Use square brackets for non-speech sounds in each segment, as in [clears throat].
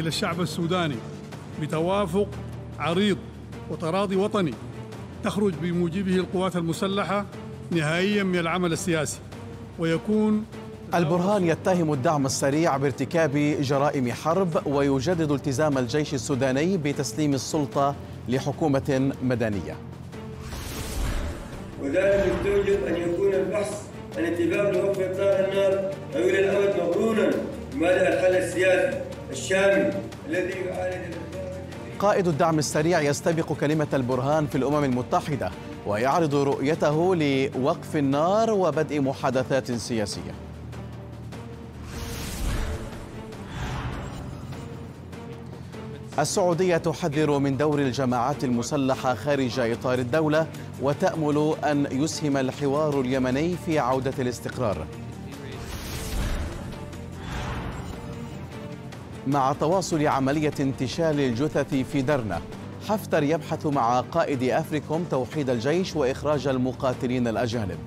إلى الشعب السوداني بتوافق عريض وتراضي وطني تخرج بموجبه القوات المسلحة نهائيا من العمل السياسي ويكون البرهان يتهم الدعم السريع بارتكاب جرائم حرب ويجدد التزام الجيش السوداني بتسليم السلطة لحكومة مدنية وذلك توجب أن يكون البحث عن اتباع لوقف إطلاق النار طويل الأمد مقرونا لها الحل السياسي الشامل الذي يعالج قائد الدعم السريع يستبق كلمة البرهان في الأمم المتحدة ويعرض رؤيته لوقف النار وبدء محادثات سياسية السعودية تحذر من دور الجماعات المسلحة خارج إطار الدولة وتأمل أن يسهم الحوار اليمني في عودة الاستقرار مع تواصل عملية انتشال الجثث في درنة حفتر يبحث مع قائد أفريكوم توحيد الجيش وإخراج المقاتلين الأجانب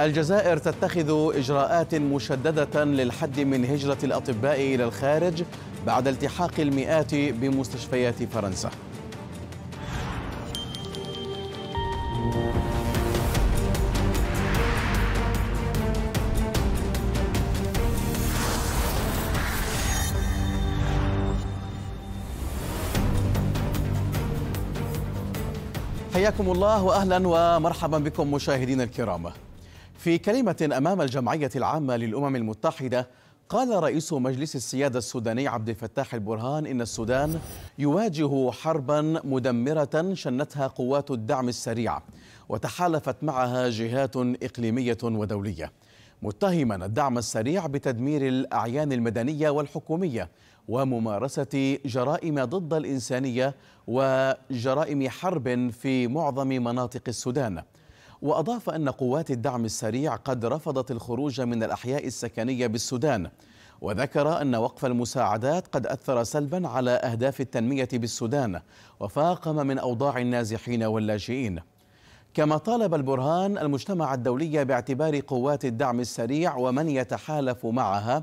الجزائر تتخذ إجراءات مشددة للحد من هجرة الأطباء إلى الخارج بعد التحاق المئات بمستشفيات فرنسا حياكم الله واهلا ومرحبا بكم مشاهدينا الكرام. في كلمة امام الجمعية العامة للامم المتحدة قال رئيس مجلس السيادة السوداني عبد الفتاح البرهان إن السودان يواجه حربا مدمرة شنتها قوات الدعم السريع وتحالفت معها جهات إقليمية ودولية متهما الدعم السريع بتدمير الأعيان المدنية والحكومية وممارسة جرائم ضد الإنسانية وجرائم حرب في معظم مناطق السودان وأضاف أن قوات الدعم السريع قد رفضت الخروج من الأحياء السكنية بالسودان وذكر أن وقف المساعدات قد أثر سلبا على أهداف التنمية بالسودان وفاقم من أوضاع النازحين واللاجئين كما طالب البرهان المجتمع الدولي باعتبار قوات الدعم السريع ومن يتحالف معها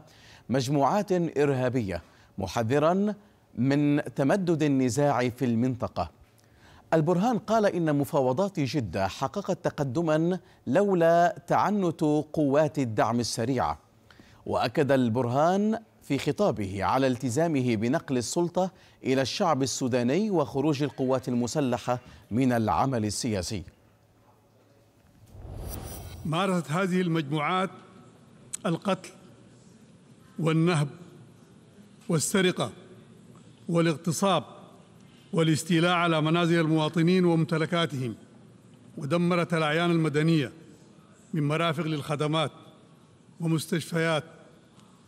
مجموعات إرهابية محذرا من تمدد النزاع في المنطقه البرهان قال ان مفاوضات جده حققت تقدما لولا تعنت قوات الدعم السريعه واكد البرهان في خطابه على التزامه بنقل السلطه الى الشعب السوداني وخروج القوات المسلحه من العمل السياسي مارست هذه المجموعات القتل والنهب والسرقة والاغتصاب والاستيلاء على منازل المواطنين وممتلكاتهم ودمرت الأعيان المدنية من مرافق للخدمات ومستشفيات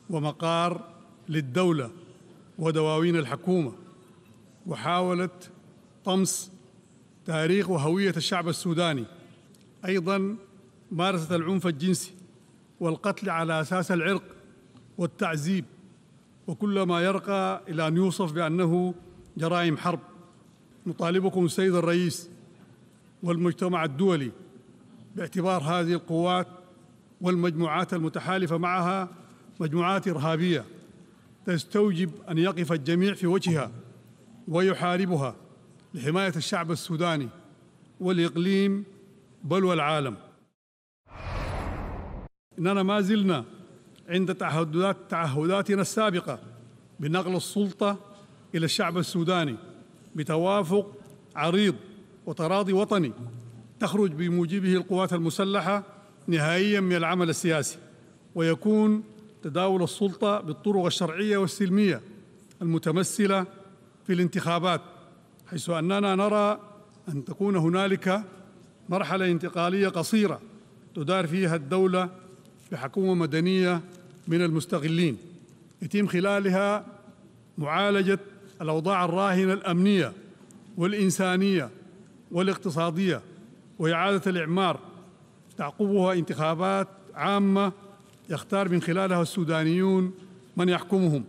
ومقار للدولة ودواوين الحكومة وحاولت طمس تاريخ وهوية الشعب السوداني أيضا مارست العنف الجنسي والقتل على أساس العرق والتعذيب وكلما يرقى إلى أن يوصف بأنه جرائم حرب نطالبكم السيد الرئيس والمجتمع الدولي باعتبار هذه القوات والمجموعات المتحالفة معها مجموعات إرهابية تستوجب أن يقف الجميع في وجهها ويحاربها لحماية الشعب السوداني والإقليم بل والعالم إننا ما زلنا عند تعهدات تعهداتنا السابقة بنقل السلطة إلى الشعب السوداني بتوافق عريض وتراضي وطني تخرج بموجبه القوات المسلحة نهائيا من العمل السياسي ويكون تداول السلطة بالطرق الشرعية والسلمية المتمثلة في الانتخابات حيث أننا نرى أن تكون هنالك مرحلة انتقالية قصيرة تدار فيها الدولة بحكومة مدنية من المستغلين يتم خلالها معالجة الأوضاع الراهنة الأمنية والإنسانية والاقتصادية وإعادة الإعمار تعقبها انتخابات عامة يختار من خلالها السودانيون من يحكمهم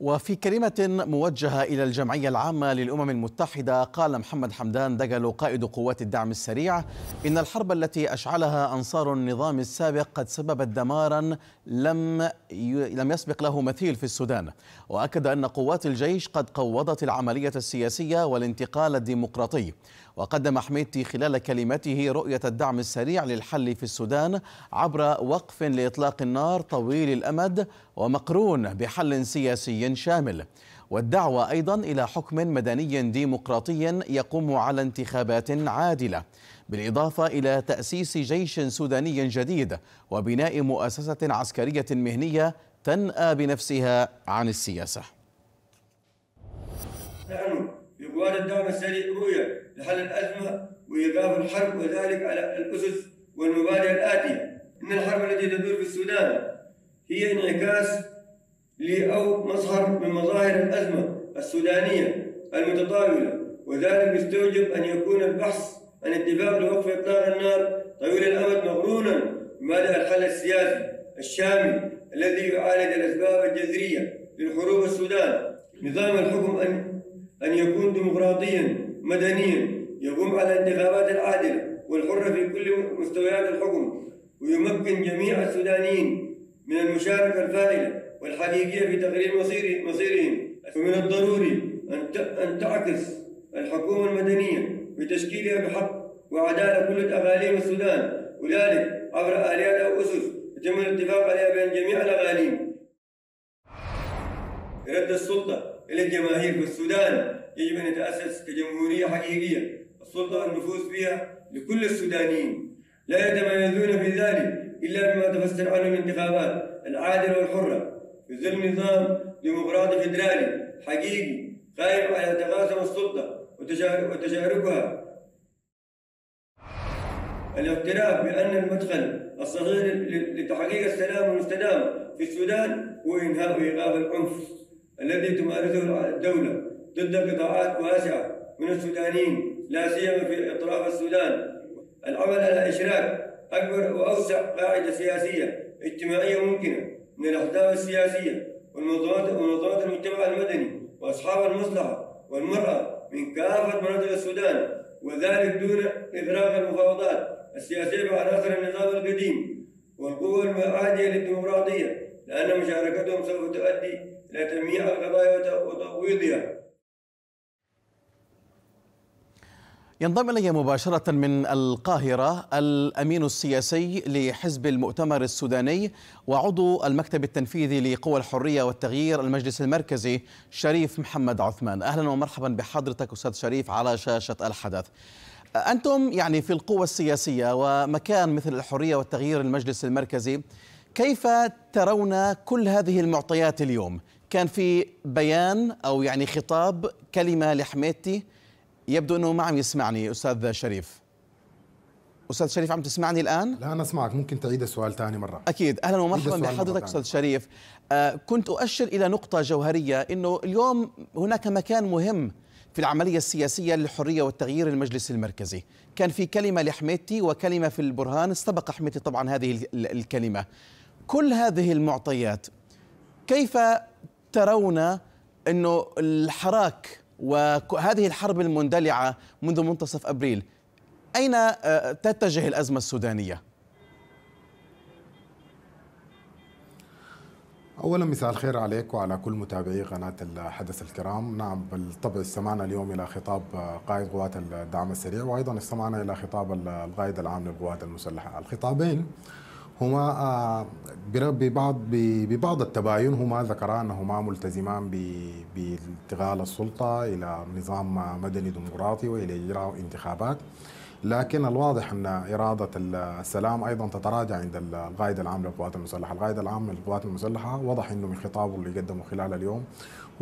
وفي كلمة موجهة إلى الجمعية العامة للأمم المتحدة قال محمد حمدان دجلو قائد قوات الدعم السريع إن الحرب التي أشعلها أنصار النظام السابق قد سببت دمارا لم لم يسبق له مثيل في السودان واكد ان قوات الجيش قد قوضت العمليه السياسيه والانتقال الديمقراطي وقدم حميدتي خلال كلمته رؤيه الدعم السريع للحل في السودان عبر وقف لاطلاق النار طويل الامد ومقرون بحل سياسي شامل والدعوه ايضا الى حكم مدني ديمقراطي يقوم على انتخابات عادله بالإضافة إلى تأسيس جيش سوداني جديد وبناء مؤسسة عسكرية مهنية تنأى بنفسها عن السياسة نحن بقوات الدولة السريع رؤية لحل الأزمة وإيقاف الحرب وذلك على الأسس والمبادئ الآتية إن الحرب التي تدور في السودان هي انعكاس لأو مظهر من مظاهر الأزمة السودانية المتطاولة وذلك يستوجب أن يكون البحث الاتفاق لوقف إطلاق النار طويل الأمد مقرونا بمدى الحل السياسي الشامل الذي يعالج الأسباب الجذرية للحروب السودان نظام الحكم أن, أن يكون ديمقراطيا مدنيا يقوم على الانتخابات العادلة والحرة في كل مستويات الحكم ويمكن جميع السودانيين من المشاركة الفاعلة والحقيقية في تقرير مصيرهم ومن الضروري ان أن تعكس الحكومة المدنية بتشكيلها بحق وعدالة كل الأغاليم السودان وذلك عبر آليات أو أسس يتم الاتفاق عليها بين جميع الأغاليم رد السلطة إلى الجماهير في السودان يجب أن يتأسس كجمهورية حقيقية السلطة النفوذ فيها لكل السودانيين لا يتميزون في ذلك إلا بما تفسر عنه الانتخابات العادلة والحرة في ظل نظام ديمقراطي فيدرالي حقيقي قائم على تقاسم السلطة وتجاربها الاعتراف بأن المدخل الصغير لتحقيق السلام المستدام في السودان هو إنهاء إيقاف العنف الذي تمارسه الدولة ضد قطاعات واسعة من السودانيين لا سيما في أطراف السودان العمل على إشراك أكبر وأوسع قاعدة سياسية اجتماعية ممكنة من الأحزاب السياسية والمنظمات المجتمع المدني وأصحاب المصلحة والمرأة من كافة مناطق السودان وذلك دون إغراق المفاوضات السياسية مع بعناصر النظام القديم والقوة المعادية للديمقراطية لأن مشاركتهم سوف تؤدي إلى تمييع القضايا وتعويضها ينضم الي مباشره من القاهره الامين السياسي لحزب المؤتمر السوداني وعضو المكتب التنفيذي لقوى الحريه والتغيير المجلس المركزي شريف محمد عثمان اهلا ومرحبا بحضرتك استاذ شريف على شاشه الحدث انتم يعني في القوى السياسيه ومكان مثل الحريه والتغيير المجلس المركزي كيف ترون كل هذه المعطيات اليوم كان في بيان او يعني خطاب كلمه لحميتي يبدو انه ما عم يسمعني استاذ شريف استاذ شريف عم تسمعني الان لا انا اسمعك ممكن تعيد السؤال ثاني مره اكيد اهلا ومرحبا بحضرتك استاذ شريف آه كنت اؤشر الى نقطه جوهريه انه اليوم هناك مكان مهم في العملية السياسية للحرية والتغيير المجلس المركزي كان في كلمة لحميتي وكلمة في البرهان استبق حميتي طبعا هذه الكلمة كل هذه المعطيات كيف ترون أنه الحراك وهذه الحرب المندلعة منذ منتصف أبريل أين آه، تتجه الأزمة السودانية؟ اولا مساء الخير عليك وعلى كل متابعي قناه الحدث الكرام، نعم بالطبع استمعنا اليوم الى خطاب آه، قائد قوات الدعم السريع وايضا استمعنا الى خطاب القائد العام للقوات المسلحه، الخطابين هما آه، ببعض ببعض التباين هما ذكرا انهما ملتزمان بالتغال السلطه الى نظام مدني ديمقراطي والى اجراء انتخابات لكن الواضح ان اراده السلام ايضا تتراجع عند القائد العام للقوات المسلحه، القائد العام للقوات المسلحه وضح انه من خطابه اللي قدمه خلال اليوم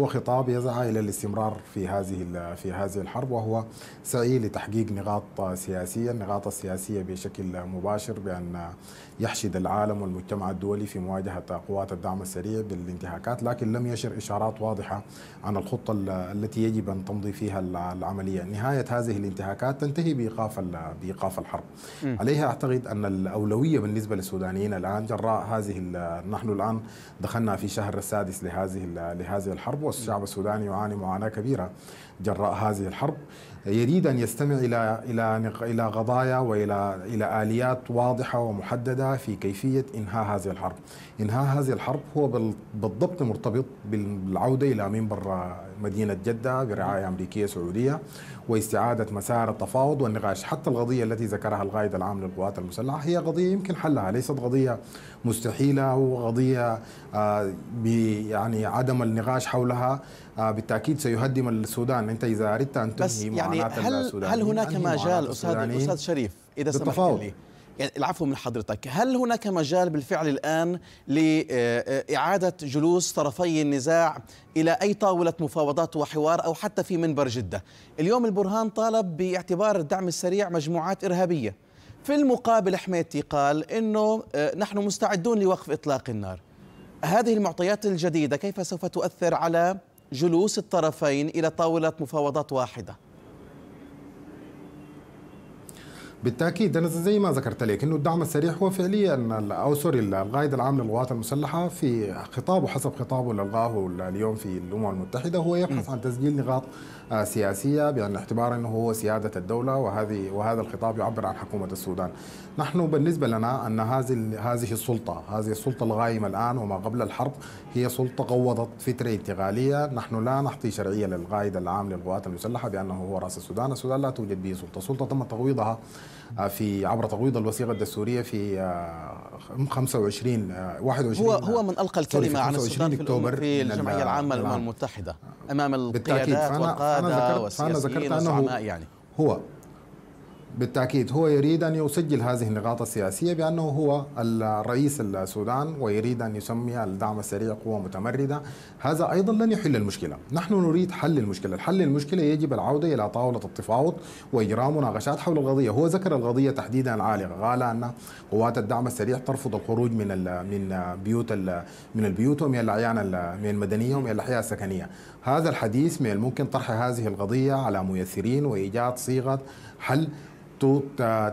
هو خطاب يسعى الى الاستمرار في هذه في هذه الحرب وهو سعي لتحقيق نقاط سياسيه، النقاط السياسيه بشكل مباشر بان يحشد العالم والمجتمع الدولي في مواجهة قوات الدعم السريع بالانتهاكات لكن لم يشر إشارات واضحة عن الخطة التي يجب أن تمضي فيها العملية نهاية هذه الانتهاكات تنتهي بإيقاف, بإيقاف الحرب م. عليها أعتقد أن الأولوية بالنسبة للسودانيين الآن جراء هذه نحن الآن دخلنا في شهر السادس لهذه لهذه الحرب والشعب السوداني يعاني معاناة كبيرة جراء هذه الحرب يريد ان يستمع الى الى الى قضايا والى الى اليات واضحه ومحدده في كيفيه انهاء هذه الحرب، انهاء هذه الحرب هو بالضبط مرتبط بالعوده الى منبر مدينة جدة برعاية أمريكية سعودية واستعادة مسار التفاوض والنقاش حتى القضية التي ذكرها القائد العام للقوات المسلحة هي قضية يمكن حلها ليست قضية مستحيلة أو قضية آه، يعني عدم النقاش حولها آه، بالتاكيد سيهدم السودان انت اذا اردت ان تنهي يعني معاناه هل هل هناك مجال استاذ استاذ شريف اذا سمحت لي يعني العفو من حضرتك هل هناك مجال بالفعل الآن لإعادة جلوس طرفي النزاع إلى أي طاولة مفاوضات وحوار أو حتى في منبر جدة اليوم البرهان طالب باعتبار الدعم السريع مجموعات إرهابية في المقابل حميتي قال أنه آه، نحن مستعدون لوقف إطلاق النار هذه المعطيات الجديدة كيف سوف تؤثر على جلوس الطرفين إلى طاولة مفاوضات واحدة بالتاكيد انا زي ما ذكرت لك انه الدعم السريع هو فعليا او سوري القائد العام للقوات المسلحه في خطابه حسب خطابه اللي الغاه اليوم في الامم المتحده هو يبحث عن تسجيل نقاط آه، سياسيه بان اعتبار انه هو سياده الدوله وهذه وهذا الخطاب يعبر عن حكومه السودان نحن بالنسبة لنا أن هذه هذه السلطة هذه السلطة الغائمة الآن وما قبل الحرب هي سلطة قوضت فترة انتقالية نحن لا نعطي شرعية للقائد العام للقوات المسلحة بأنه هو رأس السودان السودان لا توجد به سلطة سلطة تم تغويضها آه، في عبر تغويض الوثيقة الدستورية في 25 آه، 21 آه، هو هو من ألقى الكلمة عن السودان في, أكتوبر في الجمعية العامة للأمم المتحدة أمام القيادات والقادة والسياسيين أنا يعني هو بالتأكيد هو يريد أن يسجل هذه النقاط السياسية بأنه هو الرئيس السودان ويريد أن يسمي الدعم السريع قوة متمردة هذا أيضا لن يحل المشكلة نحن نريد حل المشكلة حل المشكلة يجب العودة إلى طاولة التفاوض وإجراء مناقشات حول القضية هو ذكر القضية تحديدا العالقة قال أن قوات الدعم السريع ترفض الخروج من من بيوت من البيوت ومن الأعيان من المدنية ومن الأحياء السكنية هذا الحديث من الممكن طرح هذه القضية على ميسرين وإيجاد صيغة حل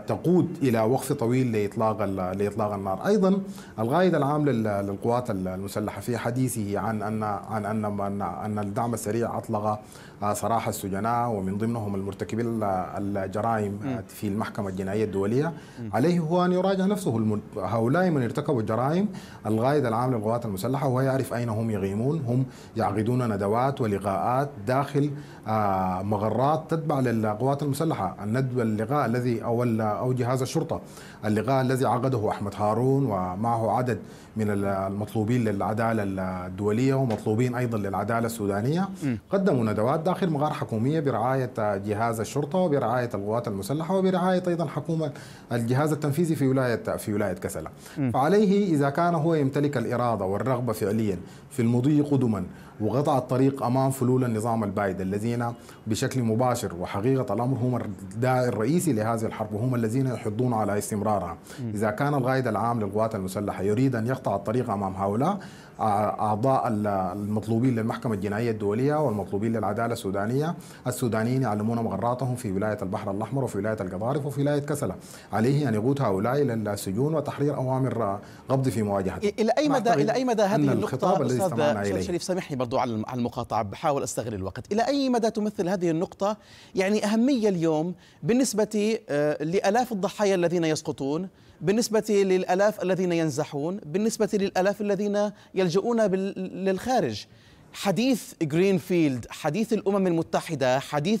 تقود الى وقف طويل لاطلاق لاطلاق النار، ايضا الغايه العام للقوات المسلحه في حديثه عن ان عن ان ان الدعم السريع اطلق آه، صراحه السجناء ومن ضمنهم المرتكبين الجرائم في المحكمة الجنائية الدولية عليه هو أن يراجع نفسه هؤلاء من ارتكبوا الجرائم الغاية العام للقوات المسلحة وهو يعرف أين هم يغيمون هم يعقدون ندوات ولقاءات داخل آه، مغرات تتبع للقوات المسلحة الندوة اللقاء الذي أو, أو جهاز الشرطة اللقاء الذي عقده أحمد هارون ومعه عدد من المطلوبين للعداله الدوليه ومطلوبين ايضا للعداله السودانيه قدموا ندوات داخل مغار حكوميه برعايه جهاز الشرطه وبرعايه القوات المسلحه وبرعايه ايضا حكومه الجهاز التنفيذي في ولايه في ولايه كسله فعليه اذا كان هو يمتلك الاراده والرغبه فعليا في المضي قدما وقطع الطريق أمام فلول النظام البائد الذين بشكل مباشر وحقيقة الأمر هم الداعي الرئيسي لهذه الحرب وهم الذين يحضون على استمرارها إذا كان القائد العام للقوات المسلحة يريد أن يقطع الطريق أمام هؤلاء اعضاء المطلوبين للمحكمه الجنائيه الدوليه والمطلوبين للعداله السودانيه السودانيين يعلمون مغراتهم في ولايه البحر الاحمر وفي ولايه القضارف وفي ولايه كسله عليه ان يقود هؤلاء الى السجون وتحرير اوامر قبض في مواجهه الى اي مدى الى اي مدى هذه النقطه استاذ شريف سامحني برضو على المقاطعه بحاول استغل الوقت الى اي مدى تمثل هذه النقطه يعني اهميه اليوم بالنسبه آه، لالاف الضحايا الذين يسقطون بالنسبة للألاف الذين ينزحون بالنسبة للألاف الذين يلجؤون للخارج حديث جرينفيلد حديث الأمم المتحدة حديث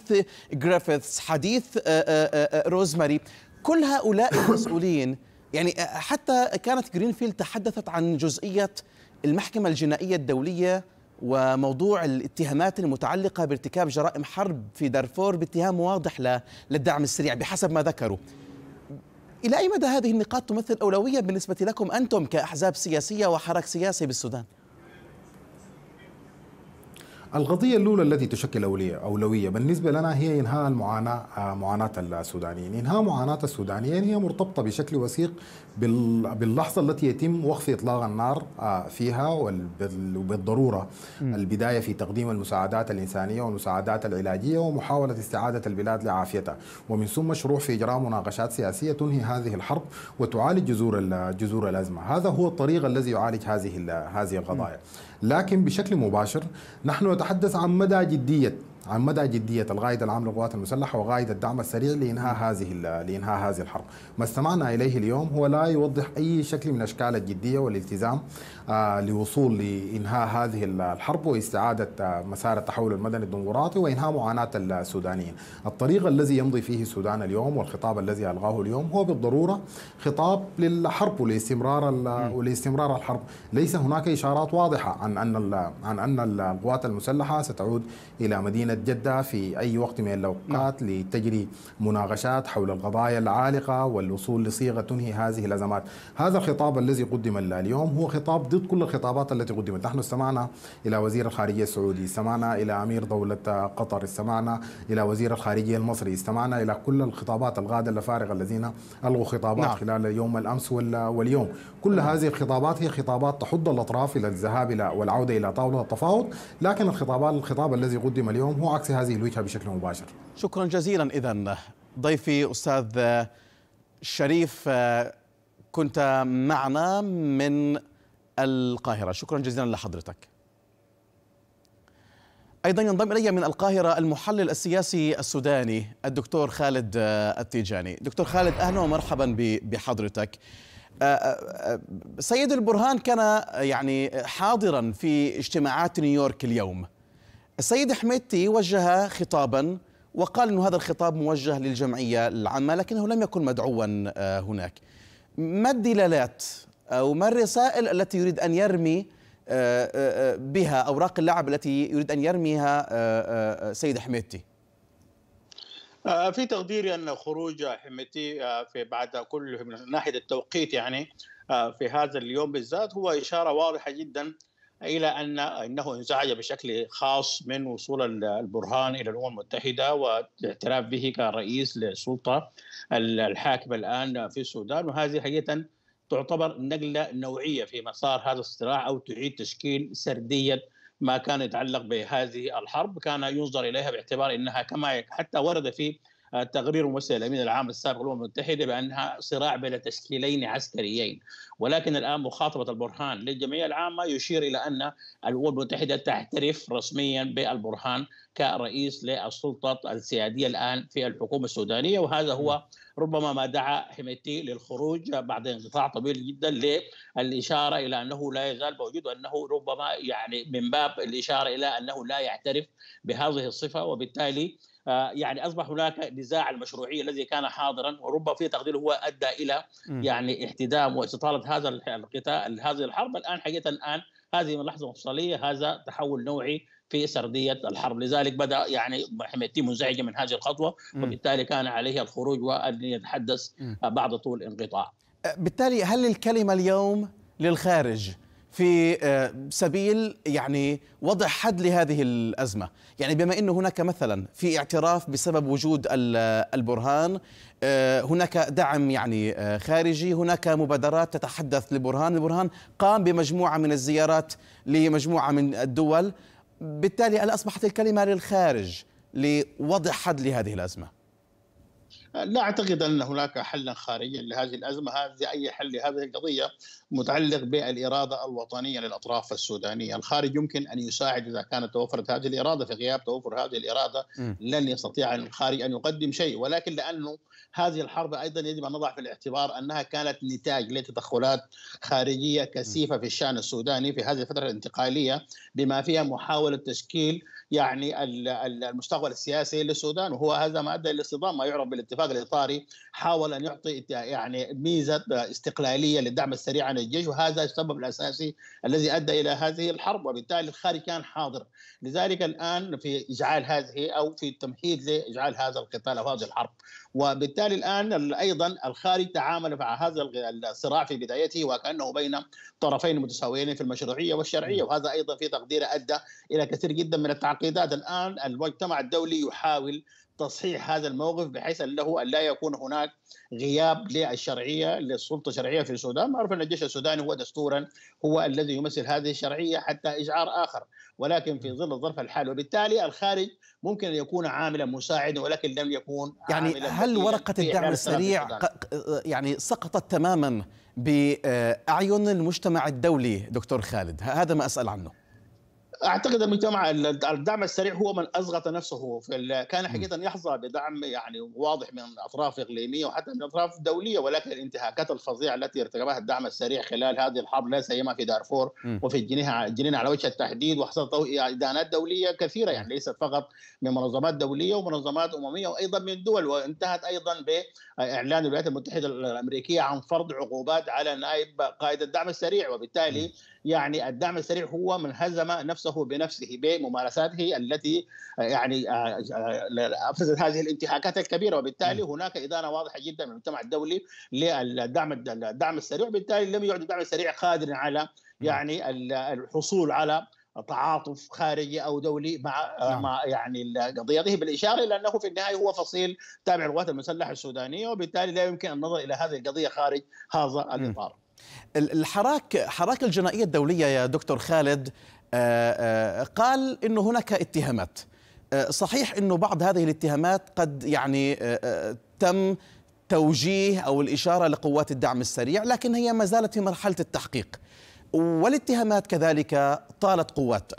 جريفيثس حديث روزماري آه، آه، آه، كل هؤلاء [clears throat] المسؤولين يعني حتى كانت جرينفيلد تحدثت عن جزئية المحكمة الجنائية الدولية وموضوع الاتهامات المتعلقة بارتكاب جرائم حرب في دارفور باتهام واضح للدعم السريع بحسب ما ذكروا إلى أي مدى هذه النقاط تمثل أولوية بالنسبة لكم أنتم كأحزاب سياسية وحراك سياسي بالسودان؟ القضية الأولى التي تشكل أولوية بالنسبة لنا هي إنهاء المعاناة آه، معاناة السودانيين إنهاء معاناة السودانيين هي مرتبطة بشكل وثيق باللحظة التي يتم وقف إطلاق النار آه، فيها وبالضرورة البداية في تقديم المساعدات الإنسانية والمساعدات العلاجية ومحاولة استعادة البلاد لعافيتها ومن ثم شروع في إجراء مناقشات سياسية تنهي هذه الحرب وتعالج جذور جذور الأزمة هذا هو الطريق الذي يعالج هذه هذه القضايا لكن بشكل مباشر نحن نتحدث عن مدى جدية عن مدى جدية الغاية العام للقوات المسلحة وقائد الدعم السريع لإنهاء هذه لإنهاء هذه الحرب. ما استمعنا إليه اليوم هو لا يوضح أي شكل من أشكال الجدية والالتزام آه، لوصول لإنهاء هذه الحرب واستعادة آه، مسار التحول المدني الديمقراطي وإنهاء معاناة السودانيين الطريق الذي يمضي فيه السودان اليوم والخطاب الذي ألغاه اليوم هو بالضرورة خطاب للحرب ولاستمرار ولاستمرار الحرب ليس هناك إشارات واضحة عن أن عن أن القوات المسلحة ستعود إلى مدينة جدة في أي وقت من الأوقات نعم. لتجري مناقشات حول القضايا العالقة والوصول لصيغة تنهي هذه الأزمات هذا الخطاب الذي قدم اليوم هو خطاب تحديد كل الخطابات التي قدمت نحن استمعنا إلى وزير الخارجية السعودي استمعنا إلى أمير دولة قطر استمعنا إلى وزير الخارجية المصري استمعنا إلى كل الخطابات الغادة الفارغة الذين ألغوا خطابات نعم. خلال يوم الأمس واليوم كل نعم. هذه الخطابات هي خطابات تحض الأطراف إلى الذهاب إلى والعودة إلى طاولة التفاوض لكن الخطابات الخطاب الذي قدم اليوم هو عكس هذه الوجهة بشكل مباشر شكرا جزيلا إذا ضيفي أستاذ شريف كنت معنا من القاهرة شكرا جزيلا لحضرتك أيضا ينضم إلي من القاهرة المحلل السياسي السوداني الدكتور خالد آه، التيجاني دكتور خالد أهلا ومرحبا بحضرتك آه، آه، سيد البرهان كان يعني حاضرا في اجتماعات نيويورك اليوم السيد حميدتي وجه خطابا وقال أن هذا الخطاب موجه للجمعية العامة لكنه لم يكن مدعوا هناك ما الدلالات وما الرسائل التي يريد أن يرمي آه، آه، آه، بها أوراق اللعب التي يريد أن يرميها سيد حميدتي في تقديري أن خروج حميدتي في بعد كل من ناحية التوقيت يعني في هذا اليوم بالذات هو إشارة واضحة جدا الى ان انه انزعج بشكل خاص من وصول البرهان الى الامم المتحده والاعتراف به كرئيس للسلطه الحاكمه الان في السودان وهذه حقيقه تعتبر نقله نوعيه في مسار هذا الصراع او تعيد تشكيل سرديه ما كان يتعلق بهذه الحرب كان ينظر اليها باعتبار انها كما حتى ورد في تقرير ممثل الامين العام السابق للامم المتحده بانها صراع بين تشكيلين عسكريين ولكن الان مخاطبه البرهان للجمعيه العامه يشير الى ان الامم المتحده تعترف رسميا بالبرهان كرئيس للسلطه السياديه الان في الحكومه السودانيه وهذا هو م. ربما ما دعا حميتي للخروج بعد انقطاع طويل جدا للإشارة إلى أنه لا يزال موجود وأنه ربما يعني من باب الإشارة إلى أنه لا يعترف بهذه الصفة وبالتالي آه، يعني اصبح هناك نزاع المشروعيه الذي كان حاضرا وربما في تقدير هو ادى الى يعني احتدام واستطاله هذا القتال هذه الحرب الان حقيقه الان هذه من لحظه مفصليه هذا تحول نوعي في سرديه الحرب لذلك بدا يعني حميتي منزعجه من هذه الخطوه وبالتالي كان عليه الخروج وان يتحدث بعد طول انقطاع أه، بالتالي هل الكلمه اليوم للخارج في أه، سبيل يعني وضع حد لهذه الازمه، يعني بما انه هناك مثلا في اعتراف بسبب وجود البرهان، أه، هناك دعم يعني خارجي، هناك مبادرات تتحدث لبرهان، البرهان قام بمجموعه من الزيارات لمجموعه من الدول، بالتالي ألا أصبحت الكلمة للخارج لوضع حد لهذه الأزمة لا أعتقد أن هناك حلا خارجيا لهذه الأزمة هذه أي حل لهذه القضية متعلق بالإرادة الوطنية للأطراف السودانية الخارج يمكن أن يساعد إذا كانت توفرت هذه الإرادة في غياب توفر هذه الإرادة لن يستطيع الخارج أن يقدم شيء ولكن لأنه هذه الحرب أيضا يجب أن نضع في الاعتبار أنها كانت نتاج لتدخلات خارجية كثيفة في الشأن السوداني في هذه الفترة الانتقالية بما فيها محاولة تشكيل يعني المستقبل السياسي للسودان وهو هذا ما ادى الى ما يعرف بالاتفاق الاطاري حاول ان يعطي يعني ميزه استقلاليه للدعم السريع عن الجيش وهذا السبب الاساسي الذي ادى الى هذه الحرب وبالتالي الخارج كان حاضر لذلك الان في اجعال هذه او في التمهيد لاجعال هذا القتال او هذه الحرب وبالتالي الان ايضا الخارج تعامل مع هذا الصراع في بدايته وكانه بين طرفين متساويين في المشروعيه والشرعيه وهذا ايضا في تقديري ادى الى كثير جدا من التعقيدات الان المجتمع الدولي يحاول تصحيح هذا الموقف بحيث انه لا يكون هناك غياب للشرعيه للسلطه الشرعيه في السودان، معروف ان الجيش السوداني هو دستورا هو الذي يمثل هذه الشرعيه حتى اشعار اخر، ولكن في ظل الظرف الحالي وبالتالي الخارج ممكن ان يكون عاملا مساعدا ولكن لم يكون يعني هل ورقه الدعم السريع يعني سقطت تماما باعين المجتمع الدولي دكتور خالد، هذا ما اسال عنه. اعتقد المجتمع الدعم السريع هو من اضغط نفسه في كان حقيقه يحظى بدعم يعني واضح من اطراف اقليميه وحتى من اطراف دوليه ولكن الانتهاكات الفظيعه التي ارتكبها الدعم السريع خلال هذه الحرب لا سيما في دارفور وفي الجنين الجنين على وجه التحديد وحصلت ادانات دوليه كثيره يعني ليست فقط من منظمات دوليه ومنظمات امميه وايضا من دول وانتهت ايضا باعلان الولايات المتحده الامريكيه عن فرض عقوبات على نائب قائد الدعم السريع وبالتالي يعني الدعم السريع هو من هزم نفسه بنفسه بممارساته التي يعني آه، آه، افسدت هذه الانتهاكات الكبيره وبالتالي هناك ادانه واضحه جدا من المجتمع الدولي للدعم الدعم السريع وبالتالي لم يعد الدعم السريع قادرا على يعني الحصول على تعاطف خارجي او دولي مع آه، نعم. يعني قضيته بالاشاره الى انه في النهايه هو فصيل تابع للقوات المسلحه السودانيه وبالتالي لا يمكن النظر الى هذه القضيه خارج هذا الاطار. الحراك حراك الجنائية الدولية يا دكتور خالد آه، آه، قال أنه هناك اتهامات آه، صحيح أنه بعض هذه الاتهامات قد يعني تم توجيه أو الإشارة لقوات الدعم السريع لكن هي ما زالت في مرحلة التحقيق والاتهامات كذلك طالت قوات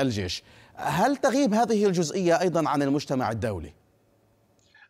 الجيش هل تغيب هذه الجزئية أيضا عن المجتمع الدولي؟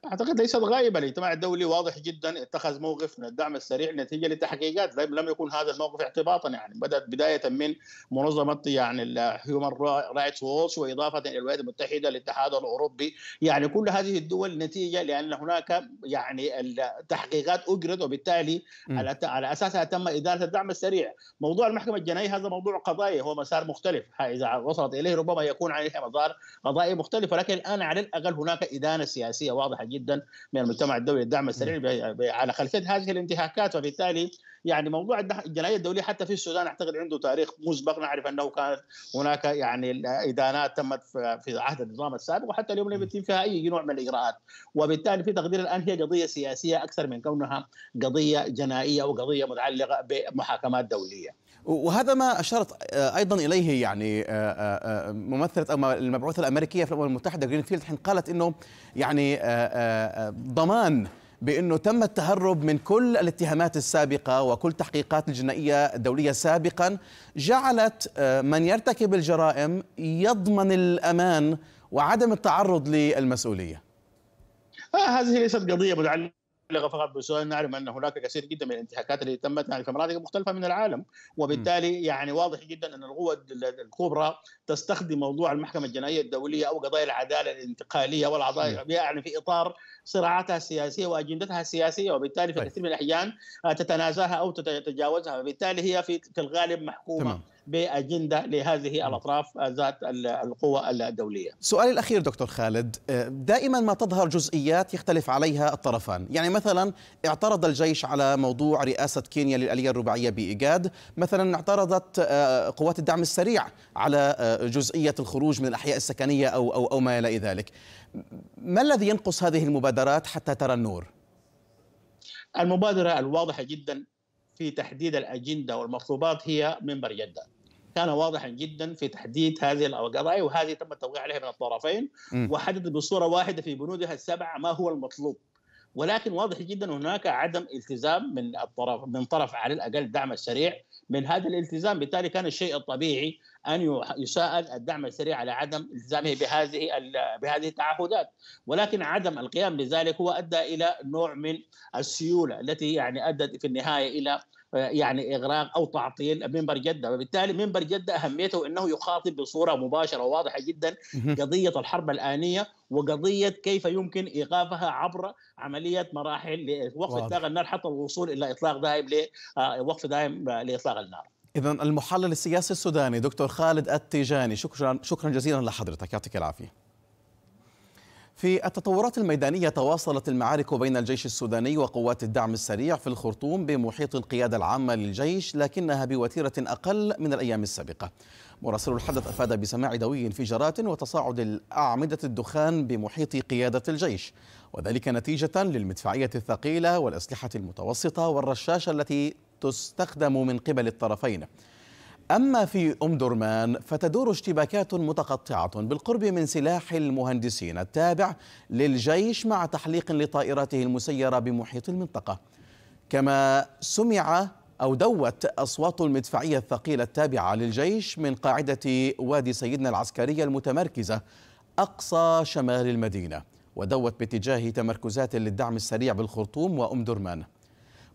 اعتقد ليست غائبه الاجتماع الدولي واضح جدا اتخذ موقف من الدعم السريع نتيجه لتحقيقات لم يكن هذا الموقف اعتباطا يعني بدات بدايه من منظمه يعني هيومن رايتس ووتش واضافه الى الولايات المتحده الاتحاد الاوروبي يعني كل هذه الدول نتيجه لان هناك يعني التحقيقات اجرت وبالتالي على, على اساسها تم اداره الدعم السريع موضوع المحكمه الجنائيه هذا موضوع قضائي هو مسار مختلف اذا وصلت اليه ربما يكون عليه مسار قضائي مختلف ولكن الان على الاقل هناك ادانه سياسيه واضحه جدا من المجتمع الدولي الدعم السريع على خلفيه هذه الانتهاكات وبالتالي يعني موضوع الجنائيه الدوليه حتى في السودان اعتقد عنده تاريخ مسبق نعرف انه كان هناك يعني ادانات تمت في عهد النظام السابق وحتى اليوم لم يتم فيها اي نوع من الاجراءات وبالتالي في تقدير الان هي قضيه سياسيه اكثر من كونها قضيه جنائيه او قضيه متعلقه بمحاكمات دوليه وهذا ما اشارت ايضا اليه يعني ممثله او المبعوثه الامريكيه في الامم المتحده جرينفيلد حين قالت انه يعني ضمان بانه تم التهرب من كل الاتهامات السابقه وكل تحقيقات الجنائيه الدوليه سابقا جعلت من يرتكب الجرائم يضمن الامان وعدم التعرض للمسؤوليه. آه هذه ليست قضيه متعلقه مبلغه فقط بسؤال نعلم ان هناك كثير جدا من الانتهاكات التي تمت يعني في مناطق مختلفه من العالم وبالتالي يعني واضح جدا ان القوى الكبرى تستخدم موضوع المحكمه الجنائيه الدوليه او قضايا العداله الانتقاليه والاعضاء يعني في اطار صراعاتها السياسيه واجندتها السياسيه وبالتالي في طيب. كثير من الاحيان تتنازاها او تتجاوزها وبالتالي هي في الغالب محكومه تمام. باجنده لهذه نعم. الاطراف ذات القوى الدوليه. سؤالي الاخير دكتور خالد، آه، دائما ما تظهر جزئيات يختلف عليها الطرفان، يعني مثلا اعترض الجيش على موضوع رئاسه كينيا للاليه الرباعيه بايجاد، مثلا اعترضت آه، قوات الدعم السريع على آه، جزئيه الخروج من الاحياء السكنيه او او او ما الى ذلك. ما الذي ينقص هذه المبادرات حتى ترى النور؟ المبادرة الواضحة جدا في تحديد الاجنده والمطلوبات هي منبر جده. كان واضحا جدا في تحديد هذه القضايا وهذه تم التوقيع عليها من الطرفين وحدد بصوره واحده في بنودها السبعه ما هو المطلوب ولكن واضح جدا هناك عدم التزام من الطرف من طرف على الاقل دعم السريع من هذا الالتزام بالتالي كان الشيء الطبيعي ان يساءل الدعم السريع على عدم التزامه بهذه بهذه التعهدات ولكن عدم القيام بذلك هو ادى الى نوع من السيوله التي يعني ادت في النهايه الى يعني اغراق او تعطيل منبر جده وبالتالي منبر جده اهميته انه يخاطب بصوره مباشره وواضحه جدا قضيه الحرب الانيه وقضيه كيف يمكن ايقافها عبر عمليه مراحل وقف اطلاق النار حتى الوصول الى اطلاق دائم آه، وقف دائم لاطلاق النار اذا المحلل السياسي السوداني دكتور خالد التيجاني شكرا شكرا جزيلا لحضرتك يعطيك العافيه في التطورات الميدانية تواصلت المعارك بين الجيش السوداني وقوات الدعم السريع في الخرطوم بمحيط القيادة العامة للجيش لكنها بوتيرة أقل من الأيام السابقة مراسل الحدث أفاد بسماع دوي انفجارات وتصاعد الأعمدة الدخان بمحيط قيادة الجيش وذلك نتيجة للمدفعية الثقيلة والأسلحة المتوسطة والرشاشة التي تستخدم من قبل الطرفين أما في أم درمان فتدور اشتباكات متقطعة بالقرب من سلاح المهندسين التابع للجيش مع تحليق لطائراته المسيرة بمحيط المنطقة كما سمع أو دوت أصوات المدفعية الثقيلة التابعة للجيش من قاعدة وادي سيدنا العسكرية المتمركزة أقصى شمال المدينة ودوت باتجاه تمركزات للدعم السريع بالخرطوم وأم درمان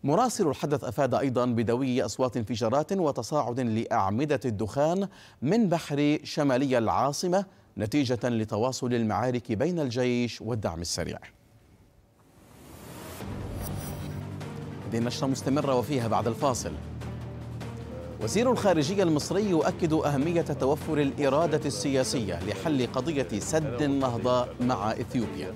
مراسل الحدث أفاد أيضا بدوي أصوات انفجارات وتصاعد لأعمدة الدخان من بحر شمالي العاصمة نتيجة لتواصل المعارك بين الجيش والدعم السريع هذه النشرة مستمرة وفيها بعد الفاصل وزير الخارجية المصري يؤكد أهمية توفر الإرادة السياسية لحل قضية سد النهضة مع إثيوبيا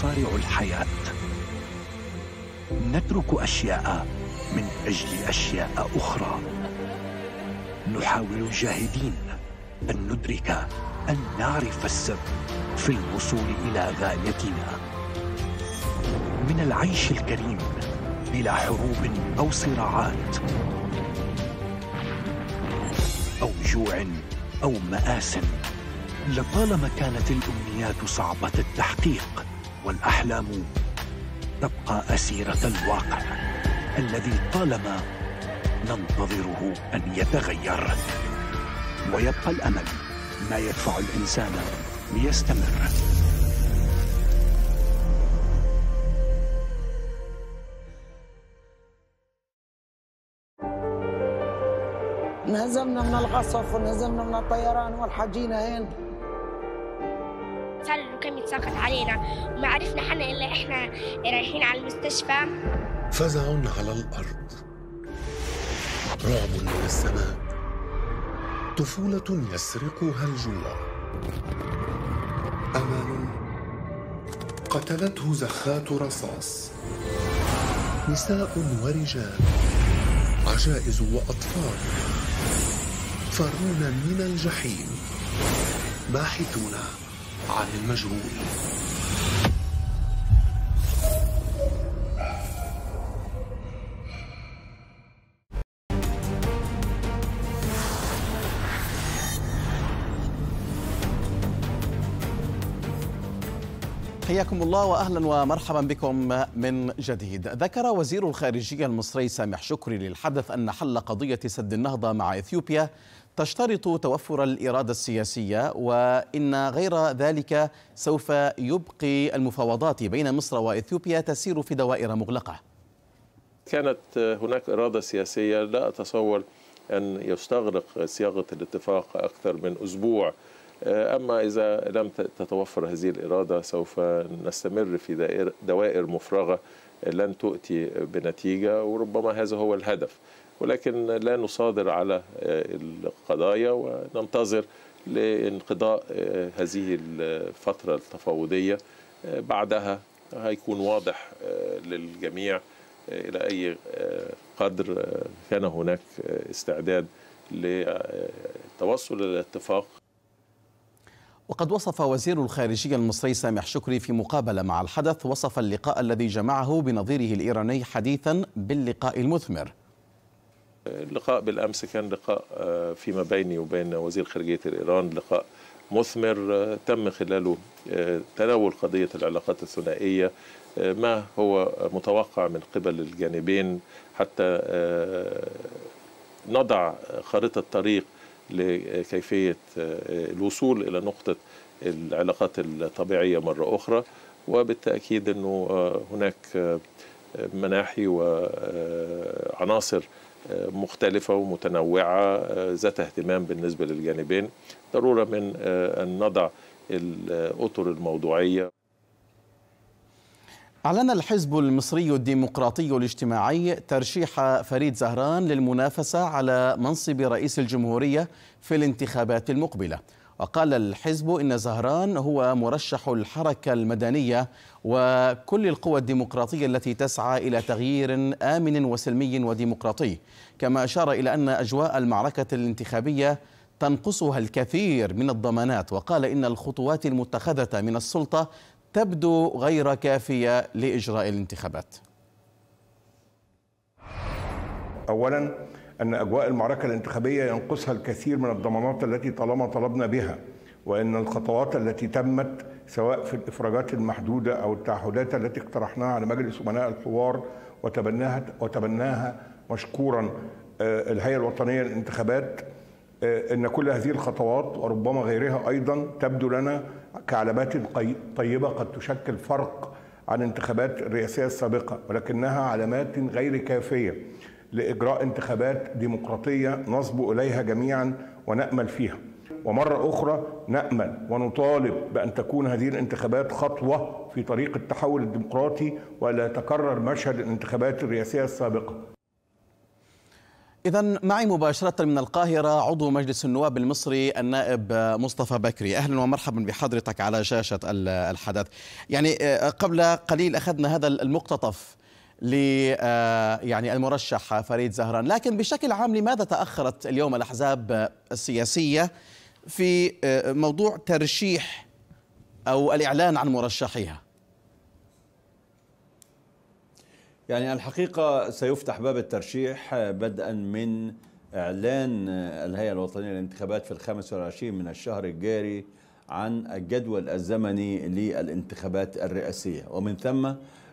نصارع الحياة نترك أشياء من أجل أشياء أخرى نحاول جاهدين أن ندرك أن نعرف السر في الوصول إلى غايتنا من العيش الكريم بلا حروب أو صراعات أو جوع أو مآسٍ لطالما كانت الأمنيات صعبة التحقيق والأحلام تبقى أسيرة الواقع الذي طالما ننتظره أن يتغير ويبقى الأمل ما يدفع الإنسان ليستمر نزلنا من الغصف ونزلنا من الطيران والحجينا هين كان بيتسخط علينا وما عرفنا حنا الا احنا رايحين على المستشفى فزع على الارض رعب من السماء طفوله يسرقها الجوع امل قتلته زخات رصاص نساء ورجال عجائز واطفال فارون من الجحيم باحثون عن المجهول حياكم الله واهلا ومرحبا بكم من جديد. ذكر وزير الخارجيه المصري سامح شكري للحدث ان حل قضيه سد النهضه مع اثيوبيا تشترط توفر الإرادة السياسية وإن غير ذلك سوف يبقي المفاوضات بين مصر وإثيوبيا تسير في دوائر مغلقة كانت هناك إرادة سياسية لا أتصور أن يستغرق صياغة الاتفاق أكثر من أسبوع أما إذا لم تتوفر هذه الإرادة سوف نستمر في دوائر, دوائر مفرغة لن تؤتي بنتيجة وربما هذا هو الهدف ولكن لا نصادر على آه، القضايا وننتظر لانقضاء آه، هذه الفترة التفاوضية آه، بعدها هيكون واضح للجميع إلى أي قدر كان هناك استعداد للتوصل إلى اتفاق وقد وصف وزير الخارجية المصري سامح شكري في مقابلة مع الحدث وصف اللقاء الذي جمعه بنظيره الإيراني حديثا باللقاء المثمر اللقاء بالامس كان لقاء آه، فيما بيني وبين وزير خارجيه ايران لقاء مثمر آه، تم خلاله آه، تناول قضيه العلاقات الثنائيه ما هو متوقع من قبل الجانبين حتى نضع خريطه طريق لكيفيه الوصول الى نقطه العلاقات الطبيعيه مره اخرى وبالتاكيد انه هناك مناحي وعناصر مختلفة ومتنوعة آه، ذات اهتمام بالنسبة للجانبين ضرورة من آه، أن نضع الأطر الموضوعية أعلن الحزب المصري الديمقراطي الاجتماعي ترشيح فريد زهران للمنافسة على منصب رئيس الجمهورية في الانتخابات المقبلة وقال الحزب إن زهران هو مرشح الحركة المدنية وكل القوى الديمقراطية التي تسعى إلى تغيير آمن وسلمي وديمقراطي كما أشار إلى أن أجواء المعركة الانتخابية تنقصها الكثير من الضمانات وقال إن الخطوات المتخذة من السلطة تبدو غير كافية لإجراء الانتخابات أولا أن أجواء المعركة الانتخابية ينقصها الكثير من الضمانات التي طالما طلبنا بها وأن الخطوات التي تمت سواء في الإفراجات المحدودة أو التعهدات التي اقترحناها على مجلس أمناء الحوار وتبناها وتبناها مشكورا آه، الهيئة الوطنية للانتخابات آه، ان كل هذه الخطوات وربما غيرها ايضا تبدو لنا كعلامات طيبه قد تشكل فرق عن انتخابات الرئاسيه السابقه ولكنها علامات غير كافيه لاجراء انتخابات ديمقراطيه نصبو اليها جميعا ونامل فيها ومره اخرى نامل ونطالب بان تكون هذه الانتخابات خطوه في طريق التحول الديمقراطي ولا يتكرر مشهد الانتخابات الرئاسيه السابقه إذا معي مباشرة من القاهرة عضو مجلس النواب المصري النائب مصطفى بكري، أهلا ومرحبا بحضرتك على شاشة الحدث. يعني آه، قبل قليل أخذنا هذا المقتطف ل آه، يعني المرشح فريد زهران لكن بشكل عام لماذا تأخرت اليوم الأحزاب السياسية في آه، موضوع ترشيح أو الإعلان عن مرشحيها يعني الحقيقة سيفتح باب الترشيح آه، بدءا من إعلان الهيئة الوطنية للانتخابات في الخامس والعشرين من الشهر الجاري عن الجدول الزمني للانتخابات الرئاسية ومن ثم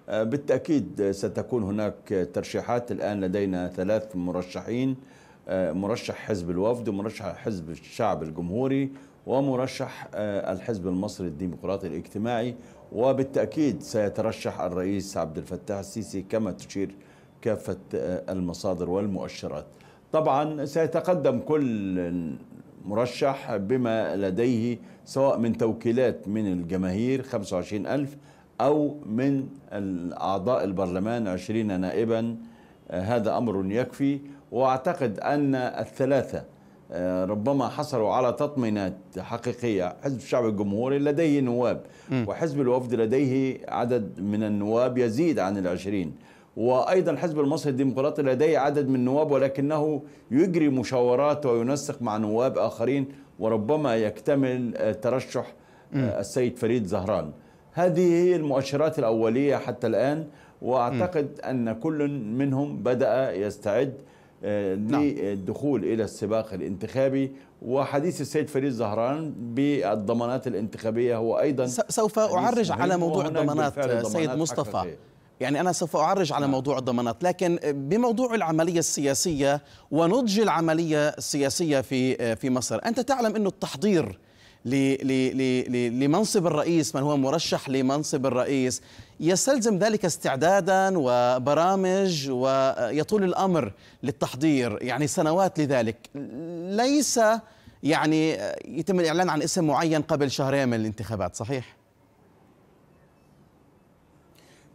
آه، بالتأكيد ستكون هناك ترشيحات الآن لدينا ثلاث مرشحين آه، مرشح حزب الوفد ومرشح حزب الشعب الجمهوري ومرشح آه، الحزب المصري الديمقراطي الاجتماعي وبالتأكيد سيترشح الرئيس عبد الفتاح السيسي كما تشير كافة المصادر والمؤشرات طبعا سيتقدم كل مرشح بما لديه سواء من توكيلات من الجماهير 25 ألف أو من أعضاء البرلمان عشرين نائبا آه، هذا أمر يكفي وأعتقد أن الثلاثة آه، ربما حصلوا على تطمينات حقيقية حزب الشعب الجمهوري لديه نواب وحزب الوفد لديه عدد من النواب يزيد عن العشرين وأيضا حزب المصري الديمقراطي لديه عدد من النواب ولكنه يجري مشاورات وينسق مع نواب آخرين وربما يكتمل آه، ترشح السيد فريد زهران هذه هي المؤشرات الأولية حتى الآن وأعتقد أن كل منهم بدأ يستعد آه، نعم. للدخول إلى السباق الانتخابي وحديث السيد فريد زهران بالضمانات الانتخابية هو أيضا سوف أعرج على موضوع الضمانات سيد مصطفى حقيقية. يعني أنا سوف أعرج على نعم. موضوع الضمانات لكن بموضوع العملية السياسية ونضج العملية السياسية في آه، في مصر أنت تعلم أن التحضير لمنصب الرئيس من هو مرشح لمنصب الرئيس يستلزم ذلك استعدادا وبرامج ويطول الامر للتحضير يعني سنوات لذلك ليس يعني يتم الاعلان عن اسم معين قبل شهرين من الانتخابات صحيح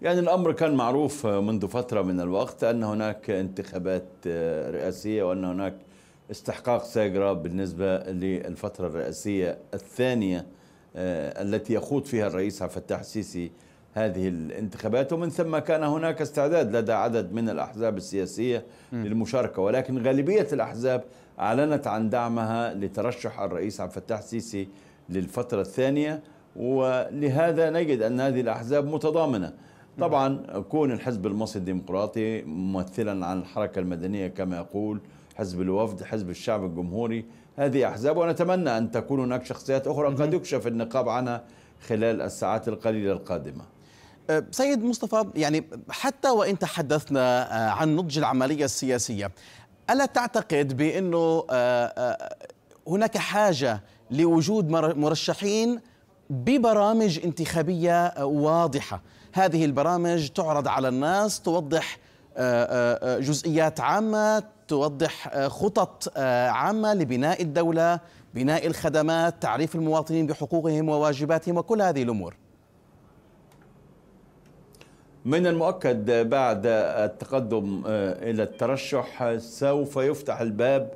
يعني الامر كان معروف منذ فتره من الوقت ان هناك انتخابات رئاسيه وان هناك استحقاق ساجرا بالنسبة للفترة الرئاسية الثانية آه، التي يخوض فيها الرئيس عبد الفتاح السيسي هذه الانتخابات ومن ثم كان هناك استعداد لدى عدد من الأحزاب السياسية للمشاركة ولكن غالبية الأحزاب أعلنت عن دعمها لترشح الرئيس عبد الفتاح السيسي للفترة الثانية ولهذا نجد أن هذه الأحزاب متضامنة طبعا كون الحزب المصري الديمقراطي ممثلا عن الحركة المدنية كما يقول حزب الوفد حزب الشعب الجمهوري هذه أحزاب ونتمنى أن تكون هناك شخصيات أخرى قد يكشف النقاب عنها خلال الساعات القليلة القادمة أه، سيد مصطفى يعني حتى وإن تحدثنا أه، عن نضج العملية السياسية ألا تعتقد بأنه أه، هناك حاجة لوجود مرشحين ببرامج انتخابية واضحة هذه البرامج تعرض على الناس توضح جزئيات عامة توضح آه، خطط آه، عامة لبناء الدولة بناء الخدمات تعريف المواطنين بحقوقهم وواجباتهم وكل هذه الأمور من المؤكد بعد التقدم آه، إلى الترشح سوف يفتح الباب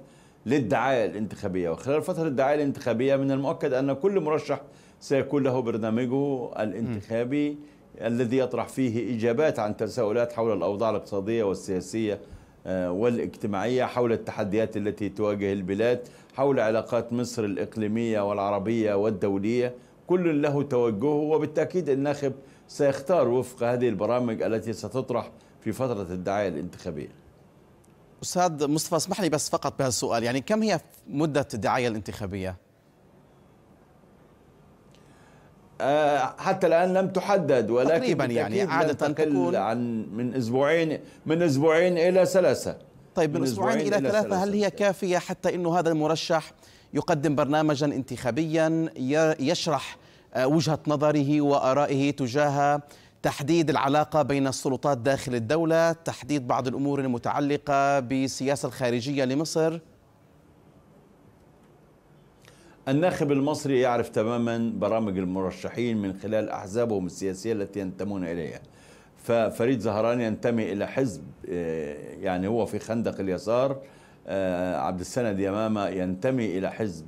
للدعاية الانتخابية وخلال فترة الدعاية الانتخابية من المؤكد أن كل مرشح سيكون له برنامجه الانتخابي م. الذي يطرح فيه إجابات عن تساؤلات حول الأوضاع الاقتصادية والسياسية آه، والاجتماعية حول التحديات التي تواجه البلاد حول علاقات مصر الإقليمية والعربية والدولية كل له توجهه وبالتأكيد الناخب سيختار وفق هذه البرامج التي ستطرح في فترة الدعاية الانتخابية أستاذ مصطفى اسمح لي بس فقط بهذا السؤال يعني كم هي مدة الدعاية الانتخابية؟ آه، حتى الان لم تحدد ولكن تقريبا يعني عاده تكون عن من اسبوعين من اسبوعين الى ثلاثه طيب من, من اسبوعين الى, إلى ثلاثه هل هي كافيه حتى انه هذا المرشح يقدم برنامجا انتخابيا يشرح آه، وجهه نظره وارائه تجاه تحديد العلاقة بين السلطات داخل الدولة تحديد بعض الأمور المتعلقة بالسياسة الخارجية لمصر الناخب المصري يعرف تماما برامج المرشحين من خلال أحزابهم السياسية التي ينتمون إليها ففريد زهران ينتمي إلى حزب آه، يعني هو في خندق اليسار آه، عبد السند يمامة ينتمي إلى حزب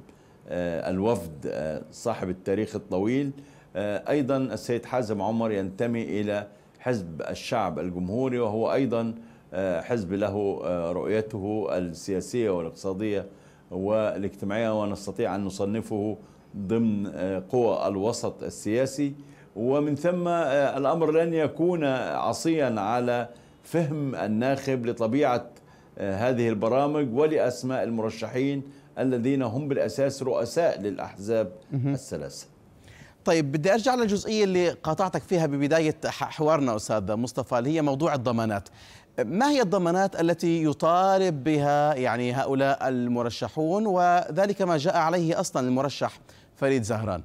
آه، الوفد صاحب التاريخ الطويل أيضا السيد حازم عمر ينتمي إلى حزب الشعب الجمهوري وهو أيضا حزب له رؤيته السياسية والاقتصادية والاجتماعية ونستطيع أن نصنفه ضمن آه، قوى الوسط السياسي ومن ثم آه، الأمر لن يكون عصيا على فهم الناخب لطبيعة آه، هذه البرامج ولأسماء المرشحين الذين هم بالأساس رؤساء للأحزاب الثلاثة طيب بدي ارجع للجزئيه اللي قاطعتك فيها ببدايه حوارنا استاذ مصطفى اللي هي موضوع الضمانات ما هي الضمانات التي يطالب بها يعني هؤلاء المرشحون وذلك ما جاء عليه اصلا المرشح فريد زهران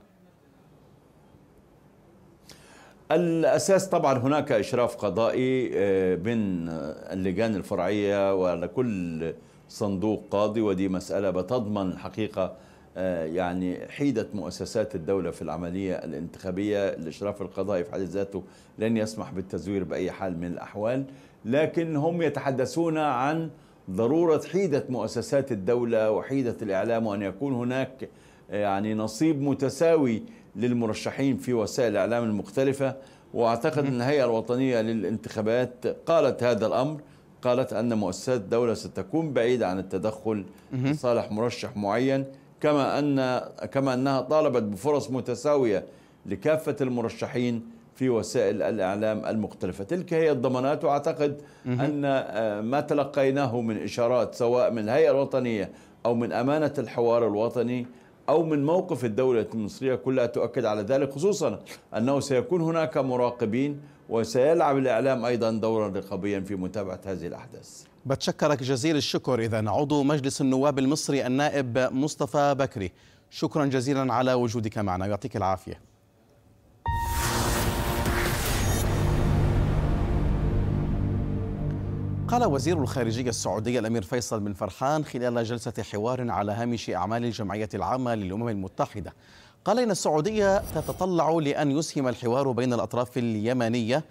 الاساس طبعا هناك اشراف قضائي آه، من اللجان الفرعيه وعلى كل صندوق قاضي ودي مساله بتضمن الحقيقه آه، يعني حيدة مؤسسات الدولة في العملية الانتخابية الإشراف القضائي في حد ذاته لن يسمح بالتزوير بأي حال من الأحوال لكن هم يتحدثون عن ضرورة حيدة مؤسسات الدولة وحيدة الإعلام وأن يكون هناك آه، يعني نصيب متساوي للمرشحين في وسائل الإعلام المختلفة وأعتقد أن الهيئة الوطنية للانتخابات قالت هذا الأمر قالت أن مؤسسات الدولة ستكون بعيدة عن التدخل لصالح مرشح معين كما أن كما أنها طالبت بفرص متساوية لكافة المرشحين في وسائل الإعلام المختلفة تلك هي الضمانات وأعتقد أن آه، ما تلقيناه من إشارات سواء من الهيئة الوطنية أو من أمانة الحوار الوطني أو من موقف الدولة المصرية كلها تؤكد على ذلك خصوصا أنه سيكون هناك مراقبين وسيلعب الإعلام أيضا دورا رقابيا في متابعة هذه الأحداث بتشكرك جزيل الشكر إذا عضو مجلس النواب المصري النائب مصطفى بكري شكرا جزيلا على وجودك معنا يعطيك العافية قال وزير الخارجية السعودية الأمير فيصل بن فرحان خلال جلسة حوار على هامش أعمال الجمعية العامة للأمم المتحدة قال إن السعودية تتطلع لأن يسهم الحوار بين الأطراف اليمنية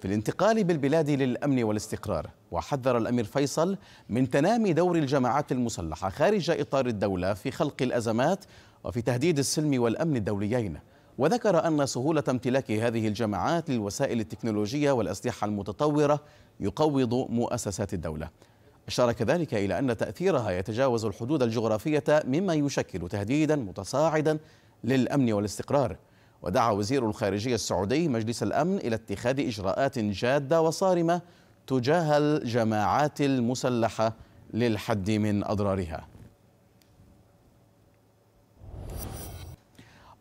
في الانتقال بالبلاد للأمن والاستقرار وحذر الأمير فيصل من تنامي دور الجماعات المسلحة خارج إطار الدولة في خلق الأزمات وفي تهديد السلم والأمن الدوليين وذكر أن سهولة امتلاك هذه الجماعات للوسائل التكنولوجية والأسلحة المتطورة يقوض مؤسسات الدولة أشار كذلك إلى أن تأثيرها يتجاوز الحدود الجغرافية مما يشكل تهديدا متصاعدا للأمن والاستقرار ودعا وزير الخارجية السعودي مجلس الأمن إلى اتخاذ إجراءات جادة وصارمة تجاه الجماعات المسلحة للحد من أضرارها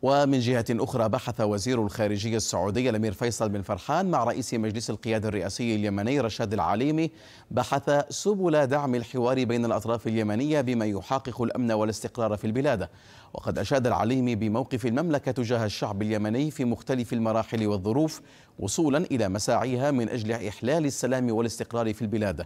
ومن جهة أخرى بحث وزير الخارجية السعودية الأمير فيصل بن فرحان مع رئيس مجلس القيادة الرئاسي اليمني رشاد العليمي بحث سبل دعم الحوار بين الأطراف اليمنية بما يحقق الأمن والاستقرار في البلاد وقد أشاد العليمي بموقف المملكة تجاه الشعب اليمني في مختلف المراحل والظروف وصولا إلى مساعيها من أجل إحلال السلام والاستقرار في البلاد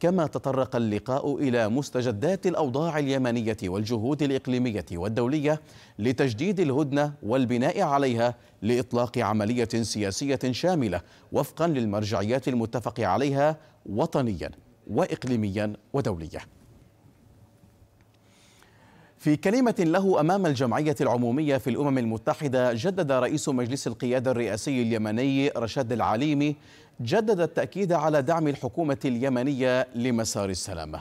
كما تطرق اللقاء إلى مستجدات الأوضاع اليمنية والجهود الإقليمية والدولية لتجديد الهدنة والبناء عليها لإطلاق عملية سياسية شاملة وفقا للمرجعيات المتفق عليها وطنيا وإقليميا ودوليا في كلمة له أمام الجمعية العمومية في الأمم المتحدة جدد رئيس مجلس القيادة الرئاسي اليمني رشاد العليمي جدد التأكيد على دعم الحكومة اليمنية لمسار السلامة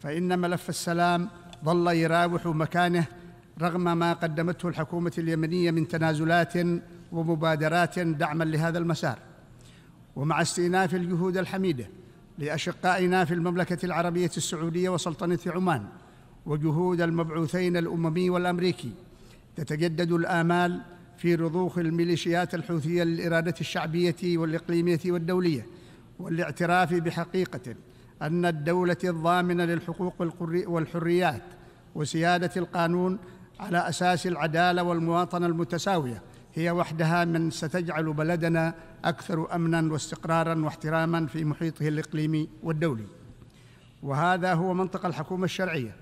فإن ملف السلام ظل يراوح مكانه رغم ما قدمته الحكومة اليمنية من تنازلات ومبادرات دعما لهذا المسار ومع استئناف الجهود الحميدة لأشقائنا في المملكة العربية السعودية وسلطنة عمان وجهود المبعوثين الاممي والامريكي تتجدد الامال في رضوخ الميليشيات الحوثيه للاراده الشعبيه والاقليميه والدوليه والاعتراف بحقيقه ان الدوله الضامنه للحقوق والحريات وسياده القانون على اساس العداله والمواطنه المتساويه هي وحدها من ستجعل بلدنا اكثر امنا واستقرارا واحتراما في محيطه الاقليمي والدولي وهذا هو منطق الحكومه الشرعيه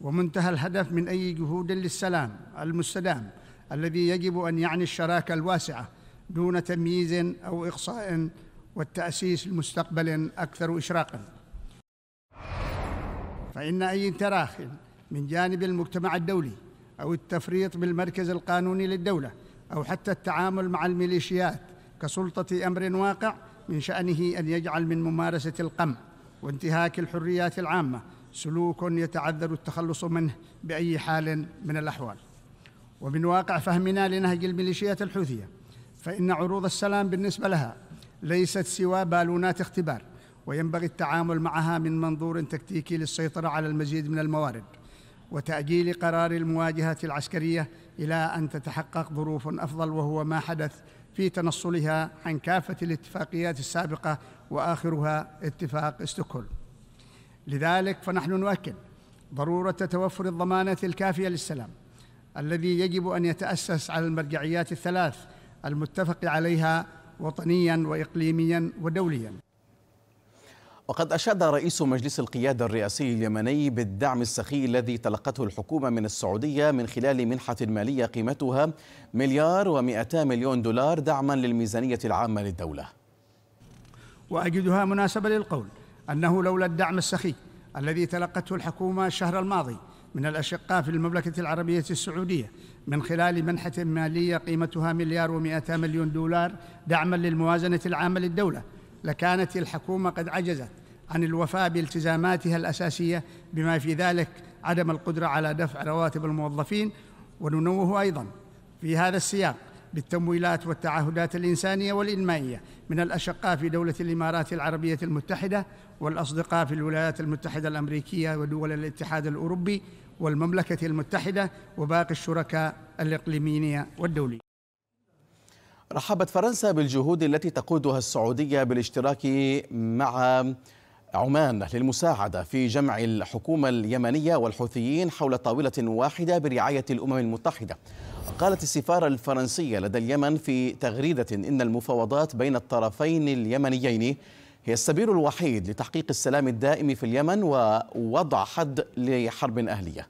ومنتهى الهدف من اي جهود للسلام المستدام الذي يجب ان يعني الشراكه الواسعه دون تمييز او اقصاء والتاسيس لمستقبل اكثر اشراقا فان اي تراخ من جانب المجتمع الدولي او التفريط بالمركز القانوني للدوله او حتى التعامل مع الميليشيات كسلطه امر واقع من شانه ان يجعل من ممارسه القمع وانتهاك الحريات العامه سلوك يتعذر التخلص منه باي حال من الاحوال ومن واقع فهمنا لنهج الميليشيات الحوثيه فان عروض السلام بالنسبه لها ليست سوى بالونات اختبار وينبغي التعامل معها من منظور تكتيكي للسيطره على المزيد من الموارد وتاجيل قرار المواجهه العسكريه الى ان تتحقق ظروف افضل وهو ما حدث في تنصلها عن كافه الاتفاقيات السابقه واخرها اتفاق استوكهولم لذلك فنحن نؤكد ضروره توفر الضمانات الكافيه للسلام الذي يجب ان يتاسس على المرجعيات الثلاث المتفق عليها وطنيا واقليميا ودوليا وقد أشاد رئيس مجلس القيادة الرئاسي اليمني بالدعم السخي الذي تلقته الحكومة من السعودية من خلال منحة مالية قيمتها مليار ومئتا مليون دولار دعما للميزانية العامة للدولة وأجدها مناسبة للقول أنه لولا الدعم السخي الذي تلقته الحكومة الشهر الماضي من الأشقاء في المملكة العربية السعودية من خلال منحة مالية قيمتها مليار ومائة مليون دولار دعما للموازنة العامة للدولة لكانت الحكومة قد عجزت عن الوفاء بالتزاماتها الأساسية بما في ذلك عدم القدرة على دفع رواتب الموظفين وننوه أيضا في هذا السياق بالتمويلات والتعهدات الإنسانية والإنمائية من الأشقاء في دولة الإمارات العربية المتحدة والأصدقاء في الولايات المتحدة الأمريكية ودول الاتحاد الأوروبي والمملكة المتحدة وباقي الشركاء الإقليميين والدولي رحبت فرنسا بالجهود التي تقودها السعودية بالاشتراك مع عمان للمساعدة في جمع الحكومة اليمنية والحوثيين حول طاولة واحدة برعاية الأمم المتحدة قالت السفارة الفرنسية لدى اليمن في تغريدة إن المفاوضات بين الطرفين اليمنيين هي السبيل الوحيد لتحقيق السلام الدائم في اليمن ووضع حد لحرب أهلية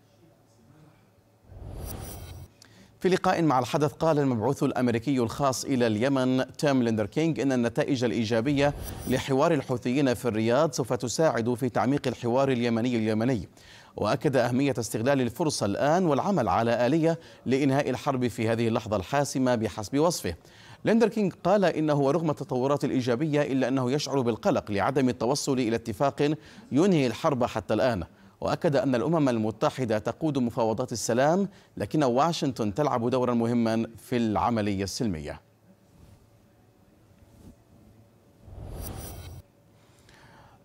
في لقاء مع الحدث قال المبعوث الامريكي الخاص الى اليمن تيم ليندر كينج ان النتائج الايجابيه لحوار الحوثيين في الرياض سوف تساعد في تعميق الحوار اليمني اليمني واكد اهميه استغلال الفرصه الان والعمل على اليه لانهاء الحرب في هذه اللحظه الحاسمه بحسب وصفه ليندر كينغ قال إنه رغم التطورات الإيجابية إلا أنه يشعر بالقلق لعدم التوصل إلى اتفاق ينهي الحرب حتى الآن وأكد أن الأمم المتحدة تقود مفاوضات السلام لكن واشنطن تلعب دورا مهما في العملية السلمية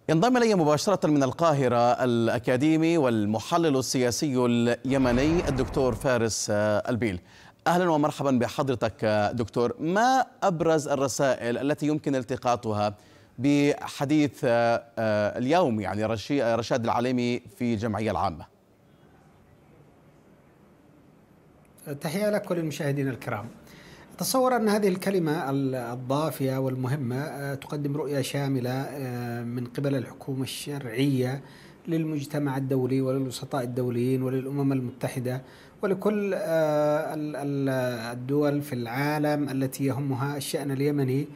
ينضم الي مباشره من القاهره الاكاديمي والمحلل السياسي اليمني الدكتور فارس البيل. اهلا ومرحبا بحضرتك دكتور ما ابرز الرسائل التي يمكن التقاطها بحديث آه، آه، اليوم يعني رشاد العليمي في الجمعيه العامه تحيه لك وللمشاهدين الكرام أتصور أن هذه الكلمة الضافية والمهمة آه، تقدم رؤية شاملة من قبل الحكومة الشرعية للمجتمع الدولي وللوسطاء الدوليين وللأمم المتحدة ولكل آه، الدول في العالم التي يهمها الشأن اليمني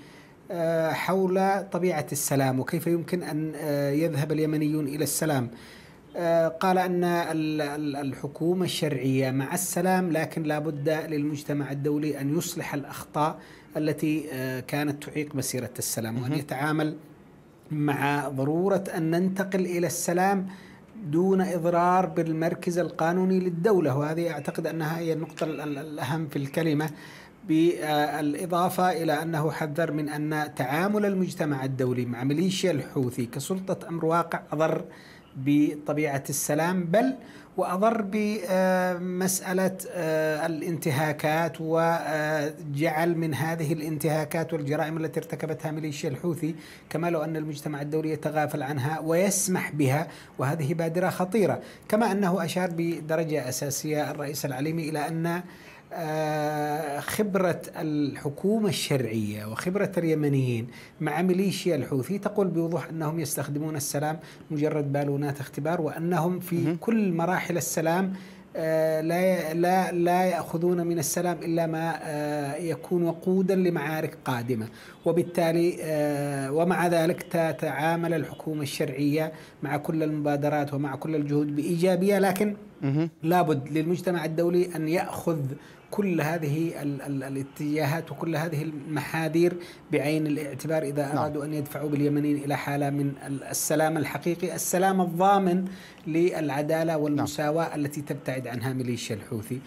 آه، حول طبيعة السلام وكيف يمكن أن آه، يذهب اليمنيون إلى السلام قال أن الحكومة الشرعية مع السلام لكن لا بد للمجتمع الدولي أن يصلح الأخطاء التي كانت تعيق مسيرة السلام وأن يتعامل مع ضرورة أن ننتقل إلى السلام دون إضرار بالمركز القانوني للدولة وهذه أعتقد أنها هي النقطة الأهم في الكلمة بالإضافة إلى أنه حذر من أن تعامل المجتمع الدولي مع ميليشيا الحوثي كسلطة أمر واقع أضر بطبيعة السلام بل واضر بمساله آه، الانتهاكات وجعل من هذه الانتهاكات والجرائم التي ارتكبتها ميليشيا الحوثي كما لو ان المجتمع الدولي يتغافل عنها ويسمح بها وهذه بادره خطيره كما انه اشار بدرجه اساسيه الرئيس العليمي الى ان آه، خبرة الحكومة الشرعية وخبرة اليمنيين مع ميليشيا الحوثي تقول بوضوح أنهم يستخدمون السلام مجرد بالونات اختبار وأنهم في كل مراحل السلام آه، لا لا لا ياخذون من السلام الا ما آه، يكون وقودا لمعارك قادمه وبالتالي ومع ذلك تتعامل الحكومه الشرعيه مع كل المبادرات ومع كل الجهود بايجابيه لكن لابد للمجتمع الدولي ان ياخذ كل هذه ال ال الاتجاهات وكل هذه المحاذير بعين الاعتبار إذا نعم. أرادوا أن يدفعوا باليمنيين إلى حالة من السلام الحقيقي السلام الضامن للعدالة نعم. والمساواة نعم. التي تبتعد عنها ميليشيا الحوثي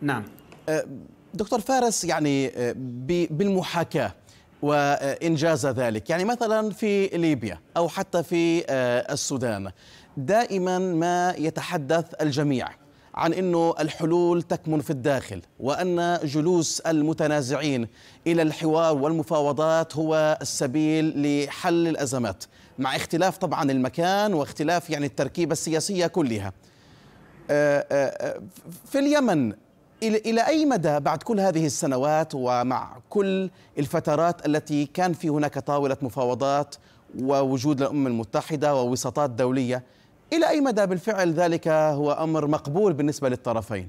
نعم أه، دكتور فارس يعني أه، بالمحاكاة وإنجاز ذلك يعني مثلا في ليبيا أو حتى في أه، السودان دائما ما يتحدث الجميع عن أن الحلول تكمن في الداخل وأن جلوس المتنازعين إلى الحوار والمفاوضات هو السبيل لحل الأزمات مع اختلاف طبعا المكان واختلاف يعني التركيبة السياسية كلها آه، آه، آه، في اليمن إلى أي مدى بعد كل هذه السنوات ومع كل الفترات التي كان في هناك طاولة مفاوضات ووجود الأمم المتحدة ووساطات دولية إلى أي مدى بالفعل ذلك هو أمر مقبول بالنسبة للطرفين؟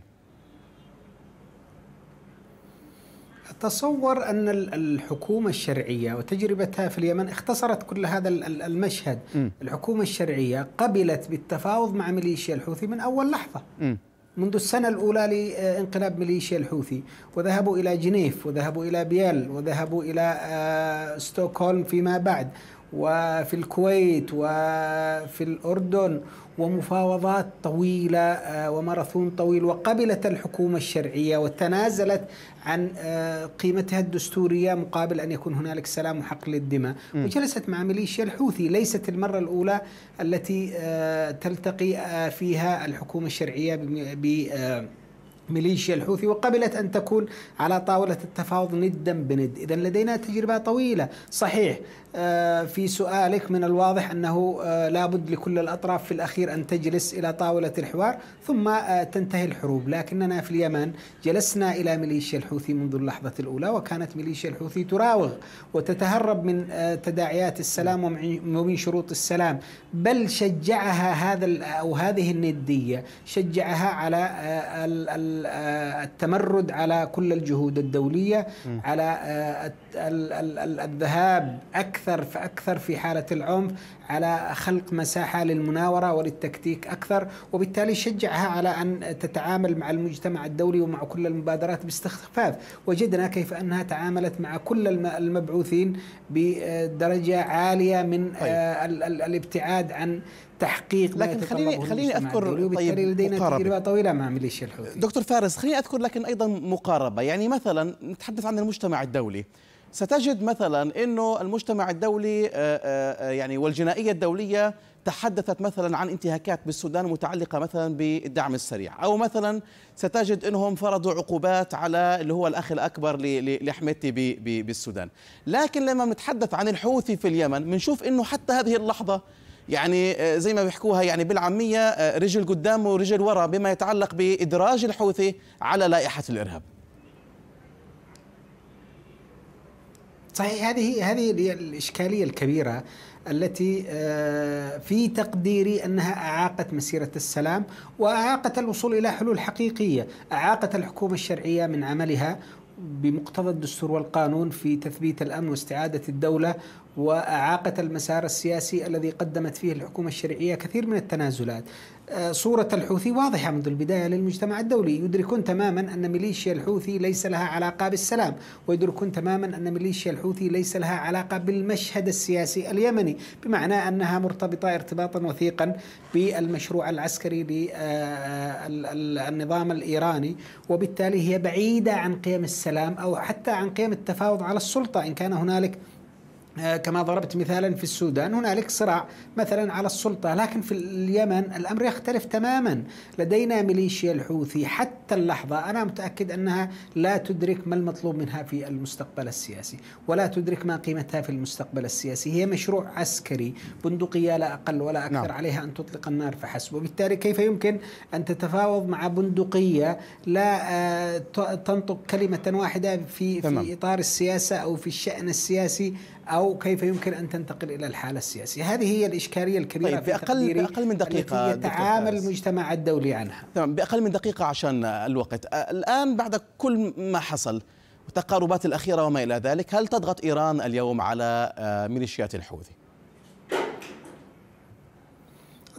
أتصور أن الحكومة الشرعية وتجربتها في اليمن اختصرت كل هذا المشهد م. الحكومة الشرعية قبلت بالتفاوض مع ميليشيا الحوثي من أول لحظة م. منذ السنة الأولى لانقلاب ميليشيا الحوثي وذهبوا إلى جنيف وذهبوا إلى بيال وذهبوا إلى آه، ستوكهولم فيما بعد وفي الكويت وفي الأردن ومفاوضات طويلة آه، وماراثون طويل وقبلت الحكومة الشرعية وتنازلت عن آه، قيمتها الدستورية مقابل أن يكون هنالك سلام وحق للدماء وجلست مع ميليشيا الحوثي ليست المرة الأولى التي آه، تلتقي فيها الحكومة الشرعية ب ميليشيا الحوثي وقبلت أن تكون على طاولة التفاوض ندا بند إذا لدينا تجربة طويلة صحيح آه، في سؤالك من الواضح أنه آه، لابد لكل الأطراف في الأخير أن تجلس إلى طاولة الحوار ثم آه، تنتهي الحروب لكننا في اليمن جلسنا إلى ميليشيا الحوثي منذ اللحظة الأولى وكانت ميليشيا الحوثي تراوغ وتتهرب من تداعيات السلام ومن شروط السلام بل شجعها هذا أو هذه الندية شجعها على آه، التمرد على كل الجهود الدولية على آه، الذهاب أكثر فأكثر في حالة العنف على خلق مساحة للمناورة وللتكتيك أكثر وبالتالي شجعها على أن تتعامل مع المجتمع الدولي ومع كل المبادرات باستخفاف وجدنا كيف أنها تعاملت مع كل المبعوثين بدرجة عالية من طيب. آه، الابتعاد عن تحقيق لكن خليني خليني اذكر طيب لدينا تجربه طويله مع ميليشيا الحوثي دكتور فارس خليني اذكر لكن ايضا مقاربه يعني مثلا نتحدث عن المجتمع الدولي ستجد مثلا انه المجتمع الدولي آه، آه، آه، يعني والجنائيه الدوليه تحدثت مثلا عن انتهاكات بالسودان متعلقه مثلا بالدعم السريع او مثلا ستجد انهم فرضوا عقوبات على اللي هو الاخ الاكبر لحميتي بالسودان لكن لما نتحدث عن الحوثي في اليمن بنشوف انه حتى هذه اللحظه يعني آه، زي ما بيحكوها يعني بالعاميه آه، رجل قدام ورجل ورا بما يتعلق بادراج الحوثي على لائحه الارهاب صحيح هذه هذه الاشكاليه الكبيره التي آه، في تقديري انها اعاقت مسيره السلام واعاقت الوصول الى حلول حقيقيه، اعاقت الحكومه الشرعيه من عملها بمقتضى الدستور والقانون في تثبيت الامن واستعاده الدوله واعاقه المسار السياسي الذي قدمت فيه الحكومه الشرعيه كثير من التنازلات، صورة الحوثي واضحة منذ البداية للمجتمع الدولي يدركون تماما أن ميليشيا الحوثي ليس لها علاقة بالسلام ويدركون تماما أن ميليشيا الحوثي ليس لها علاقة بالمشهد السياسي اليمني بمعنى أنها مرتبطة ارتباطا وثيقا بالمشروع العسكري للنظام الإيراني وبالتالي هي بعيدة عن قيم السلام أو حتى عن قيم التفاوض على السلطة إن كان هنالك آه، كما ضربت مثالا في السودان هنالك صراع مثلا على السلطه لكن في اليمن الامر يختلف تماما لدينا ميليشيا الحوثي حتى اللحظه انا متاكد انها لا تدرك ما المطلوب منها في المستقبل السياسي ولا تدرك ما قيمتها في المستقبل السياسي هي مشروع عسكري بندقيه لا اقل ولا اكثر نعم. عليها ان تطلق النار فحسب وبالتالي كيف يمكن ان تتفاوض مع بندقيه لا آه، تنطق كلمه واحده في تمام. في اطار السياسه او في الشان السياسي او كيف يمكن ان تنتقل الى الحاله السياسيه، هذه هي الاشكاليه الكبيره طيب باقل باقل من دقيقه التي يتعامل المجتمع الدولي عنها تمام نعم، باقل من دقيقه عشان الوقت، الان بعد كل ما حصل والتقاربات الاخيره وما الى ذلك، هل تضغط ايران اليوم على آه، ميليشيات الحوثي؟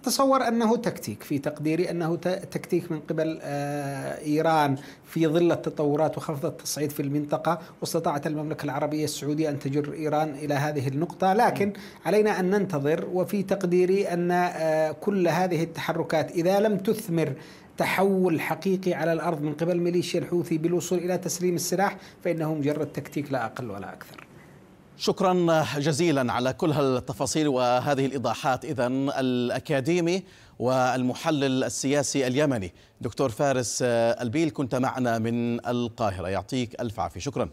تصور انه تكتيك في تقديري انه تكتيك من قبل آه، ايران في ظل التطورات وخفض التصعيد في المنطقه واستطاعت المملكه العربيه السعوديه ان تجر ايران الى هذه النقطه لكن علينا ان ننتظر وفي تقديري ان آه، كل هذه التحركات اذا لم تثمر تحول حقيقي على الارض من قبل ميليشيا الحوثي بالوصول الى تسليم السلاح فانه مجرد تكتيك لا اقل ولا اكثر شكرا جزيلا على كل هالتفاصيل وهذه الايضاحات اذا الاكاديمي والمحلل السياسي اليمني دكتور فارس البيل كنت معنا من القاهره يعطيك الف عافيه شكرا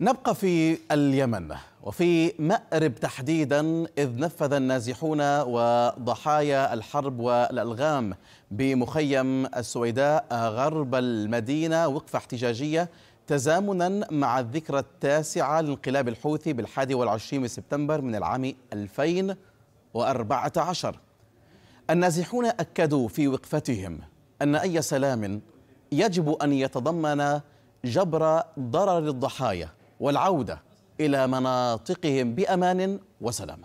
نبقى في اليمن وفي مأرب تحديدا إذ نفذ النازحون وضحايا الحرب والألغام بمخيم السويداء غرب المدينة وقفة احتجاجية تزامنا مع الذكرى التاسعة لانقلاب الحوثي بالحادي والعشرين من سبتمبر من العام 2014 النازحون أكدوا في وقفتهم أن أي سلام يجب أن يتضمن جبر ضرر الضحايا والعودة إلى مناطقهم بأمان وسلام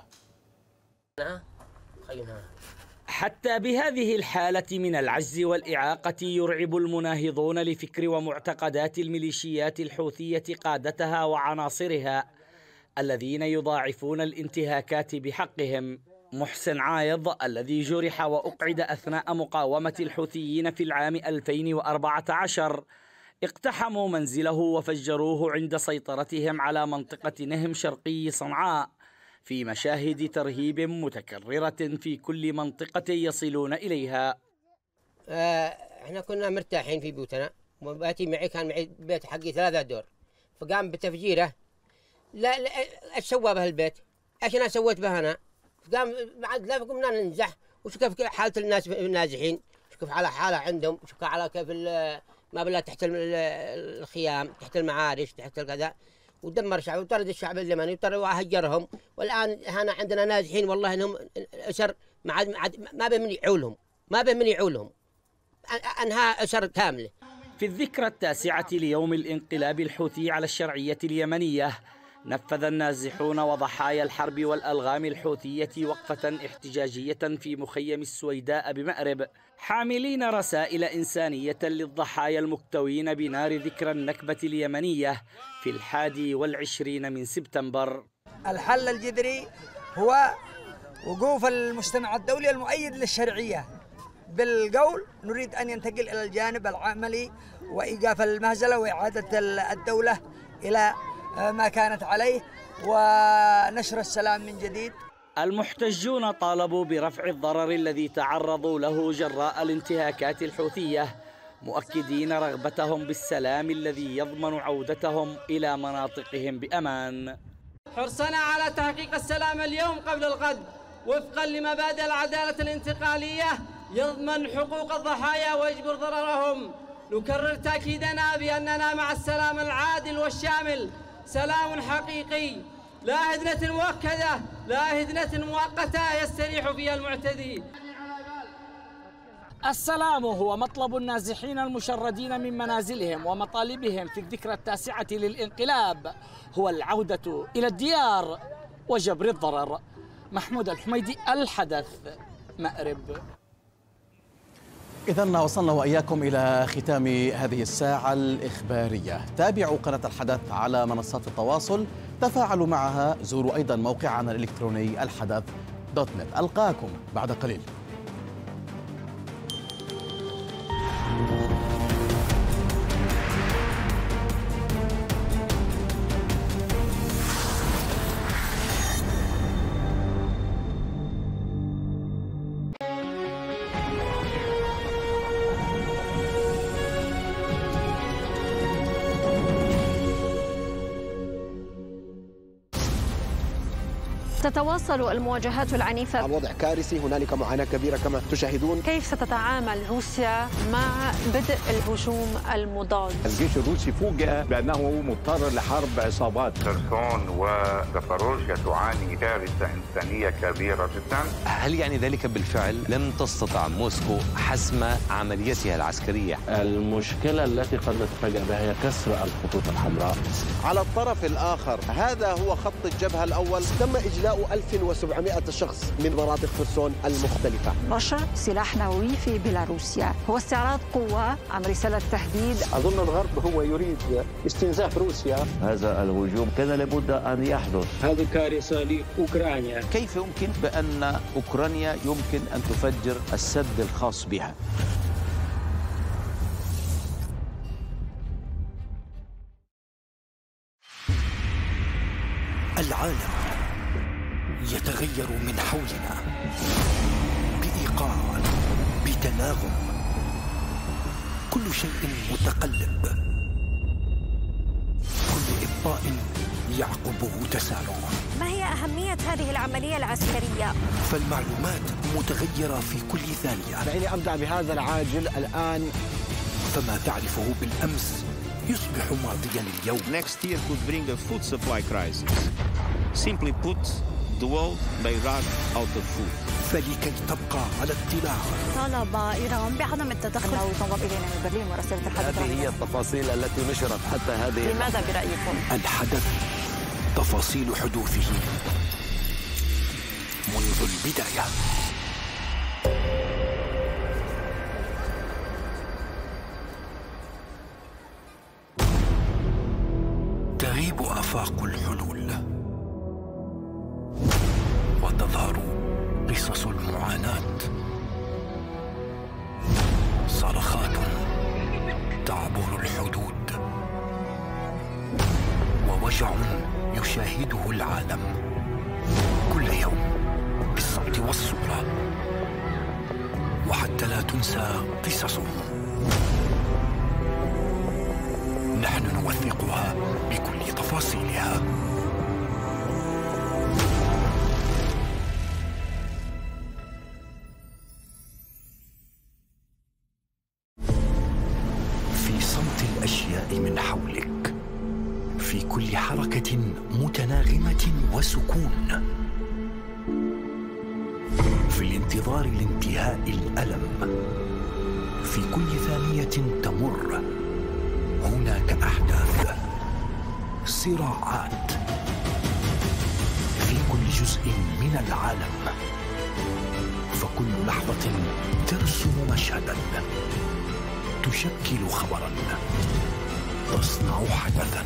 حتى بهذه الحالة من العجز والإعاقة يرعب المناهضون لفكر ومعتقدات الميليشيات الحوثية قادتها وعناصرها الذين يضاعفون الانتهاكات بحقهم محسن عايض الذي جرح وأقعد أثناء مقاومة الحوثيين في العام 2014 اقتحموا منزله وفجروه عند سيطرتهم على منطقة نهم شرقي صنعاء في مشاهد ترهيب متكررة في كل منطقة يصلون إليها احنا كنا مرتاحين في بيوتنا وباتي معي كان معي بيت حقي ثلاثة دور فقام بتفجيره لا لا ايش سوى به البيت؟ ايش انا سويت به انا؟ فقام بعد لا قمنا ننزح كيف حالة الناس النازحين شوف على حالة عندهم شو على كيف ما بلا تحت الخيام تحت المعارش تحت الكذا ودمر شعبه وطرد الشعب اليمني وطرد وهجرهم والان هنا عندنا نازحين والله انهم اسر ما عاد ما بمن يعولهم ما بمن يعولهم انها اسر كامله في الذكرى التاسعة ليوم الانقلاب الحوثي على الشرعية اليمنية نفذ النازحون وضحايا الحرب والألغام الحوثية وقفة احتجاجية في مخيم السويداء بمأرب حاملين رسائل إنسانية للضحايا المكتوين بنار ذكرى النكبة اليمنية في الحادي والعشرين من سبتمبر الحل الجذري هو وقوف المجتمع الدولي المؤيد للشرعية بالقول نريد أن ينتقل إلى الجانب العملي وإيقاف المهزلة وإعادة الدولة إلى آه، ما كانت عليه ونشر السلام من جديد المحتجون طالبوا برفع الضرر الذي تعرضوا له جراء الانتهاكات الحوثية مؤكدين رغبتهم بالسلام الذي يضمن عودتهم إلى مناطقهم بأمان حرصنا على تحقيق السلام اليوم قبل الغد وفقا لمبادئ العدالة الانتقالية يضمن حقوق الضحايا ويجبر ضررهم نكرر تأكيدنا بأننا مع السلام العادل والشامل سلام حقيقي لا هدنة مؤكدة لا هدنة مؤقتة يستريح فيها المعتدي السلام هو مطلب النازحين المشردين من منازلهم ومطالبهم في الذكرى التاسعة للانقلاب هو العودة إلى الديار وجبر الضرر محمود الحميدي الحدث مأرب إذا وصلنا وإياكم إلى ختام هذه الساعة الإخبارية تابعوا قناة الحدث على منصات التواصل تفاعلوا معها زوروا أيضا موقعنا الإلكتروني الحدث دوت نت ألقاكم بعد قليل تتواصل المواجهات العنيفة الوضع كارثي هنالك معاناة كبيرة كما تشاهدون كيف ستتعامل روسيا مع بدء الهجوم المضاد الجيش الروسي فوجئ بأنه مضطر لحرب عصابات خرسون وزاباروجيا تعاني كارثة إنسانية كبيرة جدا هل يعني ذلك بالفعل لم تستطع موسكو حسم عمليتها العسكرية المشكلة التي قد نتفاجأ بها هي كسر الخطوط الحمراء على الطرف الآخر هذا هو خط الجبهة الأول تم إجلاء 1000 1700 شخص من مناطق خرسون المختلفة نشر سلاح نووي في بيلاروسيا هو استعراض قوة عن رسالة تهديد أظن الغرب هو يريد استنزاف روسيا هذا الهجوم كان لابد أن يحدث هذه كارثة لأوكرانيا كيف يمكن بأن أوكرانيا يمكن أن تفجر السد الخاص بها العالم يتغير من حولنا بايقاع بتناغم كل شيء متقلب كل ابطاء يعقبه تسارع ما هي اهميه هذه العمليه العسكريه فالمعلومات متغيره في كل ثانيه دعيني ابدا بهذا العاجل الان فما تعرفه بالامس يصبح ماضيا اليوم Next year could bring a food supply crisis. Simply put, The run out of food. فلكي تبقى على اطلاع طالب ايران بعدم التدخل او الينا من برلين ورسائل الحدث هذه هي التفاصيل التي نشرت حتى هذه لماذا برايكم؟ الحدث تفاصيل حدوثه منذ البدايه تغيب افاق الحلول تظهر قصص المعاناة صرخات تعبر الحدود ووجع يشاهده العالم كل يوم بالصوت والصورة وحتى لا تنسى قصصهم نحن نوثقها بكل تفاصيلها صراعات في كل جزء من العالم فكل لحظة ترسم مشهدا تشكل خبرا تصنع حدثا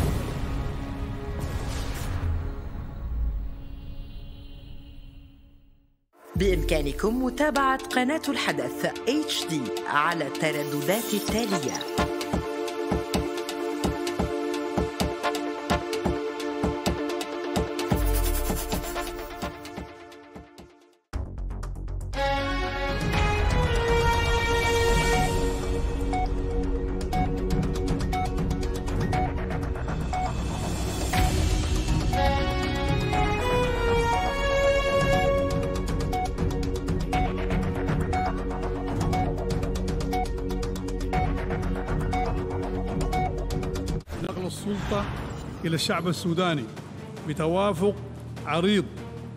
بإمكانكم متابعة قناة الحدث HD على الترددات التالية الشعب السوداني بتوافق عريض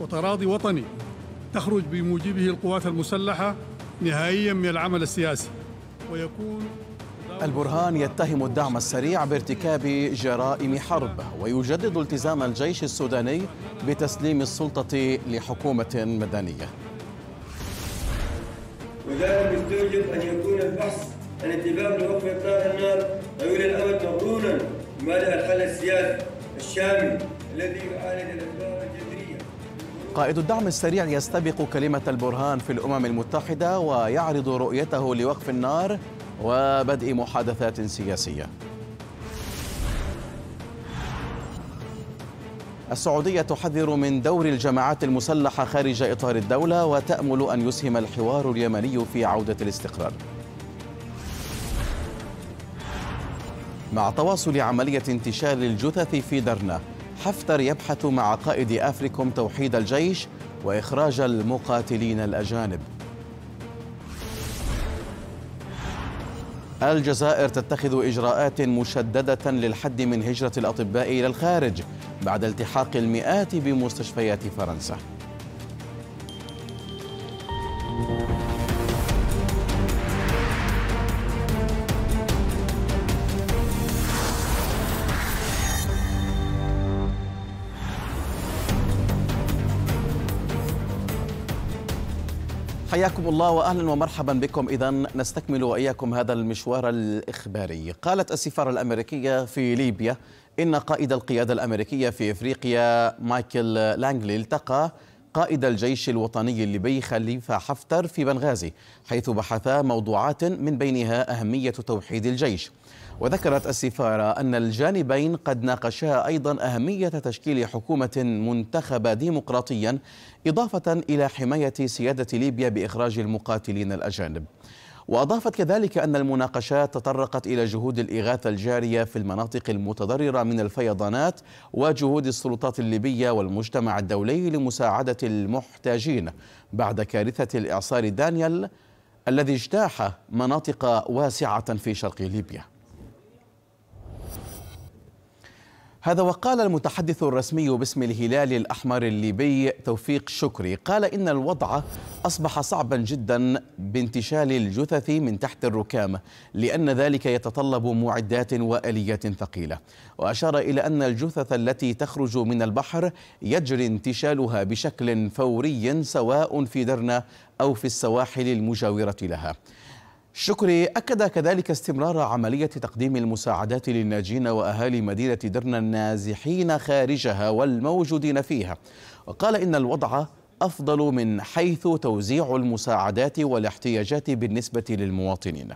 وتراضي وطني تخرج بموجبه القوات المسلحة نهائيا من العمل السياسي ويكون البرهان يتهم الدعم السريع بارتكاب جرائم حرب ويجدد التزام الجيش السوداني بتسليم السلطة لحكومة مدنية وذلك يستوجب أن يكون البحث عن اتباع لوقف إطلاق النار طويل الأمد مقرونا لها الحل السياسي الشامل الذي يعالج الأفكار الجذرية قائد الدعم السريع يستبق كلمة البرهان في الأمم المتحدة ويعرض رؤيته لوقف النار وبدء محادثات سياسية السعودية تحذر من دور الجماعات المسلحة خارج إطار الدولة وتأمل أن يسهم الحوار اليمني في عودة الاستقرار مع تواصل عملية انتشار الجثث في درنا حفتر يبحث مع قائد أفريكم توحيد الجيش وإخراج المقاتلين الأجانب الجزائر تتخذ إجراءات مشددة للحد من هجرة الأطباء إلى الخارج بعد التحاق المئات بمستشفيات فرنسا حياكم الله واهلا ومرحبا بكم اذا نستكمل واياكم هذا المشوار الاخباري. قالت السفاره الامريكيه في ليبيا ان قائد القياده الامريكيه في افريقيا مايكل لانجلي التقى قائد الجيش الوطني الليبي خليفه حفتر في بنغازي حيث بحثا موضوعات من بينها اهميه توحيد الجيش. وذكرت السفارة أن الجانبين قد ناقشا أيضا أهمية تشكيل حكومة منتخبة ديمقراطيا إضافة إلى حماية سيادة ليبيا بإخراج المقاتلين الأجانب وأضافت كذلك أن المناقشات تطرقت إلى جهود الإغاثة الجارية في المناطق المتضررة من الفيضانات وجهود السلطات الليبية والمجتمع الدولي لمساعدة المحتاجين بعد كارثة الإعصار دانيال الذي اجتاح مناطق واسعة في شرق ليبيا هذا وقال المتحدث الرسمي باسم الهلال الأحمر الليبي توفيق شكري قال إن الوضع أصبح صعبا جدا بانتشال الجثث من تحت الركام لأن ذلك يتطلب معدات وآليات ثقيلة وأشار إلى أن الجثث التي تخرج من البحر يجري انتشالها بشكل فوري سواء في درنة أو في السواحل المجاورة لها شكري أكد كذلك استمرار عملية تقديم المساعدات للناجين وأهالي مدينة درنا النازحين خارجها والموجودين فيها وقال إن الوضع أفضل من حيث توزيع المساعدات والاحتياجات بالنسبة للمواطنين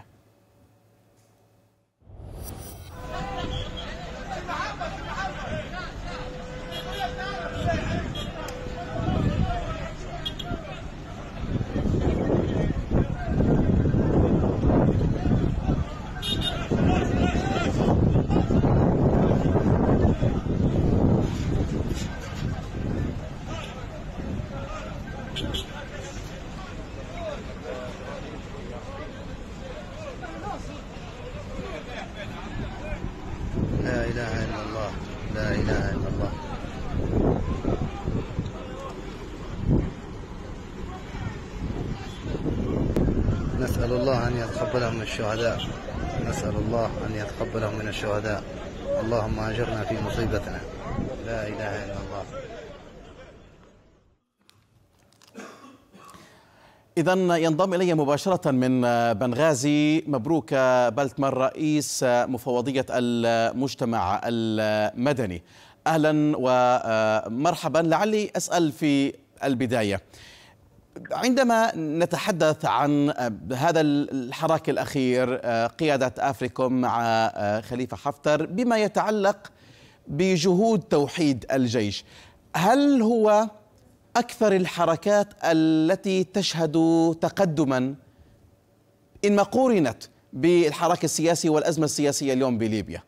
الشهداء نسأل الله أن يتقبله من الشهداء اللهم أجرنا في مصيبتنا لا إله إلا الله إذا ينضم إلي مباشرة من بنغازي مبروك بلتمر رئيس مفوضية المجتمع المدني أهلا ومرحبا لعلي أسأل في البداية عندما نتحدث عن هذا الحراك الأخير آه، قيادة أفريكوم مع آه، خليفة حفتر بما يتعلق بجهود توحيد الجيش هل هو أكثر الحركات التي تشهد تقدما إنما قورنت بالحراك السياسي والأزمة السياسية اليوم بليبيا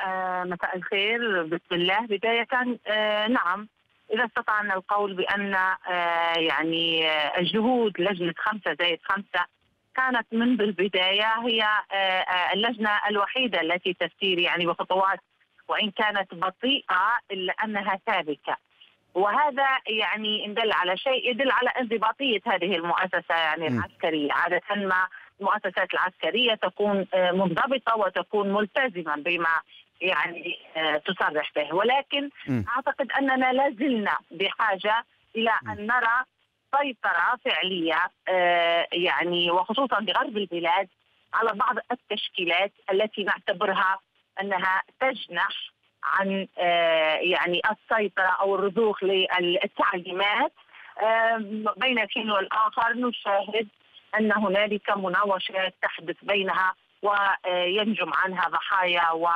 آه، مساء الخير بسم الله بداية نعم اذا استطعنا القول بان آه، يعني آه، جهود لجنه خمسه زائد خمسه كانت منذ البدايه هي آه، اللجنه الوحيده التي تسير يعني بخطوات وان كانت بطيئه الا انها ثابته. وهذا يعني ان دل على شيء يدل على انضباطيه هذه المؤسسه يعني العسكريه، عاده ما المؤسسات العسكريه تكون منضبطه وتكون ملتزمه بما يعني آه، تصرح به ولكن م. اعتقد اننا لا زلنا بحاجه الى ان نرى سيطره فعليه آه، يعني وخصوصا بغرب البلاد على بعض التشكيلات التي نعتبرها انها تجنح عن آه، يعني السيطره او الرضوخ للتعليمات بين حين والاخر نشاهد ان هنالك مناوشات تحدث بينها وينجم عنها ضحايا و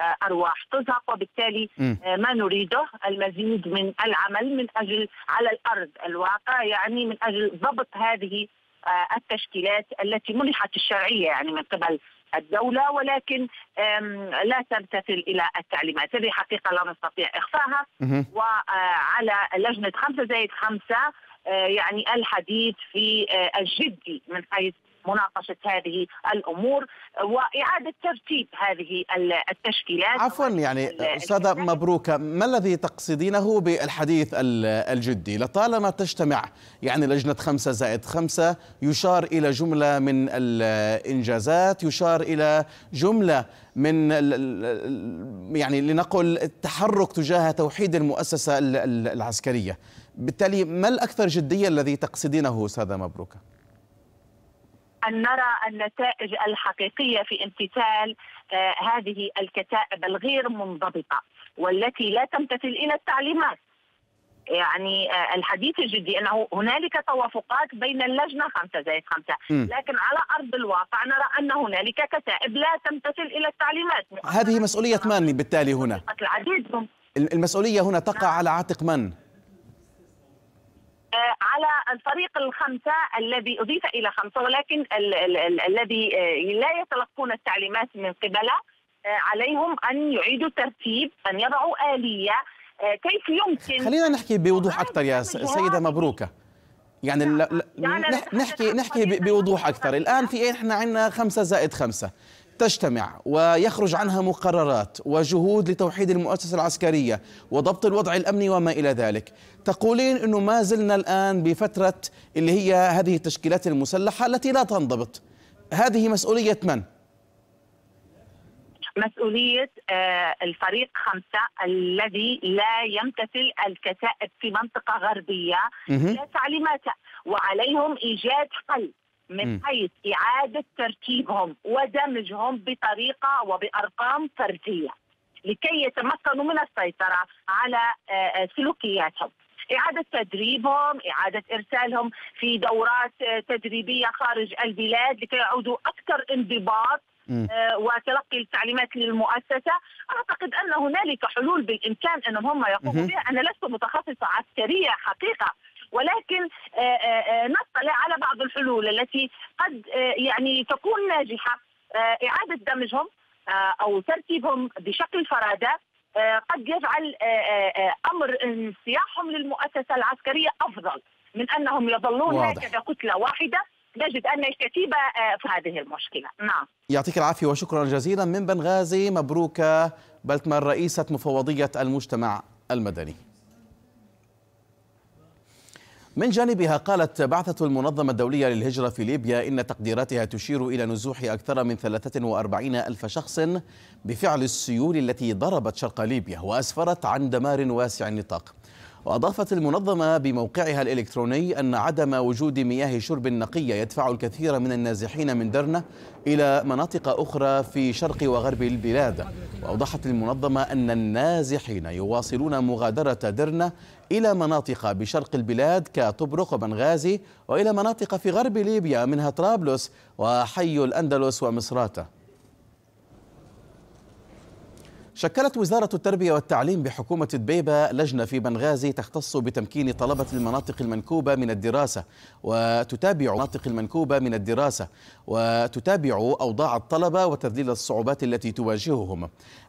آه، ارواح تزهق وبالتالي آه، ما نريده المزيد من العمل من اجل على الارض الواقع يعني من اجل ضبط هذه آه، التشكيلات التي منحت الشرعيه يعني من قبل الدولة ولكن لا تمتثل إلى التعليمات هذه حقيقة لا نستطيع إخفاها وعلى لجنة خمسة زائد خمسة يعني الحديث في الجدي من حيث مناقشه هذه الامور واعاده ترتيب هذه التشكيلات عفوا يعني استاذه مبروكه ما الذي تقصدينه بالحديث الجدي لطالما تجتمع يعني لجنه خمسة زائد خمسة يشار الى جمله من الانجازات يشار الى جمله من يعني لنقل التحرك تجاه توحيد المؤسسه العسكريه بالتالي ما الاكثر جديه الذي تقصدينه استاذه مبروكه أن نرى النتائج الحقيقية في امتثال آه، هذه الكتائب الغير منضبطة والتي لا تمتثل إلى التعليمات يعني آه، الحديث الجدي انه هنالك توافقات بين اللجنه خمسه زائد خمسه، لكن على ارض الواقع نرى ان هنالك كتائب لا تمتثل الى التعليمات. هذه مسؤوليه من بالتالي هنا؟ العديد المسؤوليه هنا تقع على عاتق من؟ آه، على الفريق الخمسة الذي أضيف إلى خمسة ولكن ال ال ال الذي آه، لا يتلقون التعليمات من قبله آه، عليهم أن يعيدوا الترتيب أن يضعوا آلية كيف يمكن خلينا نحكي بوضوح أكثر يا يعني سيدة مبروكة يعني لا لا يعني نحكي نحكي بوضوح أكثر الآن في إحنا إيه؟ عندنا خمسة زائد خمسة تجتمع ويخرج عنها مقررات وجهود لتوحيد المؤسسة العسكرية وضبط الوضع الأمني وما إلى ذلك تقولين أنه ما زلنا الآن بفترة اللي هي هذه التشكيلات المسلحة التي لا تنضبط هذه مسؤولية من؟ مسؤولية آه، الفريق خمسة الذي لا يمتثل الكتائب في منطقة غربية لا تعليماته وعليهم إيجاد حل من حيث إعادة تركيبهم ودمجهم بطريقة وبأرقام فردية لكي يتمكنوا من السيطرة على آه، آه، سلوكياتهم إعادة تدريبهم إعادة إرسالهم في دورات آه، تدريبية خارج البلاد لكي يعودوا أكثر انضباط وتلقي التعليمات للمؤسسة أعتقد أن هنالك حلول بالإمكان أنهم هم يقوموا بها أنا لست متخصصة عسكرية حقيقة ولكن آه، آه، آه، نطلع على بعض الحلول التي قد يعني تكون ناجحه اعاده دمجهم او ترتيبهم بشكل فراده قد يجعل امر انسياحهم للمؤسسه العسكريه افضل من انهم يظلون هكذا كتله واحده نجد ان الكتيبه في هذه المشكله، نعم. يعطيك العافيه وشكرا جزيلا من بنغازي مبروكه بلتمر رئيسه مفوضيه المجتمع المدني. من جانبها قالت بعثة المنظمة الدولية للهجرة في ليبيا إن تقديراتها تشير إلى نزوح أكثر من 43 ألف شخص بفعل السيول التي ضربت شرق ليبيا وأسفرت عن دمار واسع النطاق وأضافت المنظمة بموقعها الإلكتروني أن عدم وجود مياه شرب نقية يدفع الكثير من النازحين من درنة إلى مناطق أخرى في شرق وغرب البلاد وأوضحت المنظمة أن النازحين يواصلون مغادرة درنة إلى مناطق بشرق البلاد كطبرق وبنغازي وإلى مناطق في غرب ليبيا منها طرابلس وحي الأندلس ومصراتة شكلت وزارة التربية والتعليم بحكومة دبيبة لجنة في بنغازي تختص بتمكين طلبة المناطق المنكوبة من الدراسة وتتابع المناطق المنكوبة من الدراسة وتتابع أوضاع الطلبة وتذليل الصعوبات التي تواجههم.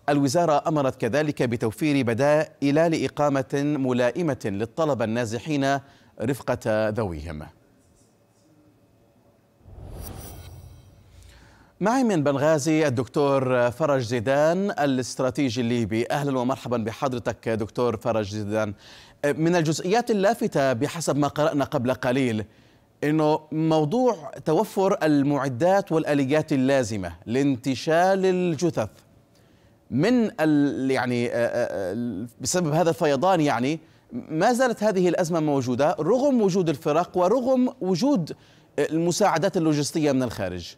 الوزارة أمرت كذلك بتوفير بدائل لإقامة ملائمة للطلبة النازحين رفقة ذويهم. معي من بنغازي الدكتور فرج زيدان الاستراتيجي الليبي اهلا ومرحبا بحضرتك دكتور فرج زيدان من الجزئيات اللافته بحسب ما قرانا قبل قليل انه موضوع توفر المعدات والاليات اللازمه لانتشال الجثث من ال يعني آه، آه، آه، بسبب هذا الفيضان يعني ما زالت هذه الازمه موجوده رغم وجود الفرق ورغم وجود المساعدات اللوجستيه من الخارج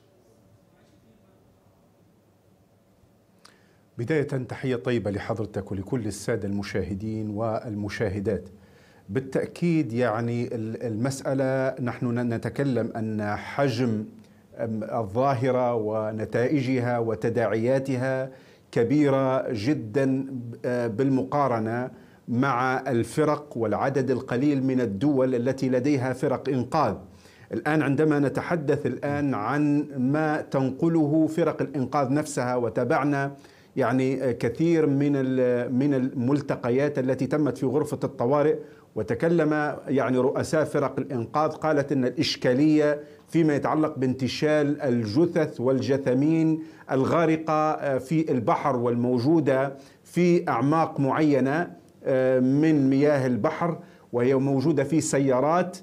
بداية تحية طيبة لحضرتك ولكل السادة المشاهدين والمشاهدات بالتأكيد يعني المسألة نحن نتكلم أن حجم الظاهرة ونتائجها وتداعياتها كبيرة جدا آه، بالمقارنة مع الفرق والعدد القليل من الدول التي لديها فرق إنقاذ الآن عندما نتحدث الآن عن ما تنقله فرق الإنقاذ نفسها وتابعنا يعني آه, كثير من من الملتقيات التي تمت في غرفه الطوارئ وتكلم يعني رؤساء فرق الانقاذ قالت ان الاشكاليه فيما يتعلق بانتشال الجثث والجثمين الغارقه آه, في البحر والموجوده في اعماق معينه آه, من مياه البحر وهي موجوده في سيارات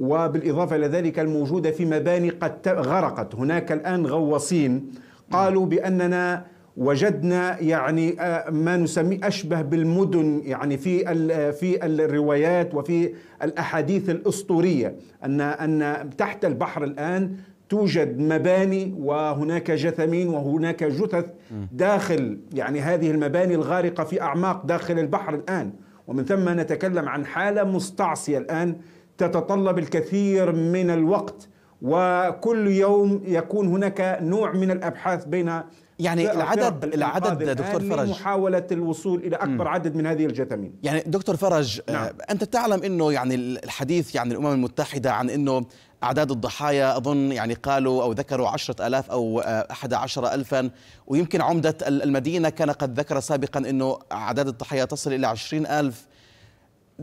وبالاضافه الى ذلك الموجوده في مباني قد غرقت هناك الان غواصين قالوا باننا وجدنا يعني آه، ما نسميه اشبه بالمدن يعني في آه، في الروايات وفي الاحاديث الاسطوريه ان ان تحت البحر الان توجد مباني وهناك جثمين وهناك جثث داخل يعني هذه المباني الغارقه في اعماق داخل البحر الان ومن ثم نتكلم عن حاله مستعصيه الان تتطلب الكثير من الوقت وكل يوم يكون هناك نوع من الابحاث بين يعني العدد العدد دكتور فرج محاولة الوصول إلى أكبر م. عدد من هذه الجثامين يعني دكتور فرج آه، نعم. أنت تعلم أنه يعني الحديث يعني الأمم المتحدة عن أنه أعداد الضحايا أظن يعني قالوا أو ذكروا عشرة ألاف أو آه، أحد عشر ألفا ويمكن عمدة المدينة كان قد ذكر سابقا أنه أعداد الضحايا تصل إلى عشرين ألف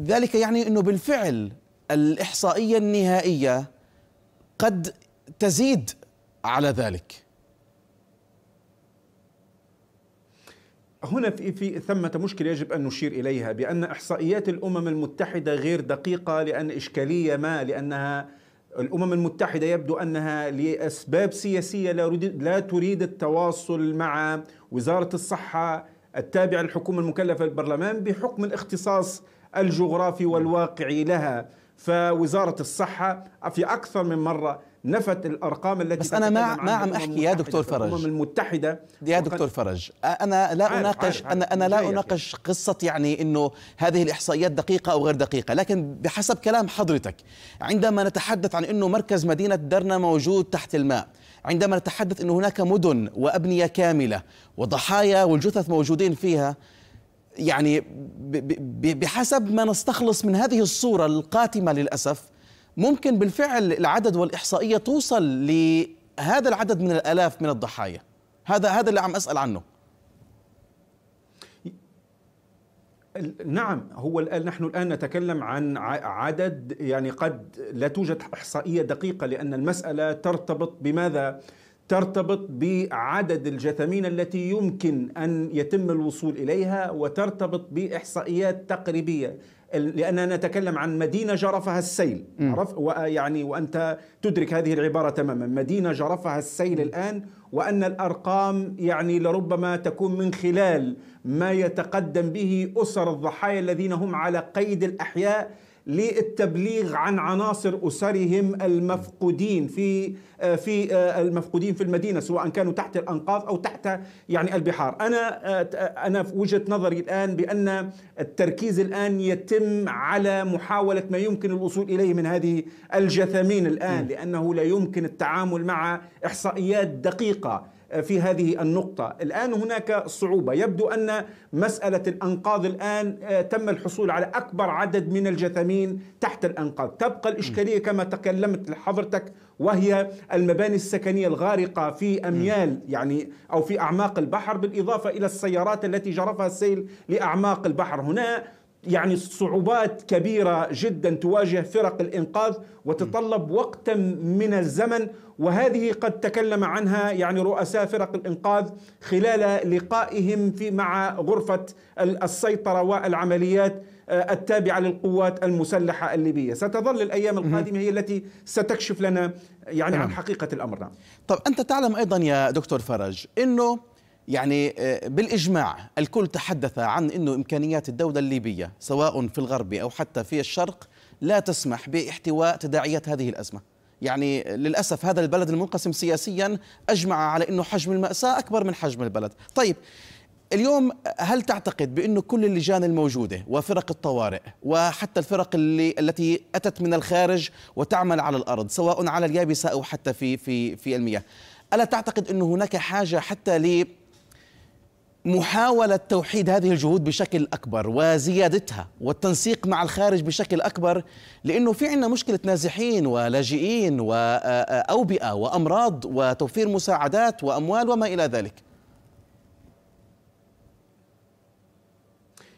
ذلك يعني أنه بالفعل الإحصائية النهائية قد تزيد على ذلك هنا في, في ثمة مشكلة يجب أن نشير إليها بأن إحصائيات الأمم المتحدة غير دقيقة لأن إشكالية ما لأنها الأمم المتحدة يبدو أنها لأسباب سياسية لا تريد التواصل مع وزارة الصحة التابعة للحكومة المكلفة البرلمان بحكم الاختصاص الجغرافي والواقعي لها فوزارة الصحة في أكثر من مرة نفت الارقام التي بس انا ما ما عم احكي يا دكتور فرج الامم المتحده يا دكتور فرج انا لا عارف اناقش عارف عارف انا انا لا اناقش قصه يعني انه هذه الاحصائيات دقيقه او غير دقيقه لكن بحسب كلام حضرتك عندما نتحدث عن انه مركز مدينه درنا موجود تحت الماء عندما نتحدث انه هناك مدن وابنيه كامله وضحايا والجثث موجودين فيها يعني بحسب ما نستخلص من هذه الصوره القاتمه للاسف ممكن بالفعل العدد والإحصائية توصل لهذا العدد من الآلاف من الضحايا هذا هذا اللي عم أسأل عنه نعم هو الآن نحن الآن نتكلم عن عدد يعني قد لا توجد إحصائية دقيقة لأن المسألة ترتبط بماذا ترتبط بعدد الجثامين التي يمكن أن يتم الوصول إليها وترتبط بإحصائيات تقريبية لأننا نتكلم عن مدينة جرفها السيل عرف ويعني وأنت تدرك هذه العبارة تماما مدينة جرفها السيل الآن وأن الأرقام يعني لربما تكون من خلال ما يتقدم به أسر الضحايا الذين هم على قيد الأحياء للتبليغ عن عناصر اسرهم المفقودين في آه، في آه، المفقودين في المدينه سواء كانوا تحت الانقاض او تحت يعني البحار انا آه، انا في وجهه نظري الان بان التركيز الان يتم على محاوله ما يمكن الوصول اليه من هذه الجثامين الان لانه لا يمكن التعامل مع احصائيات دقيقه في هذه النقطة الآن هناك صعوبة يبدو أن مسألة الأنقاض الآن آه، تم الحصول على أكبر عدد من الجثمين تحت الأنقاض تبقى الإشكالية كما تكلمت لحضرتك وهي المباني السكنية الغارقة في أميال يعني أو في أعماق البحر بالإضافة إلى السيارات التي جرفها السيل لأعماق البحر هنا يعني صعوبات كبيره جدا تواجه فرق الانقاذ وتطلب وقتا من الزمن وهذه قد تكلم عنها يعني رؤساء فرق الإنقاذ خلال لقائهم في مع غرفة السيطرة والعمليات آه، التابعة للقوات المسلحة الليبية ستظل الأيام القادمة هي التي ستكشف لنا يعني عن نعم. حقيقة الأمر نعم. طب أنت تعلم أيضا يا دكتور فرج أنه يعني آه، بالإجماع الكل تحدث عن أنه إمكانيات الدولة الليبية سواء في الغرب أو حتى في الشرق لا تسمح باحتواء تداعيات هذه الأزمة يعني للأسف هذا البلد المنقسم سياسيا أجمع على أنه حجم المأساة أكبر من حجم البلد طيب اليوم هل تعتقد بانه كل اللجان الموجوده وفرق الطوارئ وحتى الفرق اللي التي اتت من الخارج وتعمل على الارض سواء على اليابسه او حتى في في في المياه الا تعتقد انه هناك حاجه حتى محاولة توحيد هذه الجهود بشكل أكبر وزيادتها والتنسيق مع الخارج بشكل أكبر لأنه في عندنا مشكلة نازحين ولاجئين وأوبئة وأمراض وتوفير مساعدات وأموال وما إلى ذلك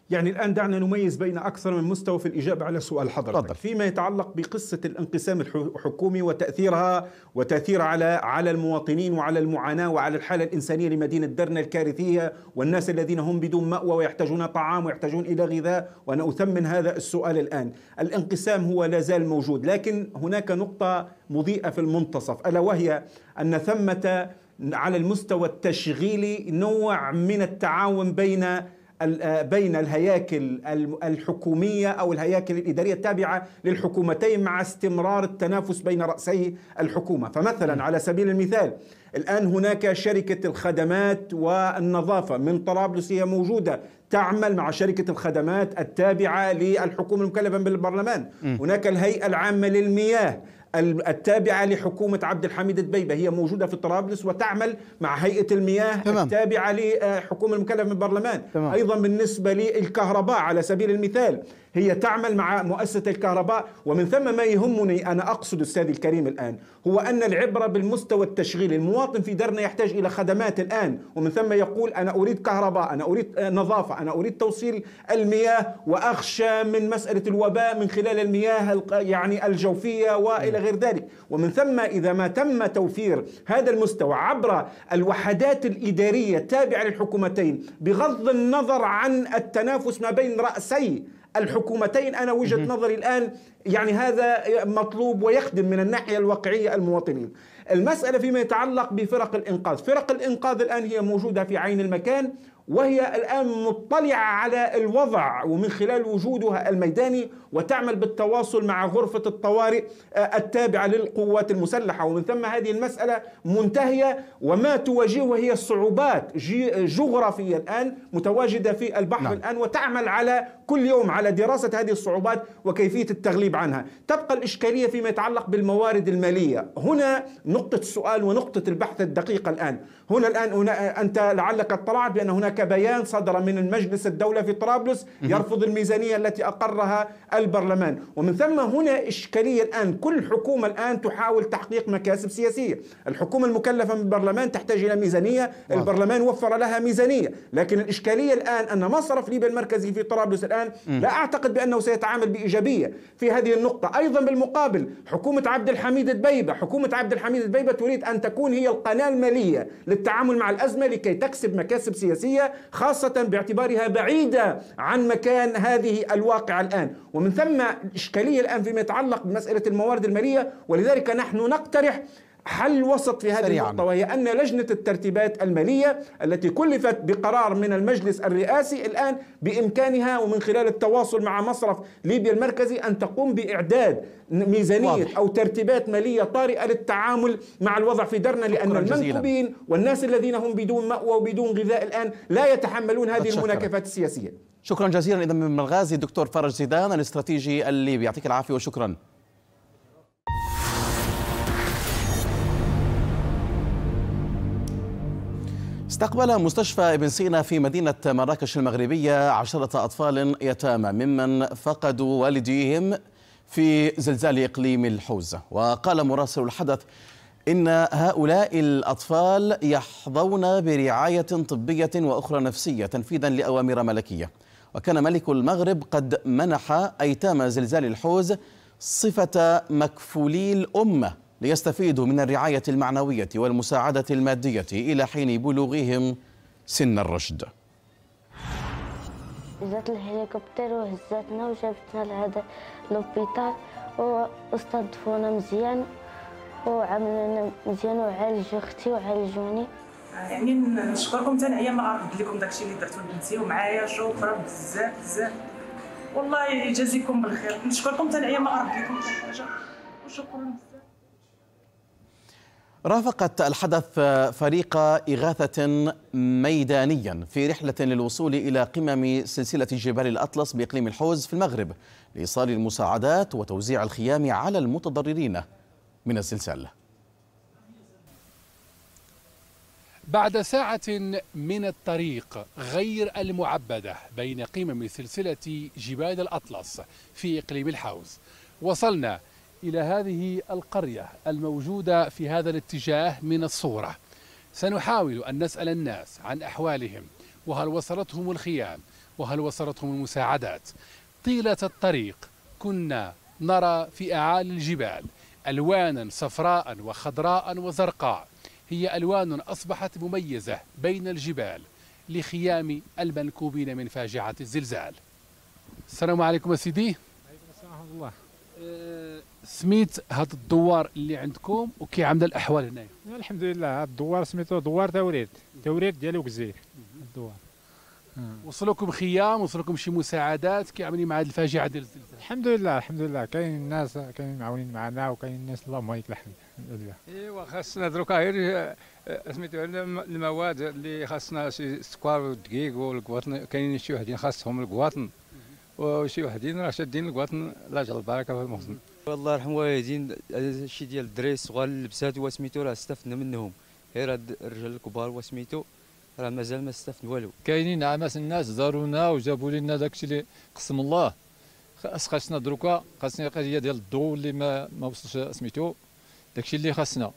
يعني الآن دعنا نميز بين أكثر من مستوى في الإجابة على سؤال حضرتك طبعا. فيما يتعلق بقصة الانقسام الحكومي وتأثيرها وتأثير على على المواطنين وعلى المعاناة وعلى الحالة الإنسانية لمدينة درنا الكارثية والناس الذين هم بدون مأوى ويحتاجون طعام ويحتاجون إلى غذاء وأنا أثمن هذا السؤال الآن الانقسام هو لا زال موجود لكن هناك نقطة مضيئة في المنتصف ألا وهي أن ثمة على المستوى التشغيلي نوع من التعاون بين آه، بين الهياكل الحكومية أو الهياكل الإدارية التابعة للحكومتين مع استمرار التنافس بين رأسي الحكومة فمثلا على سبيل المثال الآن هناك شركة الخدمات والنظافة من طرابلس هي موجودة تعمل مع شركة الخدمات التابعة للحكومة المكلفة بالبرلمان هناك الهيئة العامة للمياه التابعة لحكومة عبد الحميد الدبيبة هي موجودة في طرابلس وتعمل مع هيئة المياه تمام. التابعة لحكومة المكلفة من البرلمان تمام. أيضا بالنسبة للكهرباء على سبيل المثال هي تعمل مع مؤسسة الكهرباء ومن ثم ما يهمني أنا أقصد أستاذي الكريم الآن هو أن العبرة بالمستوى التشغيلي المواطن في دارنا يحتاج إلى خدمات الآن ومن ثم يقول أنا أريد كهرباء أنا أريد آه، نظافة أنا أريد توصيل المياه وأخشى من مسألة الوباء من خلال المياه يعني الجوفية وإلى غير ذلك ومن ثم إذا ما تم توفير هذا المستوى عبر الوحدات الإدارية التابعة للحكومتين بغض النظر عن التنافس ما بين رأسي الحكومتين انا وجهه نظري الان يعني هذا مطلوب ويخدم من الناحيه الواقعيه المواطنين. المساله فيما يتعلق بفرق الانقاذ، فرق الانقاذ الان هي موجوده في عين المكان وهي الآن مطلعة على الوضع ومن خلال وجودها الميداني وتعمل بالتواصل مع غرفة الطوارئ آه، التابعة للقوات المسلحة ومن ثم هذه المسألة منتهيه وما تواجهه هي الصعوبات جغرافية الآن متواجدة في البحر نعم. الآن وتعمل على كل يوم على دراسة هذه الصعوبات وكيفية التغليب عنها تبقى الإشكالية فيما يتعلق بالموارد المالية هنا نقطة السؤال ونقطة البحث الدقيقة الآن هنا الآن هنا أنت لعلك اطلعت بأن هناك بيان صدر من المجلس الدولة في طرابلس يرفض الميزانية التي أقرها البرلمان ومن ثم هنا إشكالية الآن كل حكومة الآن تحاول تحقيق مكاسب سياسية الحكومة المكلفة من البرلمان تحتاج إلى ميزانية البرلمان وفر لها ميزانية لكن الإشكالية الآن أن مصرف ليبيا المركزي في طرابلس الآن لا أعتقد بأنه سيتعامل بإيجابية في هذه النقطة أيضا بالمقابل حكومة عبد الحميد دبيبة حكومة عبد الحميد دبيبة تريد أن تكون هي القناة المالية للتعامل مع الأزمة لكي تكسب مكاسب سياسية خاصة باعتبارها بعيدة عن مكان هذه الواقع الآن ومن ثم إشكالية الآن فيما يتعلق بمسألة الموارد المالية ولذلك نحن نقترح حل وسط في هذه النقطة وهي أن لجنة الترتيبات المالية التي كلفت بقرار من المجلس الرئاسي الآن بإمكانها ومن خلال التواصل مع مصرف ليبيا المركزي أن تقوم بإعداد ميزانية واضح. أو ترتيبات مالية طارئة للتعامل مع الوضع في درنا لأن المنكوبين والناس الذين هم بدون مأوى وبدون غذاء الآن لا يتحملون هذه المناكفات السياسية شكرا جزيلا إذا من الغازي الدكتور فرج زيدان الاستراتيجي الليبي يعطيك العافية وشكرا استقبل مستشفى ابن سينا في مدينة مراكش المغربية عشرة أطفال يتامى ممن فقدوا والديهم في زلزال إقليم الحوزة وقال مراسل الحدث إن هؤلاء الأطفال يحظون برعاية طبية وأخرى نفسية تنفيذا لأوامر ملكية وكان ملك المغرب قد منح أيتام زلزال الحوز صفة مكفولي الأمة ليستفيدوا من الرعاية المعنوية والمساعدة المادية إلى حين بلوغهم سن الرشد هزت الهليكوبتر وهزتنا وجابتنا لهذا لوبيتال واستضفونا مزيان وعملنا مزيان وعالجوا اختي وعالجوني يعني نشكركم تاني انايا ما غنرد لكم داكشي اللي درتو لبنتي ومعايا شكرا بزاف بزاف والله يجازيكم بالخير نشكركم تاني انايا ما غنرد لكم حتى حاجه وشكرا بزاف رافقت الحدث فريق إغاثة ميدانيا في رحلة للوصول إلى قمم سلسلة جبال الأطلس بإقليم الحوز في المغرب لإيصال المساعدات وتوزيع الخيام على المتضررين من السلسلة بعد ساعة من الطريق غير المعبدة بين قمم سلسلة جبال الأطلس في إقليم الحوز وصلنا إلى هذه القرية الموجودة في هذا الاتجاه من الصورة سنحاول أن نسأل الناس عن أحوالهم وهل وصلتهم الخيام وهل وصلتهم المساعدات طيلة الطريق كنا نرى في أعالي الجبال ألوانا صفراء وخضراء وزرقاء هي ألوان أصبحت مميزة بين الجبال لخيام المنكوبين من فاجعة الزلزال السلام عليكم سيدي عليكم السلام ورحمة الله أه، سميت هاد الدوار اللي عندكم وكيعامل الاحوال هنايا الحمد لله هاد الدوار سميتو دوار توريد توريد ديال وكزير الدوار وصلوكم خيام وصلوكم شي مساعدات كيعاملين مع هاد الفاجعه ديال الزلزال الحمد لله الحمد لله كاين الناس كاين معاونين معنا وكاين الناس اللهم لك الحمد لله ايوا خاصنا دروكا غير آه، سميتو المواد اللي خاصنا شي سكوار والدقيق والقواطن كاينين شي وحدين خاصهم القواطن وشي وحدين راه شادين القواطن لاجل البركه في المخزن الله يرحم والدين الشيء ديال الدراري الصغار لبسات وسميتو راه استفدنا منهم غير هاد الرجال الكبار وسميتو راه مازال ما استفدنا والو كاينين عماس الناس زارونا وجابوا لنا داكشي اللي قسم الله خاصنا دروكا خاصني القضيه ديال الضو اللي ما ما وصلش سميتو داكشي اللي خاصنا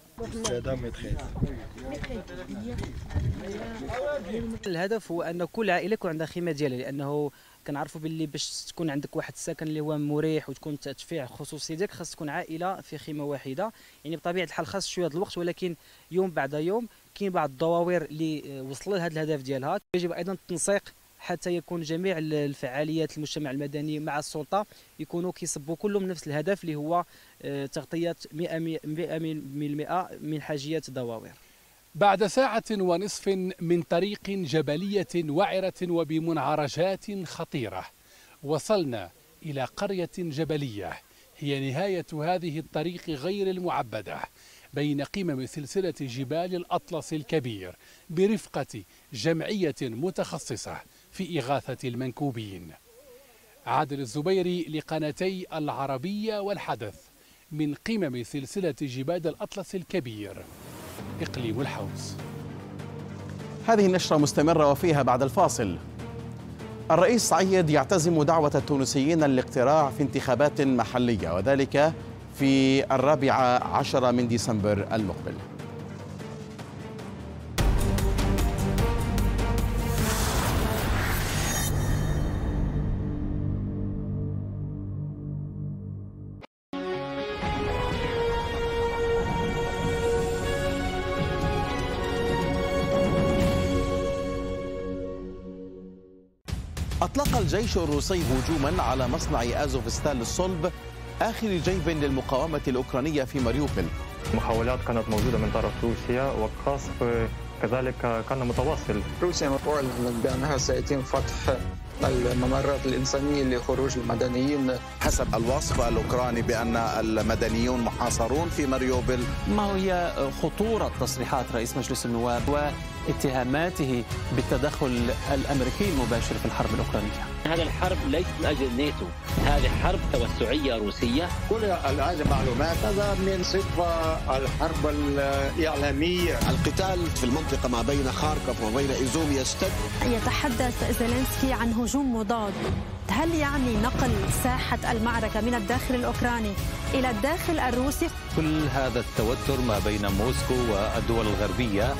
الهدف هو ان كل عائله يكون عندها خيمه ديالها لانه كنعرفوا باللي باش تكون عندك واحد السكن اللي هو مريح وتكون تدفيع خصوصي ديالك خاص تكون عائله في خيمه واحده يعني بطبيعه الحال خاص شويه الوقت ولكن يوم بعد يوم كاين بعض الدواوير اللي آه، وصل لهذا الهدف ديالها يجب ايضا التنسيق حتى يكون جميع الفعاليات المجتمع المدني مع السلطه يكونوا كيصبوا كلهم نفس الهدف اللي هو آه، تغطيه 100% من حاجيات الدواوير بعد ساعة ونصف من طريق جبلية وعرة وبمنعرجات خطيرة وصلنا إلى قرية جبلية هي نهاية هذه الطريق غير المعبدة بين قمم سلسلة جبال الأطلس الكبير برفقة جمعية متخصصة في إغاثة المنكوبين عادل الزبيري لقناتي العربية والحدث من قمم سلسلة جبال الأطلس الكبير إقليم الحوز هذه النشرة مستمرة وفيها بعد الفاصل الرئيس سعيد يعتزم دعوة التونسيين للاقتراع في انتخابات محلية وذلك في الرابع عشر من ديسمبر المقبل الجيش الروسي هجوما على مصنع أزوفستال الصلب آخر جيب للمقاومة الأوكرانية في ماريوبل. محاولات كانت موجودة من طرف روسيا والقصف كذلك كان متواصل روسيا تعلن بأنها سيتم فتح الممرات الإنسانية لخروج المدنيين حسب الوصف الأوكراني بأن المدنيون محاصرون في ماريوبل. ما هي خطورة تصريحات رئيس مجلس النواب و اتهاماته بالتدخل الأمريكي المباشر في الحرب الأوكرانية هذه الحرب ليست من أجل ناتو، هذه حرب توسعية روسية كل هذه المعلومات هذا من صفة الحرب الإعلامية القتال في المنطقة ما بين خاركوف وبين إيزوم يشتد يتحدث زيلينسكي عن هجوم مضاد هل يعني نقل ساحة المعركة من الداخل الأوكراني إلى الداخل الروسي؟ كل هذا التوتر ما بين موسكو والدول الغربية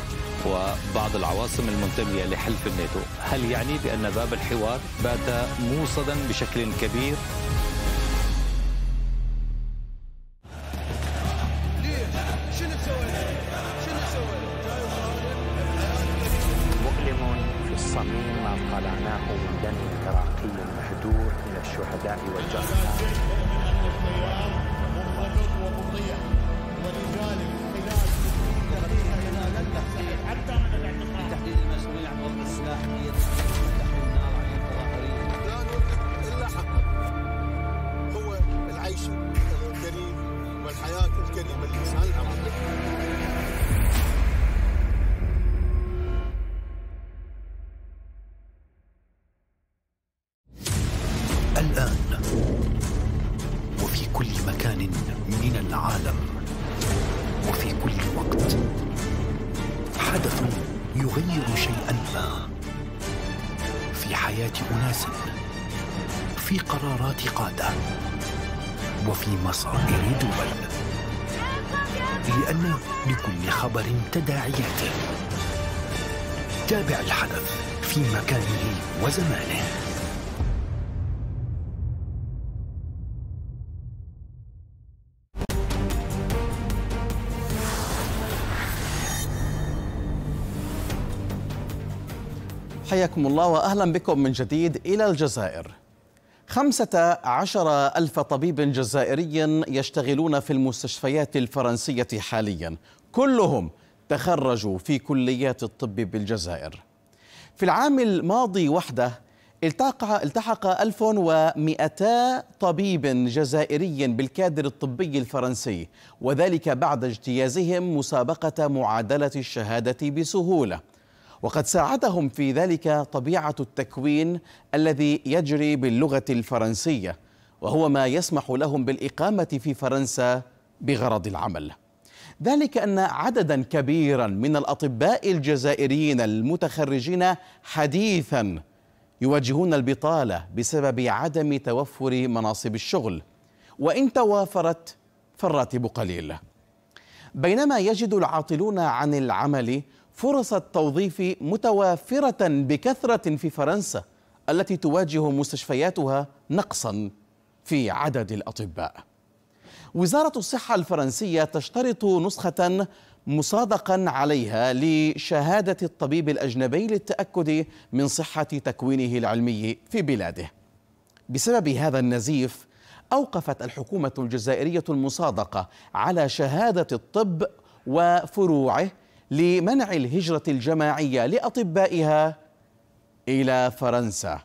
وبعض العواصم المنتمية لحلف الناتو هل يعني بأن باب الحوار بات موصدا بشكل كبير؟ مؤلم في الصميم ما قلعناه من دم تراقي مهدور من الشهداء والجرحى تداعياته تابع الحدث في مكانه وزمانه حياكم الله وأهلا بكم من جديد إلى الجزائر خمسة عشر ألف طبيب جزائري يشتغلون في المستشفيات الفرنسية حاليا كلهم تخرجوا في كليات الطب بالجزائر في العام الماضي وحده التحق التحق 1200 طبيب جزائري بالكادر الطبي الفرنسي وذلك بعد اجتيازهم مسابقة معادلة الشهادة بسهولة وقد ساعدهم في ذلك طبيعة التكوين الذي يجري باللغة الفرنسية وهو ما يسمح لهم بالإقامة في فرنسا بغرض العمل ذلك أن عددا كبيرا من الأطباء الجزائريين المتخرجين حديثا يواجهون البطالة بسبب عدم توفر مناصب الشغل وإن توافرت فالراتب قليل بينما يجد العاطلون عن العمل فرص التوظيف متوافرة بكثرة في فرنسا التي تواجه مستشفياتها نقصا في عدد الأطباء وزارة الصحة الفرنسية تشترط نسخة مصادقا عليها لشهادة الطبيب الأجنبي للتأكد من صحة تكوينه العلمي في بلاده بسبب هذا النزيف أوقفت الحكومة الجزائرية المصادقة على شهادة الطب وفروعه لمنع الهجرة الجماعية لأطبائها إلى فرنسا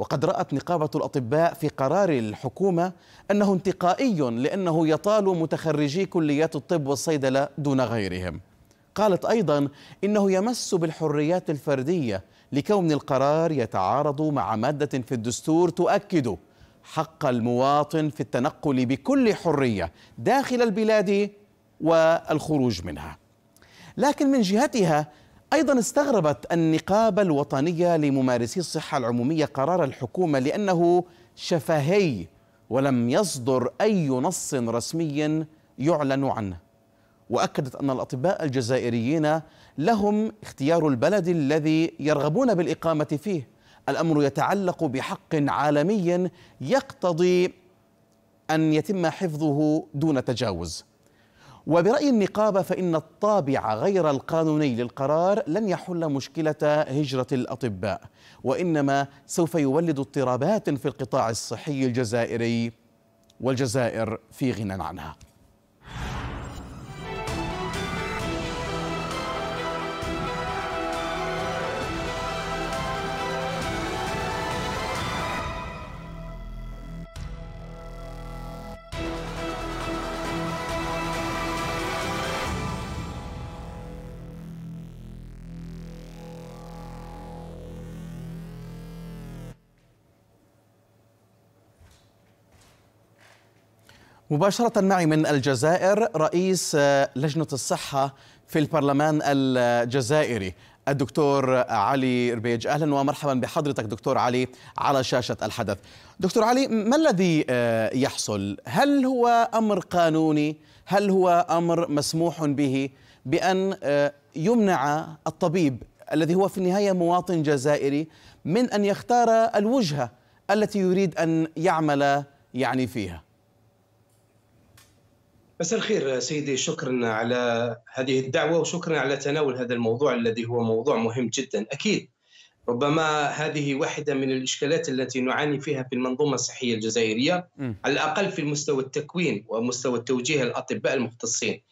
وقد رأت نقابة الأطباء في قرار الحكومة أنه انتقائي لأنه يطال متخرجي كليات الطب والصيدلة دون غيرهم قالت أيضا إنه يمس بالحريات الفردية لكون القرار يتعارض مع مادة في الدستور تؤكد حق المواطن في التنقل بكل حرية داخل البلاد والخروج منها لكن من جهتها أيضا استغربت النقابة الوطنية لممارسي الصحة العمومية قرار الحكومة لأنه شفهي ولم يصدر أي نص رسمي يعلن عنه وأكدت أن الأطباء الجزائريين لهم اختيار البلد الذي يرغبون بالإقامة فيه الأمر يتعلق بحق عالمي يقتضي أن يتم حفظه دون تجاوز وبرأي النقابة فإن الطابع غير القانوني للقرار لن يحل مشكلة هجرة الأطباء وإنما سوف يولد اضطرابات في القطاع الصحي الجزائري والجزائر في غنى عنها مباشرة معي من الجزائر رئيس آه، لجنة الصحة في البرلمان الجزائري الدكتور علي ربيج أهلا ومرحبا بحضرتك دكتور علي على شاشة الحدث دكتور علي ما الذي آه، يحصل؟ هل هو أمر قانوني؟ هل هو أمر مسموح به بأن آه، يمنع الطبيب الذي هو في النهاية مواطن جزائري من أن يختار الوجهة التي يريد أن يعمل يعني فيها؟ مساء الخير سيدي شكرا على هذه الدعوه وشكرا على تناول هذا الموضوع الذي هو موضوع مهم جدا اكيد ربما هذه واحده من الاشكالات التي نعاني فيها في المنظومه الصحيه الجزائريه م. على الاقل في مستوى التكوين ومستوى التوجيه الاطباء المختصين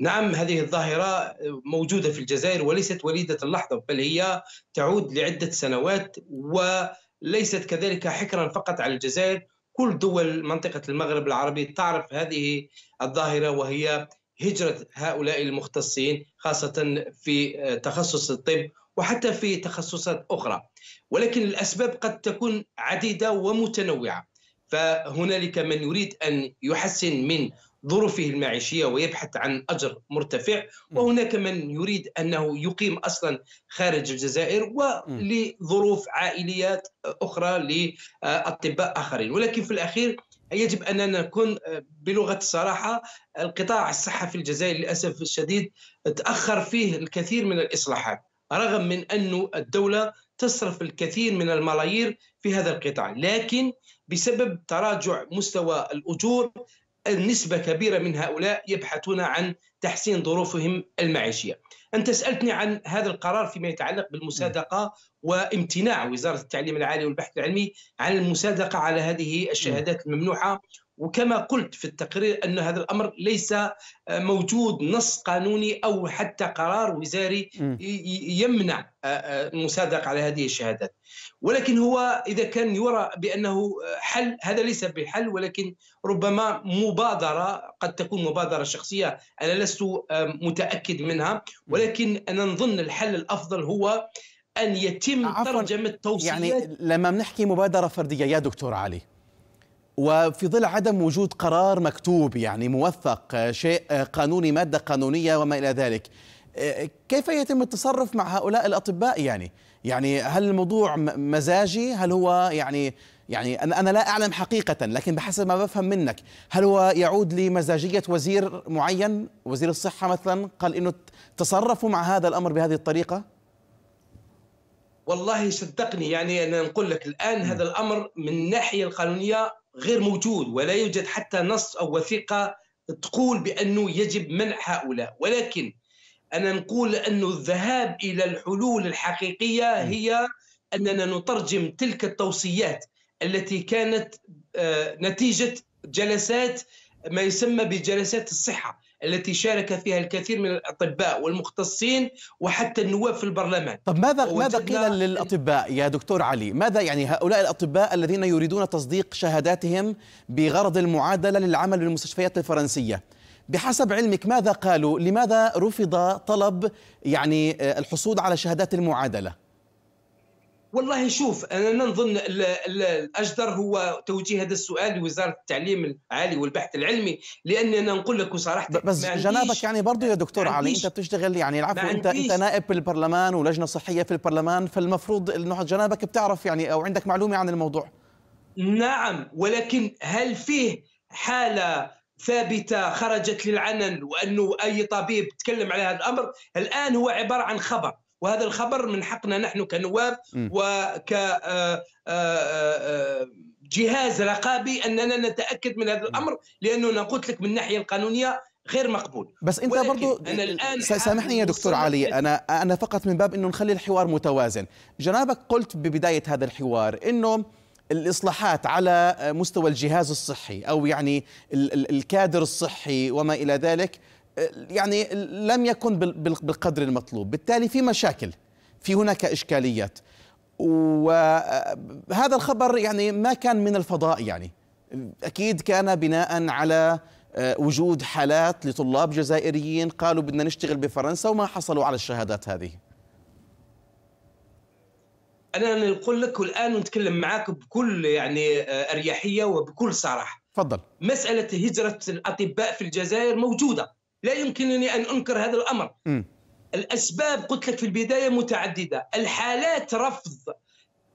نعم هذه الظاهرة موجودة في الجزائر وليست وليدة اللحظة بل هي تعود لعدة سنوات وليست كذلك حكرا فقط على الجزائر كل دول منطقة المغرب العربي تعرف هذه الظاهرة وهي هجرة هؤلاء المختصين خاصة في تخصص الطب وحتى في تخصصات أخرى ولكن الأسباب قد تكون عديدة ومتنوعة فهنالك من يريد أن يحسن من ظروفه المعيشية ويبحث عن أجر مرتفع وهناك من يريد أنه يقيم أصلا خارج الجزائر ولظروف عائليات أخرى لأطباء آخرين ولكن في الأخير يجب أننا نكون بلغة الصراحة القطاع الصحة في الجزائر للأسف الشديد تأخر فيه الكثير من الإصلاحات رغم من أن الدولة تصرف الكثير من الملايير في هذا القطاع لكن بسبب تراجع مستوى الأجور نسبة كبيرة من هؤلاء يبحثون عن تحسين ظروفهم المعيشية أنت سألتني عن هذا القرار فيما يتعلق بالمصادقة وامتناع وزارة التعليم العالي والبحث العلمي عن المصادقة على هذه الشهادات الممنوحة وكما قلت في التقرير أن هذا الأمر ليس آه، موجود نص قانوني أو حتى قرار وزاري يمنع آه، آه، المصادقة على هذه الشهادات ولكن هو إذا كان يرى بأنه حل هذا ليس بحل ولكن ربما مبادرة قد تكون مبادرة شخصية أنا لست متأكد منها ولكن أنا نظن الحل الأفضل هو أن يتم ترجمة يعني توصيات يعني لما بنحكي مبادرة فردية يا دكتور علي وفي ظل عدم وجود قرار مكتوب يعني موثق شيء قانوني مادة قانونية وما إلى ذلك كيف يتم التصرف مع هؤلاء الأطباء يعني يعني هل الموضوع مزاجي هل هو يعني يعني أنا أنا لا أعلم حقيقة لكن بحسب ما بفهم منك هل هو يعود لمزاجية وزير معين وزير الصحة مثلا قال إنه تصرفوا مع هذا الأمر بهذه الطريقة؟ والله صدقني يعني انا نقول لك الان هذا الامر من الناحيه القانونيه غير موجود ولا يوجد حتى نص أو وثيقة تقول بأنه يجب منع هؤلاء ولكن أنا نقول أن الذهاب إلى الحلول الحقيقية هي أننا نترجم تلك التوصيات التي كانت آه، نتيجة جلسات ما يسمى بجلسات الصحة التي شارك فيها الكثير من الاطباء والمختصين وحتى النواب في البرلمان طب ماذا ماذا قيل للاطباء يا دكتور علي ماذا يعني هؤلاء الاطباء الذين يريدون تصديق شهاداتهم بغرض المعادله للعمل بالمستشفيات الفرنسيه بحسب علمك ماذا قالوا لماذا رفض طلب يعني آه، الحصول على شهادات المعادله والله شوف انا نظن الاجدر هو توجيه هذا السؤال لوزاره التعليم العالي والبحث العلمي انا نقول لك وصراحه بس جنابك يعني برضه يا دكتور علي انت بتشتغل يعني العفو انت انت نائب بالبرلمان ولجنه صحيه في البرلمان فالمفروض انه جنابك بتعرف يعني او عندك معلومه عن الموضوع نعم ولكن هل فيه حاله ثابته خرجت للعلن وانه اي طبيب تكلم على هذا الامر الان هو عباره عن خبر وهذا الخبر من حقنا نحن كنواب وك آه، آه، آه، جهاز رقابي اننا نتاكد من هذا الامر لانه انا قلت لك من الناحيه القانونيه غير مقبول بس انت برضو أنا الآن سامحني يا دكتور علي انا انا فقط من باب انه نخلي الحوار متوازن جنابك قلت ببدايه هذا الحوار انه الاصلاحات على مستوى الجهاز الصحي او يعني الكادر الصحي وما الى ذلك يعني لم يكن بالقدر المطلوب بالتالي في مشاكل في هناك إشكاليات وهذا الخبر يعني ما كان من الفضاء يعني أكيد كان بناء على آه، وجود حالات لطلاب جزائريين قالوا بدنا نشتغل بفرنسا وما حصلوا على الشهادات هذه انا نقول لك والان نتكلم معك بكل يعني آه، اريحيه وبكل صراحه تفضل مساله هجره الاطباء في الجزائر موجوده لا يمكنني أن أنكر هذا الأمر م. الأسباب قلت لك في البداية متعددة الحالات رفض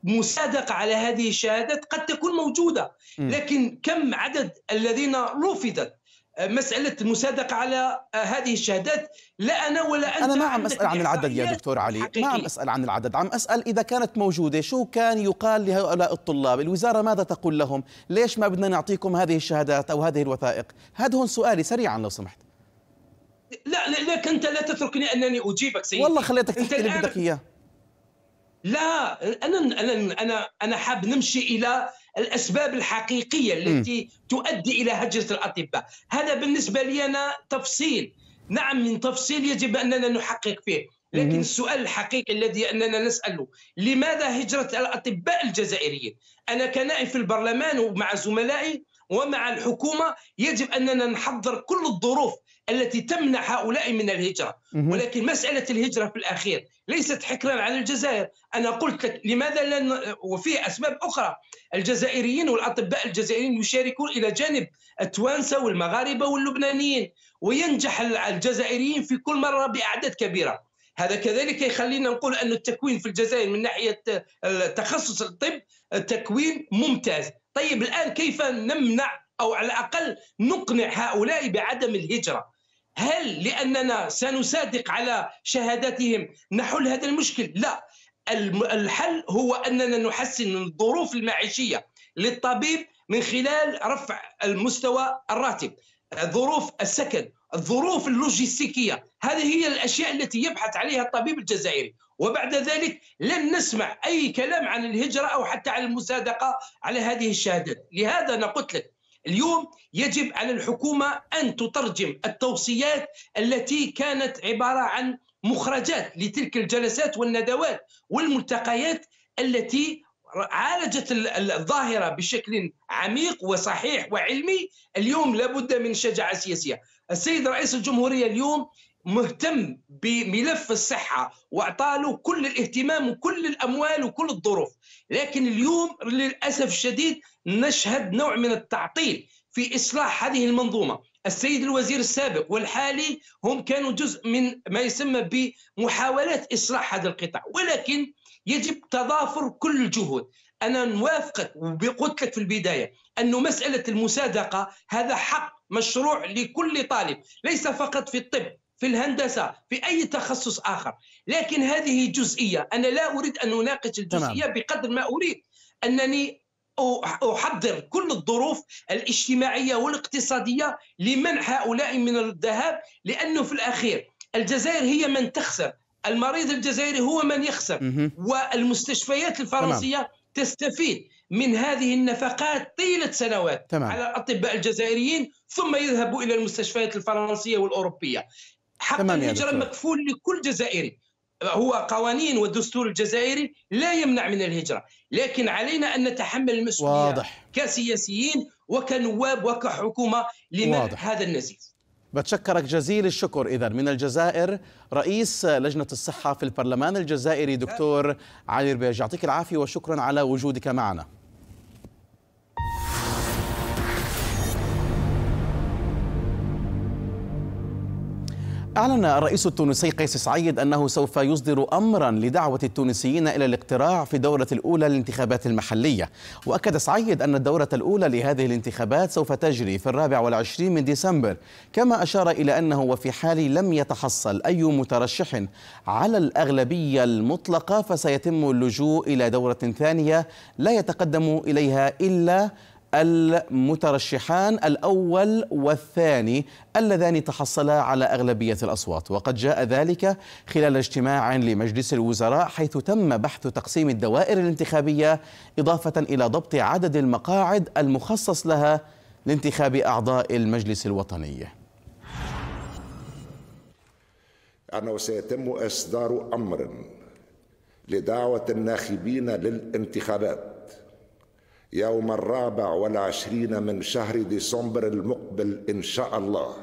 مصادقة على هذه الشهادات قد تكون موجودة لكن كم عدد الذين رفضت مسألة المصادقة على هذه الشهادات لا أنا ولا أنت أنا ما عم أسأل عن العدد يا دكتور علي حقيقي. ما عم أسأل عن العدد عم أسأل إذا كانت موجودة شو كان يقال لهؤلاء الطلاب الوزارة ماذا تقول لهم ليش ما بدنا نعطيكم هذه الشهادات أو هذه الوثائق هذا هون سؤالي سريعا لو سمحت لا لك انت لا تتركني انني اجيبك سيدي والله خليتك تحكي اللي بدك اياه لا انا انا انا انا حاب نمشي الى الاسباب الحقيقيه التي م. تؤدي الى هجره الاطباء هذا بالنسبه لي انا تفصيل نعم من تفصيل يجب اننا نحقق فيه لكن السؤال الحقيقي الذي اننا نساله لماذا هجره الاطباء الجزائريين انا كنائب في البرلمان ومع زملائي ومع الحكومه يجب اننا نحضر كل الظروف التي تمنع هؤلاء من الهجرة ولكن مسألة الهجرة في الأخير ليست حكرا على الجزائر أنا قلت لك لماذا لن وفيه أسباب أخرى الجزائريين والأطباء الجزائريين يشاركون إلى جانب التوانسة والمغاربة واللبنانيين وينجح الجزائريين في كل مرة بأعداد كبيرة هذا كذلك يخلينا نقول أن التكوين في الجزائر من ناحية تخصص الطب تكوين ممتاز طيب الآن كيف نمنع أو على الأقل نقنع هؤلاء بعدم الهجرة هل لاننا سنصادق على شهاداتهم نحل هذا المشكل؟ لا الحل هو اننا نحسن الظروف المعيشيه للطبيب من خلال رفع المستوى الراتب ظروف السكن الظروف اللوجستيكيه هذه هي الاشياء التي يبحث عليها الطبيب الجزائري وبعد ذلك لن نسمع اي كلام عن الهجره او حتى عن المصادقه على هذه الشهادات لهذا انا قلت لك اليوم يجب على الحكومة أن تترجم التوصيات التي كانت عبارة عن مخرجات لتلك الجلسات والندوات والملتقيات التي عالجت الظاهرة بشكل عميق وصحيح وعلمي اليوم لابد من شجاعة سياسية السيد رئيس الجمهورية اليوم مهتم بملف الصحة وأعطاله كل الاهتمام وكل الأموال وكل الظروف لكن اليوم للأسف الشديد نشهد نوع من التعطيل في إصلاح هذه المنظومة السيد الوزير السابق والحالي هم كانوا جزء من ما يسمى بمحاولات إصلاح هذا القطاع ولكن يجب تضافر كل الجهود أنا نوافقك وقلت لك في البداية أن مسألة المسادقة هذا حق مشروع لكل طالب ليس فقط في الطب في الهندسة في أي تخصص آخر لكن هذه جزئية أنا لا أريد أن أناقش الجزئية بقدر ما أريد أنني احضر كل الظروف الاجتماعيه والاقتصاديه لمنع هؤلاء من الذهاب لانه في الاخير الجزائر هي من تخسر المريض الجزائري هو من يخسر والمستشفيات الفرنسيه تستفيد من هذه النفقات طيله سنوات تمام. على الاطباء الجزائريين ثم يذهبوا الى المستشفيات الفرنسيه والاوروبيه حق الهجره مكفول لكل جزائري هو قوانين والدستور الجزائري لا يمنع من الهجرة لكن علينا أن نتحمل المسؤولية واضح. كسياسيين وكنواب وكحكومة لمنع هذا النزيف بتشكرك جزيل الشكر إذا من الجزائر رئيس لجنة الصحة في البرلمان الجزائري دكتور علي ربيع يعطيك العافية وشكرا على وجودك معنا أعلن الرئيس التونسي قيس سعيد أنه سوف يصدر أمرا لدعوة التونسيين إلى الاقتراع في الدورة الأولى للانتخابات المحلية وأكد سعيد أن الدورة الأولى لهذه الانتخابات سوف تجري في الرابع والعشرين من ديسمبر كما أشار إلى أنه وفي حال لم يتحصل أي مترشح على الأغلبية المطلقة فسيتم اللجوء إلى دورة ثانية لا يتقدم إليها إلا المترشحان الأول والثاني اللذان تحصلا على أغلبية الأصوات وقد جاء ذلك خلال اجتماع لمجلس الوزراء حيث تم بحث تقسيم الدوائر الانتخابية إضافة إلى ضبط عدد المقاعد المخصص لها لانتخاب أعضاء المجلس الوطني أنه سيتم إصدار أمر لدعوة الناخبين للانتخابات يوم الرابع والعشرين من شهر ديسمبر المقبل إن شاء الله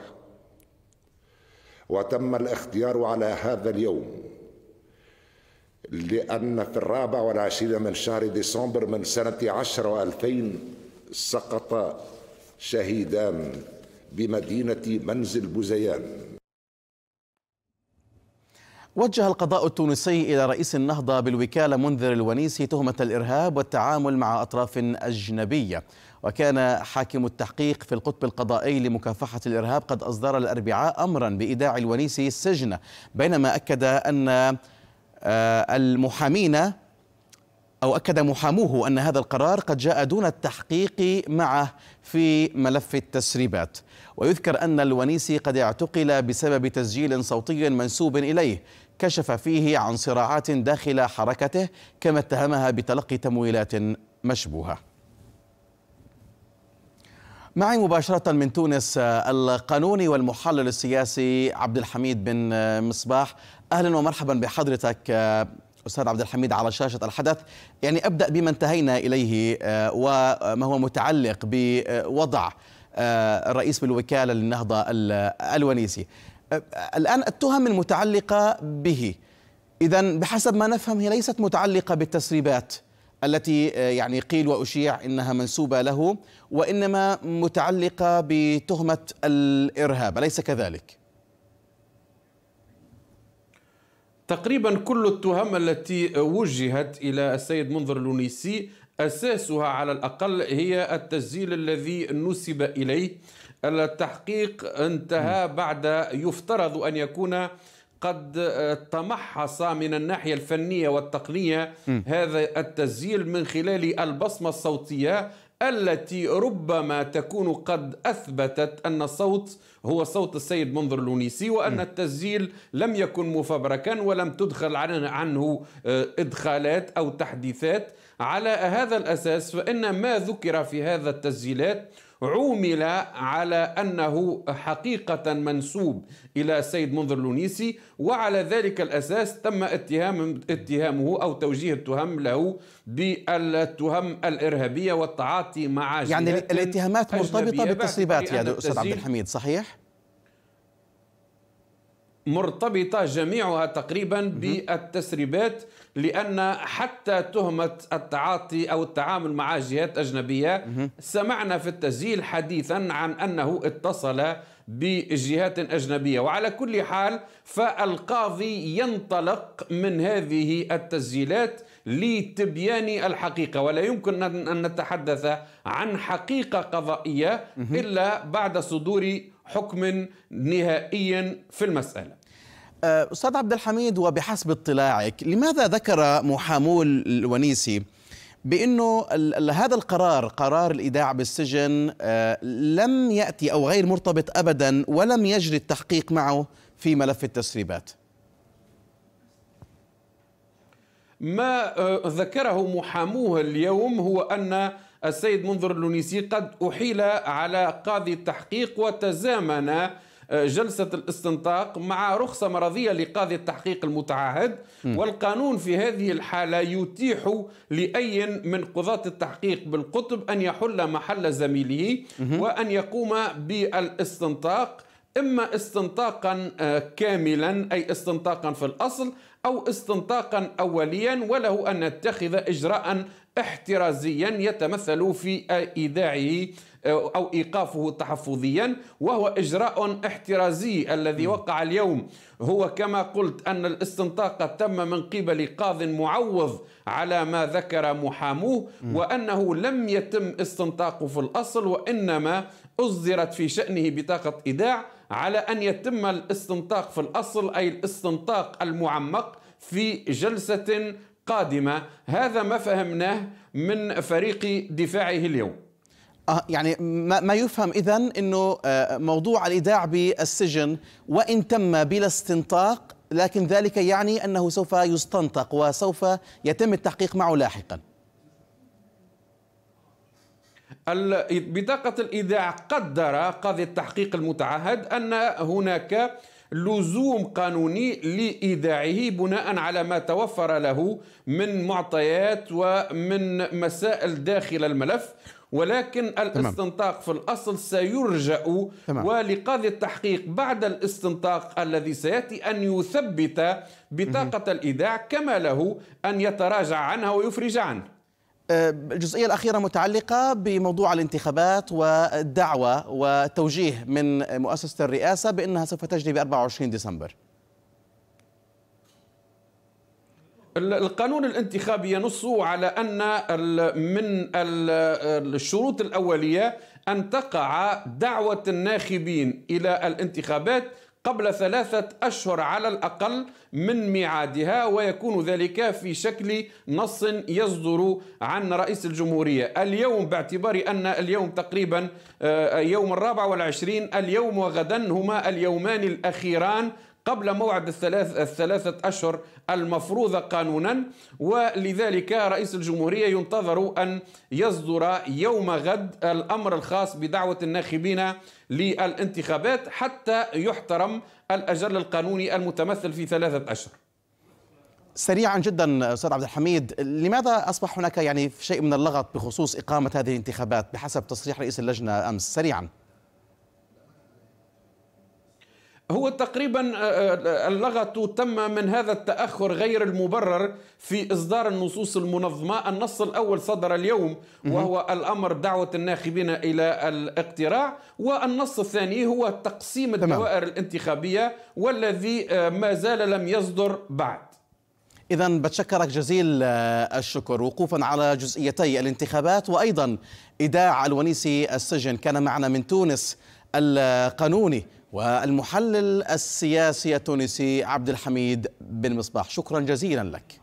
وتم الاختيار على هذا اليوم لأن في الرابع والعشرين من شهر ديسمبر من سنة عشر وألفين سقط شهيدان بمدينة منزل بوزيان وجه القضاء التونسي إلى رئيس النهضة بالوكالة منذر الونيسي تهمة الإرهاب والتعامل مع أطراف أجنبية وكان حاكم التحقيق في القطب القضائي لمكافحة الإرهاب قد أصدر الأربعاء أمرا بإيداع الونيسي السجن بينما أكد أن آه، المحامين أو أكد محاموه أن هذا القرار قد جاء دون التحقيق معه في ملف التسريبات ويذكر أن الونيسي قد اعتقل بسبب تسجيل صوتي منسوب إليه كشف فيه عن صراعات داخل حركته كما اتهمها بتلقي تمويلات مشبوهه معي مباشرة من تونس آه، القانوني والمحلل السياسي عبد الحميد بن آه، مصباح أهلا ومرحبا بحضرتك آه، أستاذ عبد الحميد على شاشة الحدث يعني أبدأ بما انتهينا إليه وما هو متعلق بوضع رئيس بالوكالة للنهضة الونيسي الآن التهم المتعلقة به إذا بحسب ما نفهم هي ليست متعلقة بالتسريبات التي آه، يعني قيل وأشيع إنها منسوبة له وإنما متعلقة بتهمة الإرهاب أليس كذلك؟ تقريبا كل التهم التي وجهت إلى السيد منظر اللونيسي أساسها على الأقل هي التسجيل الذي نسب إليه التحقيق انتهى بعد يفترض أن يكون قد تمحص من الناحية الفنية والتقنية هذا التسجيل من خلال البصمة الصوتية التي ربما تكون قد أثبتت أن الصوت هو صوت السيد منظر لونيسي وأن التسجيل لم يكن مفبركا ولم تدخل عنه آه، إدخالات أو تحديثات على هذا الأساس فإن ما ذكر في هذا التسجيلات عومل على أنه حقيقة منسوب إلى السيد منذر لونيسي وعلى ذلك الأساس تم اتهام اتهامه أو توجيه التهم له بالتهم الإرهابية والتعاطي مع يعني الاتهامات مرتبطة بالتصريبات يا أستاذ عبد الحميد صحيح؟ مرتبطة جميعها تقريبا بالتسريبات لأن حتى تهمة التعاطي أو التعامل مع جهات أجنبية سمعنا في التسجيل حديثا عن أنه اتصل بجهات أجنبية وعلى كل حال فالقاضي ينطلق من هذه التسجيلات لتبيان الحقيقة ولا يمكن أن نتحدث عن حقيقة قضائية إلا بعد صدور حكم نهائي في المسألة آه، استاذ عبد الحميد وبحسب اطلاعك لماذا ذكر محامو الونيسي بانه هذا القرار قرار الايداع بالسجن آه، لم ياتي او غير مرتبط ابدا ولم يجري التحقيق معه في ملف التسريبات ما آه، ذكره محاموه اليوم هو ان السيد منظر اللونيسي قد احيل على قاضي التحقيق وتزامن جلسة الاستنطاق مع رخصة مرضية لقاضي التحقيق المتعهد والقانون في هذه الحالة يتيح لأي من قضاة التحقيق بالقطب أن يحل محل زميله وأن يقوم بالاستنطاق إما استنطاقا آه، كاملا أي استنطاقا في الأصل أو استنطاقا أوليا وله أن يتخذ إجراء احترازيا يتمثل في إيداعه آه، أو إيقافه تحفظيا وهو إجراء احترازي الذي وقع اليوم هو كما قلت أن الاستنطاق تم من قبل قاض معوض على ما ذكر محاموه وأنه لم يتم استنطاقه في الأصل وإنما أصدرت في شأنه بطاقة إيداع على أن يتم الاستنطاق في الأصل أي الاستنطاق المعمق في جلسة قادمة هذا ما فهمناه من فريق دفاعه اليوم آه، يعني ما يفهم اذا انه آه، موضوع الايداع بالسجن وان تم بلا استنطاق لكن ذلك يعني انه سوف يستنطق وسوف يتم التحقيق معه لاحقا بطاقة الإيداع قدر قاضي التحقيق المتعهد أن هناك لزوم قانوني لإيداعه بناء على ما توفر له من معطيات ومن مسائل داخل الملف ولكن الاستنطاق تمام. في الاصل سيرجا تمام. ولقاضي التحقيق بعد الاستنطاق الذي سياتي ان يثبت بطاقه الايداع كما له ان يتراجع عنها ويفرج عنه الجزئية الأخيرة متعلقة بموضوع الانتخابات والدعوة وتوجيه من مؤسسة الرئاسة بأنها سوف تجري ب 24 ديسمبر القانون الانتخابي ينص على أن من الشروط الأولية أن تقع دعوة الناخبين إلى الانتخابات قبل ثلاثة أشهر على الأقل من ميعادها ويكون ذلك في شكل نص يصدر عن رئيس الجمهورية اليوم باعتبار أن اليوم تقريبا آه، يوم الرابع والعشرين اليوم وغدا هما اليومان الأخيران قبل موعد الثلاث الثلاثة أشهر المفروضة قانونا ولذلك رئيس الجمهورية ينتظر أن يصدر يوم غد الأمر الخاص بدعوة الناخبين للانتخابات حتى يحترم الأجل القانوني المتمثل في ثلاثة أشهر سريعا جدا استاذ عبد الحميد لماذا اصبح هناك يعني شيء من اللغط بخصوص اقامه هذه الانتخابات بحسب تصريح رئيس اللجنه امس سريعا هو تقريبا آه، آه، اللغة تم من هذا التأخر غير المبرر في إصدار النصوص المنظمة النص الأول صدر اليوم وهو الأمر دعوة الناخبين إلى الاقتراع والنص الثاني هو تقسيم الدوائر الانتخابية والذي آه، ما زال لم يصدر بعد إذا بتشكرك جزيل الشكر وقوفا على جزئيتي الانتخابات وأيضا إيداع الونيسي السجن كان معنا من تونس القانوني والمحلل السياسي التونسي عبد الحميد بن مصباح شكرا جزيلا لك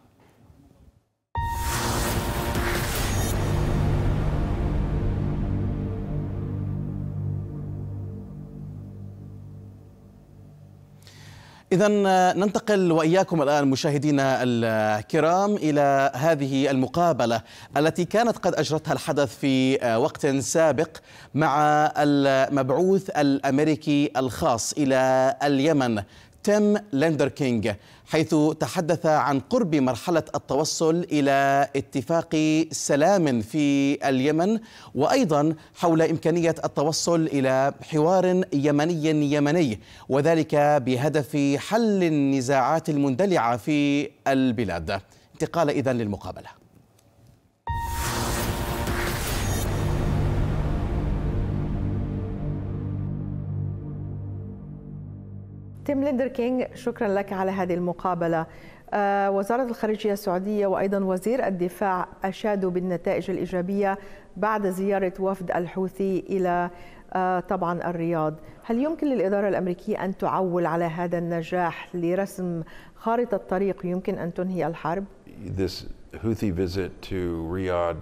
إذا آه، ننتقل وإياكم الآن مشاهدينا الكرام إلى هذه المقابلة التي كانت قد أجرتها الحدث في آه، وقت سابق مع المبعوث الأمريكي الخاص إلى اليمن تيم لندر كينج حيث تحدث عن قرب مرحلة التوصل إلى اتفاق سلام في اليمن وأيضا حول إمكانية التوصل إلى حوار يمني يمني وذلك بهدف حل النزاعات المندلعة في البلاد انتقال إذن للمقابلة تيم ليندر كينج شكرا لك على هذه المقابله آه، وزارة الخارجية السعودية وأيضا وزير الدفاع أشادوا بالنتائج الإيجابية بعد زيارة وفد الحوثي إلى آه، طبعا الرياض هل يمكن للإدارة الأمريكية أن تعول على هذا النجاح لرسم خارطة طريق يمكن أن تنهي الحرب؟ This Houthi visit to Riyadh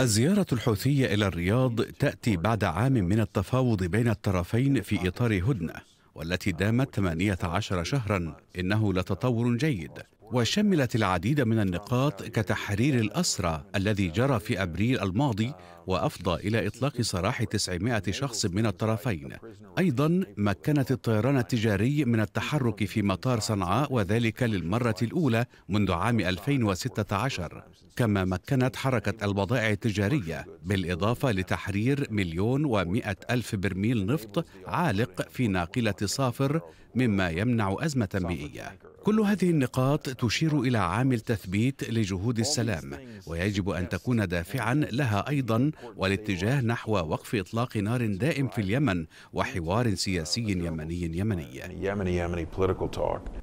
الزيارة الحوثية إلى الرياض تأتي بعد عام من التفاوض بين الطرفين في إطار هدنة والتي دامت 18 شهرا إنه لتطور جيد وشملت العديد من النقاط كتحرير الأسرى الذي جرى في أبريل الماضي وأفضى إلى إطلاق سراح 900 شخص من الطرفين أيضا مكنت الطيران التجاري من التحرك في مطار صنعاء وذلك للمرة الأولى منذ عام 2016 كما مكنت حركة البضائع التجارية بالإضافة لتحرير مليون ومئة ألف برميل نفط عالق في ناقلة صافر مما يمنع أزمة بيئية كل هذه النقاط تشير إلى عامل تثبيت لجهود السلام ويجب أن تكون دافعا لها أيضا والاتجاه نحو وقف إطلاق نار دائم في اليمن وحوار سياسي يمني يمني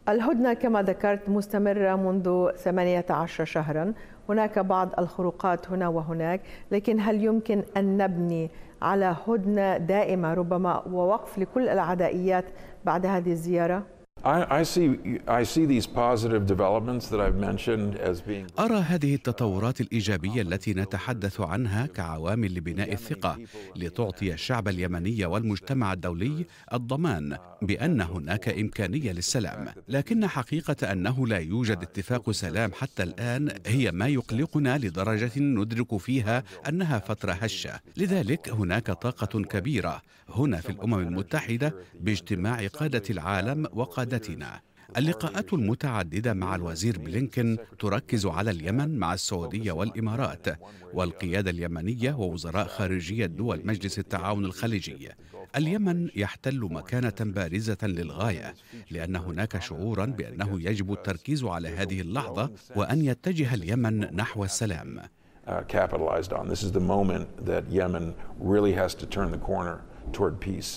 الهدنة كما ذكرت مستمرة منذ 18 شهرا هناك بعض الخروقات هنا وهناك لكن هل يمكن أن نبني على هدنة دائمة ربما ووقف لكل العدائيات بعد هذه الزيارة؟ أرى هذه التطورات الإيجابية التي نتحدث عنها كعوامل لبناء الثقة لتعطي الشعب اليمني والمجتمع الدولي الضمان بأن هناك إمكانية للسلام لكن حقيقة أنه لا يوجد اتفاق سلام حتى الآن هي ما يقلقنا لدرجة ندرك فيها أنها فترة هشة لذلك هناك طاقة كبيرة هنا في الأمم المتحدة باجتماع قادة العالم وقادة سعادتنا اللقاءات المتعدده مع الوزير بلينكن تركز على اليمن مع السعوديه والامارات والقياده اليمنيه ووزراء خارجيه دول مجلس التعاون الخليجي اليمن يحتل مكانه بارزه للغايه لان هناك شعورا بانه يجب التركيز على هذه اللحظه وان يتجه اليمن نحو السلام uh, capitalized on. This is the moment that Yemen really has to turn the corner toward peace.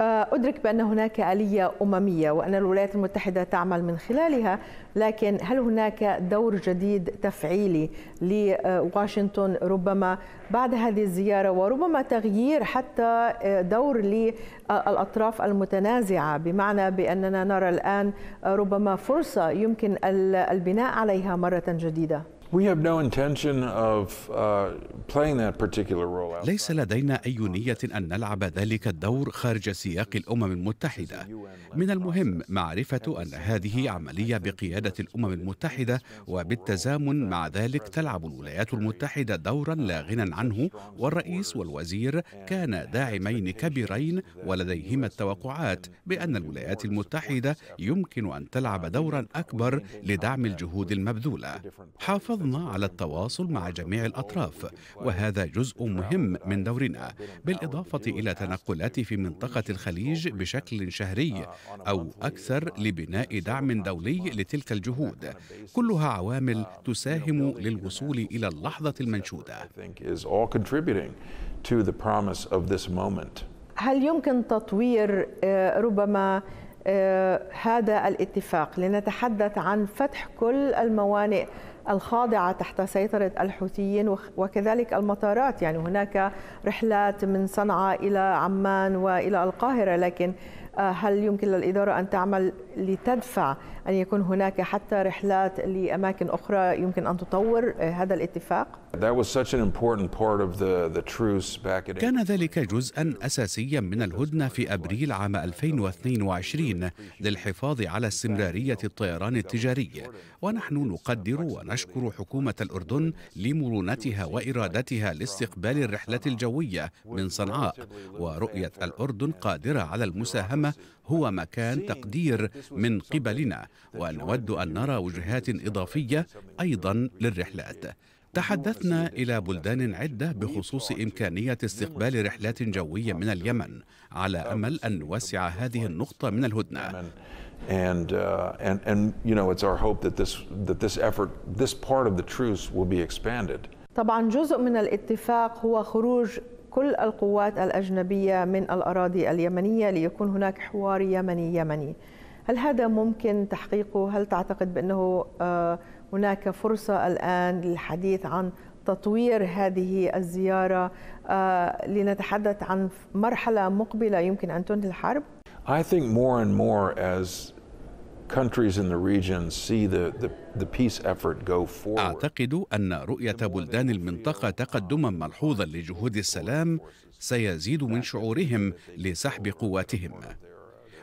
آه، أدرك بأن هناك آلية أممية وأن الولايات المتحدة تعمل من خلالها لكن هل هناك دور جديد تفعيلي لواشنطن ربما بعد هذه الزيارة وربما تغيير حتى دور للأطراف المتنازعة بمعنى بأننا نرى الآن ربما فرصة يمكن البناء عليها مرة جديدة Uh, ليس لدينا أي نية أن نلعب ذلك الدور خارج سياق الأمم المتحدة. من المهم معرفة أن هذه عملية بقيادة الأمم المتحدة وبالتزامن مع ذلك تلعب الولايات المتحدة دورا لا غنى عنه والرئيس والوزير كانا داعمين كبيرين ولديهما التوقعات بأن الولايات المتحدة يمكن أن تلعب دورا أكبر لدعم الجهود المبذولة. حافظ حرصنا على التواصل مع جميع الأطراف وهذا جزء مهم من دورنا بالإضافة إلى تنقلات في منطقة الخليج بشكل شهري أو أكثر لبناء دعم دولي لتلك الجهود كلها عوامل تساهم للوصول إلى اللحظة المنشودة هل يمكن تطوير آه، ربما آه، هذا الاتفاق لنتحدث عن فتح كل الموانئ الخاضعة تحت سيطرة الحوثيين وكذلك المطارات يعني هناك رحلات من صنعاء إلى عمان وإلى القاهرة لكن آه، هل يمكن للإدارة أن تعمل لتدفع أن يكون هناك حتى رحلات لأماكن أخرى يمكن أن تطور آه، هذا الاتفاق؟ كان ذلك جزءا أساسيا من الهدنة في أبريل عام 2022 للحفاظ على استمرارية الطيران التجاري ونحن نقدر ونشكر حكومة الأردن لمرونتها وإرادتها لاستقبال الرحلة الجوية من صنعاء ورؤية الأردن قادرة على المساهمة هو مكان تقدير من قبلنا ونود أن نرى وجهات إضافية أيضا للرحلات تحدثنا إلى بلدان عدة بخصوص إمكانية استقبال رحلات جوية من اليمن على أمل أن نوسع هذه النقطة من الهدنة And, uh, and, and you know, it's our hope that this, that this effort, this part of the truce will be expanded. طبعا جزء من الاتفاق هو خروج كل القوات الأجنبية من الأراضي اليمنية ليكون هناك حوار يمني يمني هل هذا ممكن تحقيقه؟ هل تعتقد بأنه آه، هناك فرصة الآن للحديث عن تطوير هذه الزيارة آه، لنتحدث عن مرحلة مقبلة يمكن أن تنهي الحرب؟ I think more and more as أعتقد أن رؤية بلدان المنطقة تقدما ملحوظا لجهود السلام سيزيد من شعورهم لسحب قواتهم.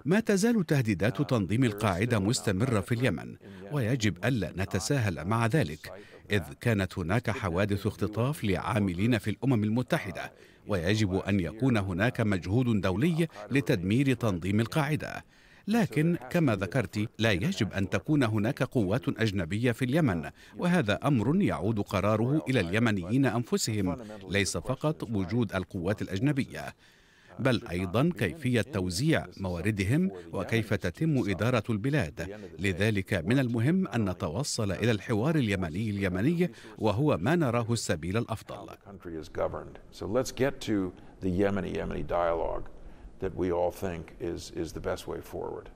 ما تزال تهديدات تنظيم القاعدة مستمرة في اليمن، ويجب ألا نتساهل مع ذلك، إذ كانت هناك حوادث اختطاف لعاملين في الأمم المتحدة، ويجب أن يكون هناك مجهود دولي لتدمير تنظيم القاعدة. لكن كما ذكرت لا يجب أن تكون هناك قوات أجنبية في اليمن وهذا أمر يعود قراره إلى اليمنيين أنفسهم ليس فقط وجود القوات الأجنبية بل ايضا كيفيه توزيع مواردهم وكيف تتم اداره البلاد لذلك من المهم ان نتوصل الى الحوار اليمني اليمني وهو ما نراه السبيل الافضل that we all think is, is the best way forward.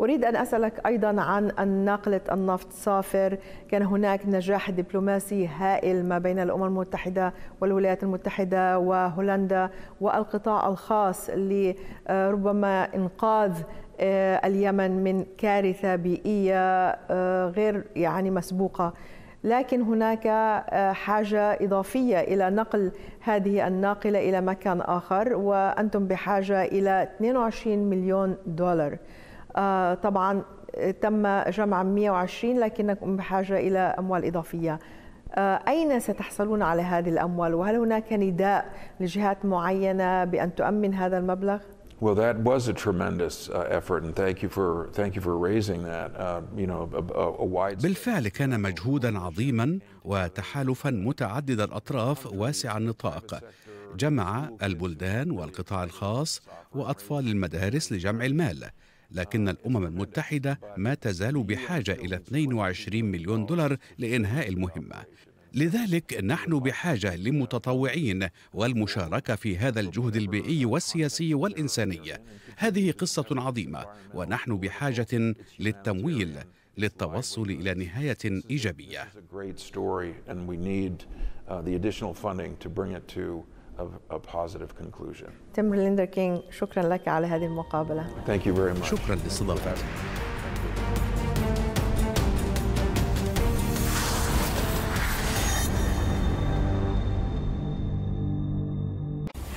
أريد أن أسألك أيضا عن ناقلة النفط صافر كان هناك نجاح دبلوماسي هائل ما بين الأمم المتحدة والولايات المتحدة وهولندا والقطاع الخاص لربما إنقاذ آه، اليمن من كارثة بيئية آه، غير يعني مسبوقة لكن هناك آه، حاجة إضافية إلى نقل هذه الناقلة إلى مكان آخر وأنتم بحاجة إلى 22 مليون دولار آه، طبعا آه، تم جمع 120 لكنكم بحاجة إلى أموال إضافية أين ستحصلون على هذه الأموال وهل هناك نداء لجهات معينة بأن تؤمن هذا المبلغ؟ Well, that was a tremendous uh, effort, and thank you for thank you for raising that. Uh, you know, a wide. بالفعل كان مجهودا عظيما وتحالفا متعدد الأطراف واسع النطاق. جمع البلدان والقطاع الخاص وأطفال المدارس لجمع المال. لكن الأمم المتحدة ما تزال بحاجة إلى 22 مليون دولار لإنهاء المهمة لذلك نحن بحاجة لمتطوعين والمشاركة في هذا الجهد البيئي والسياسي والإنساني هذه قصة عظيمة ونحن بحاجة للتمويل للتوصل إلى نهاية إيجابية ليندر كينغ شكرا لك على هذه المقابلة شكرا you.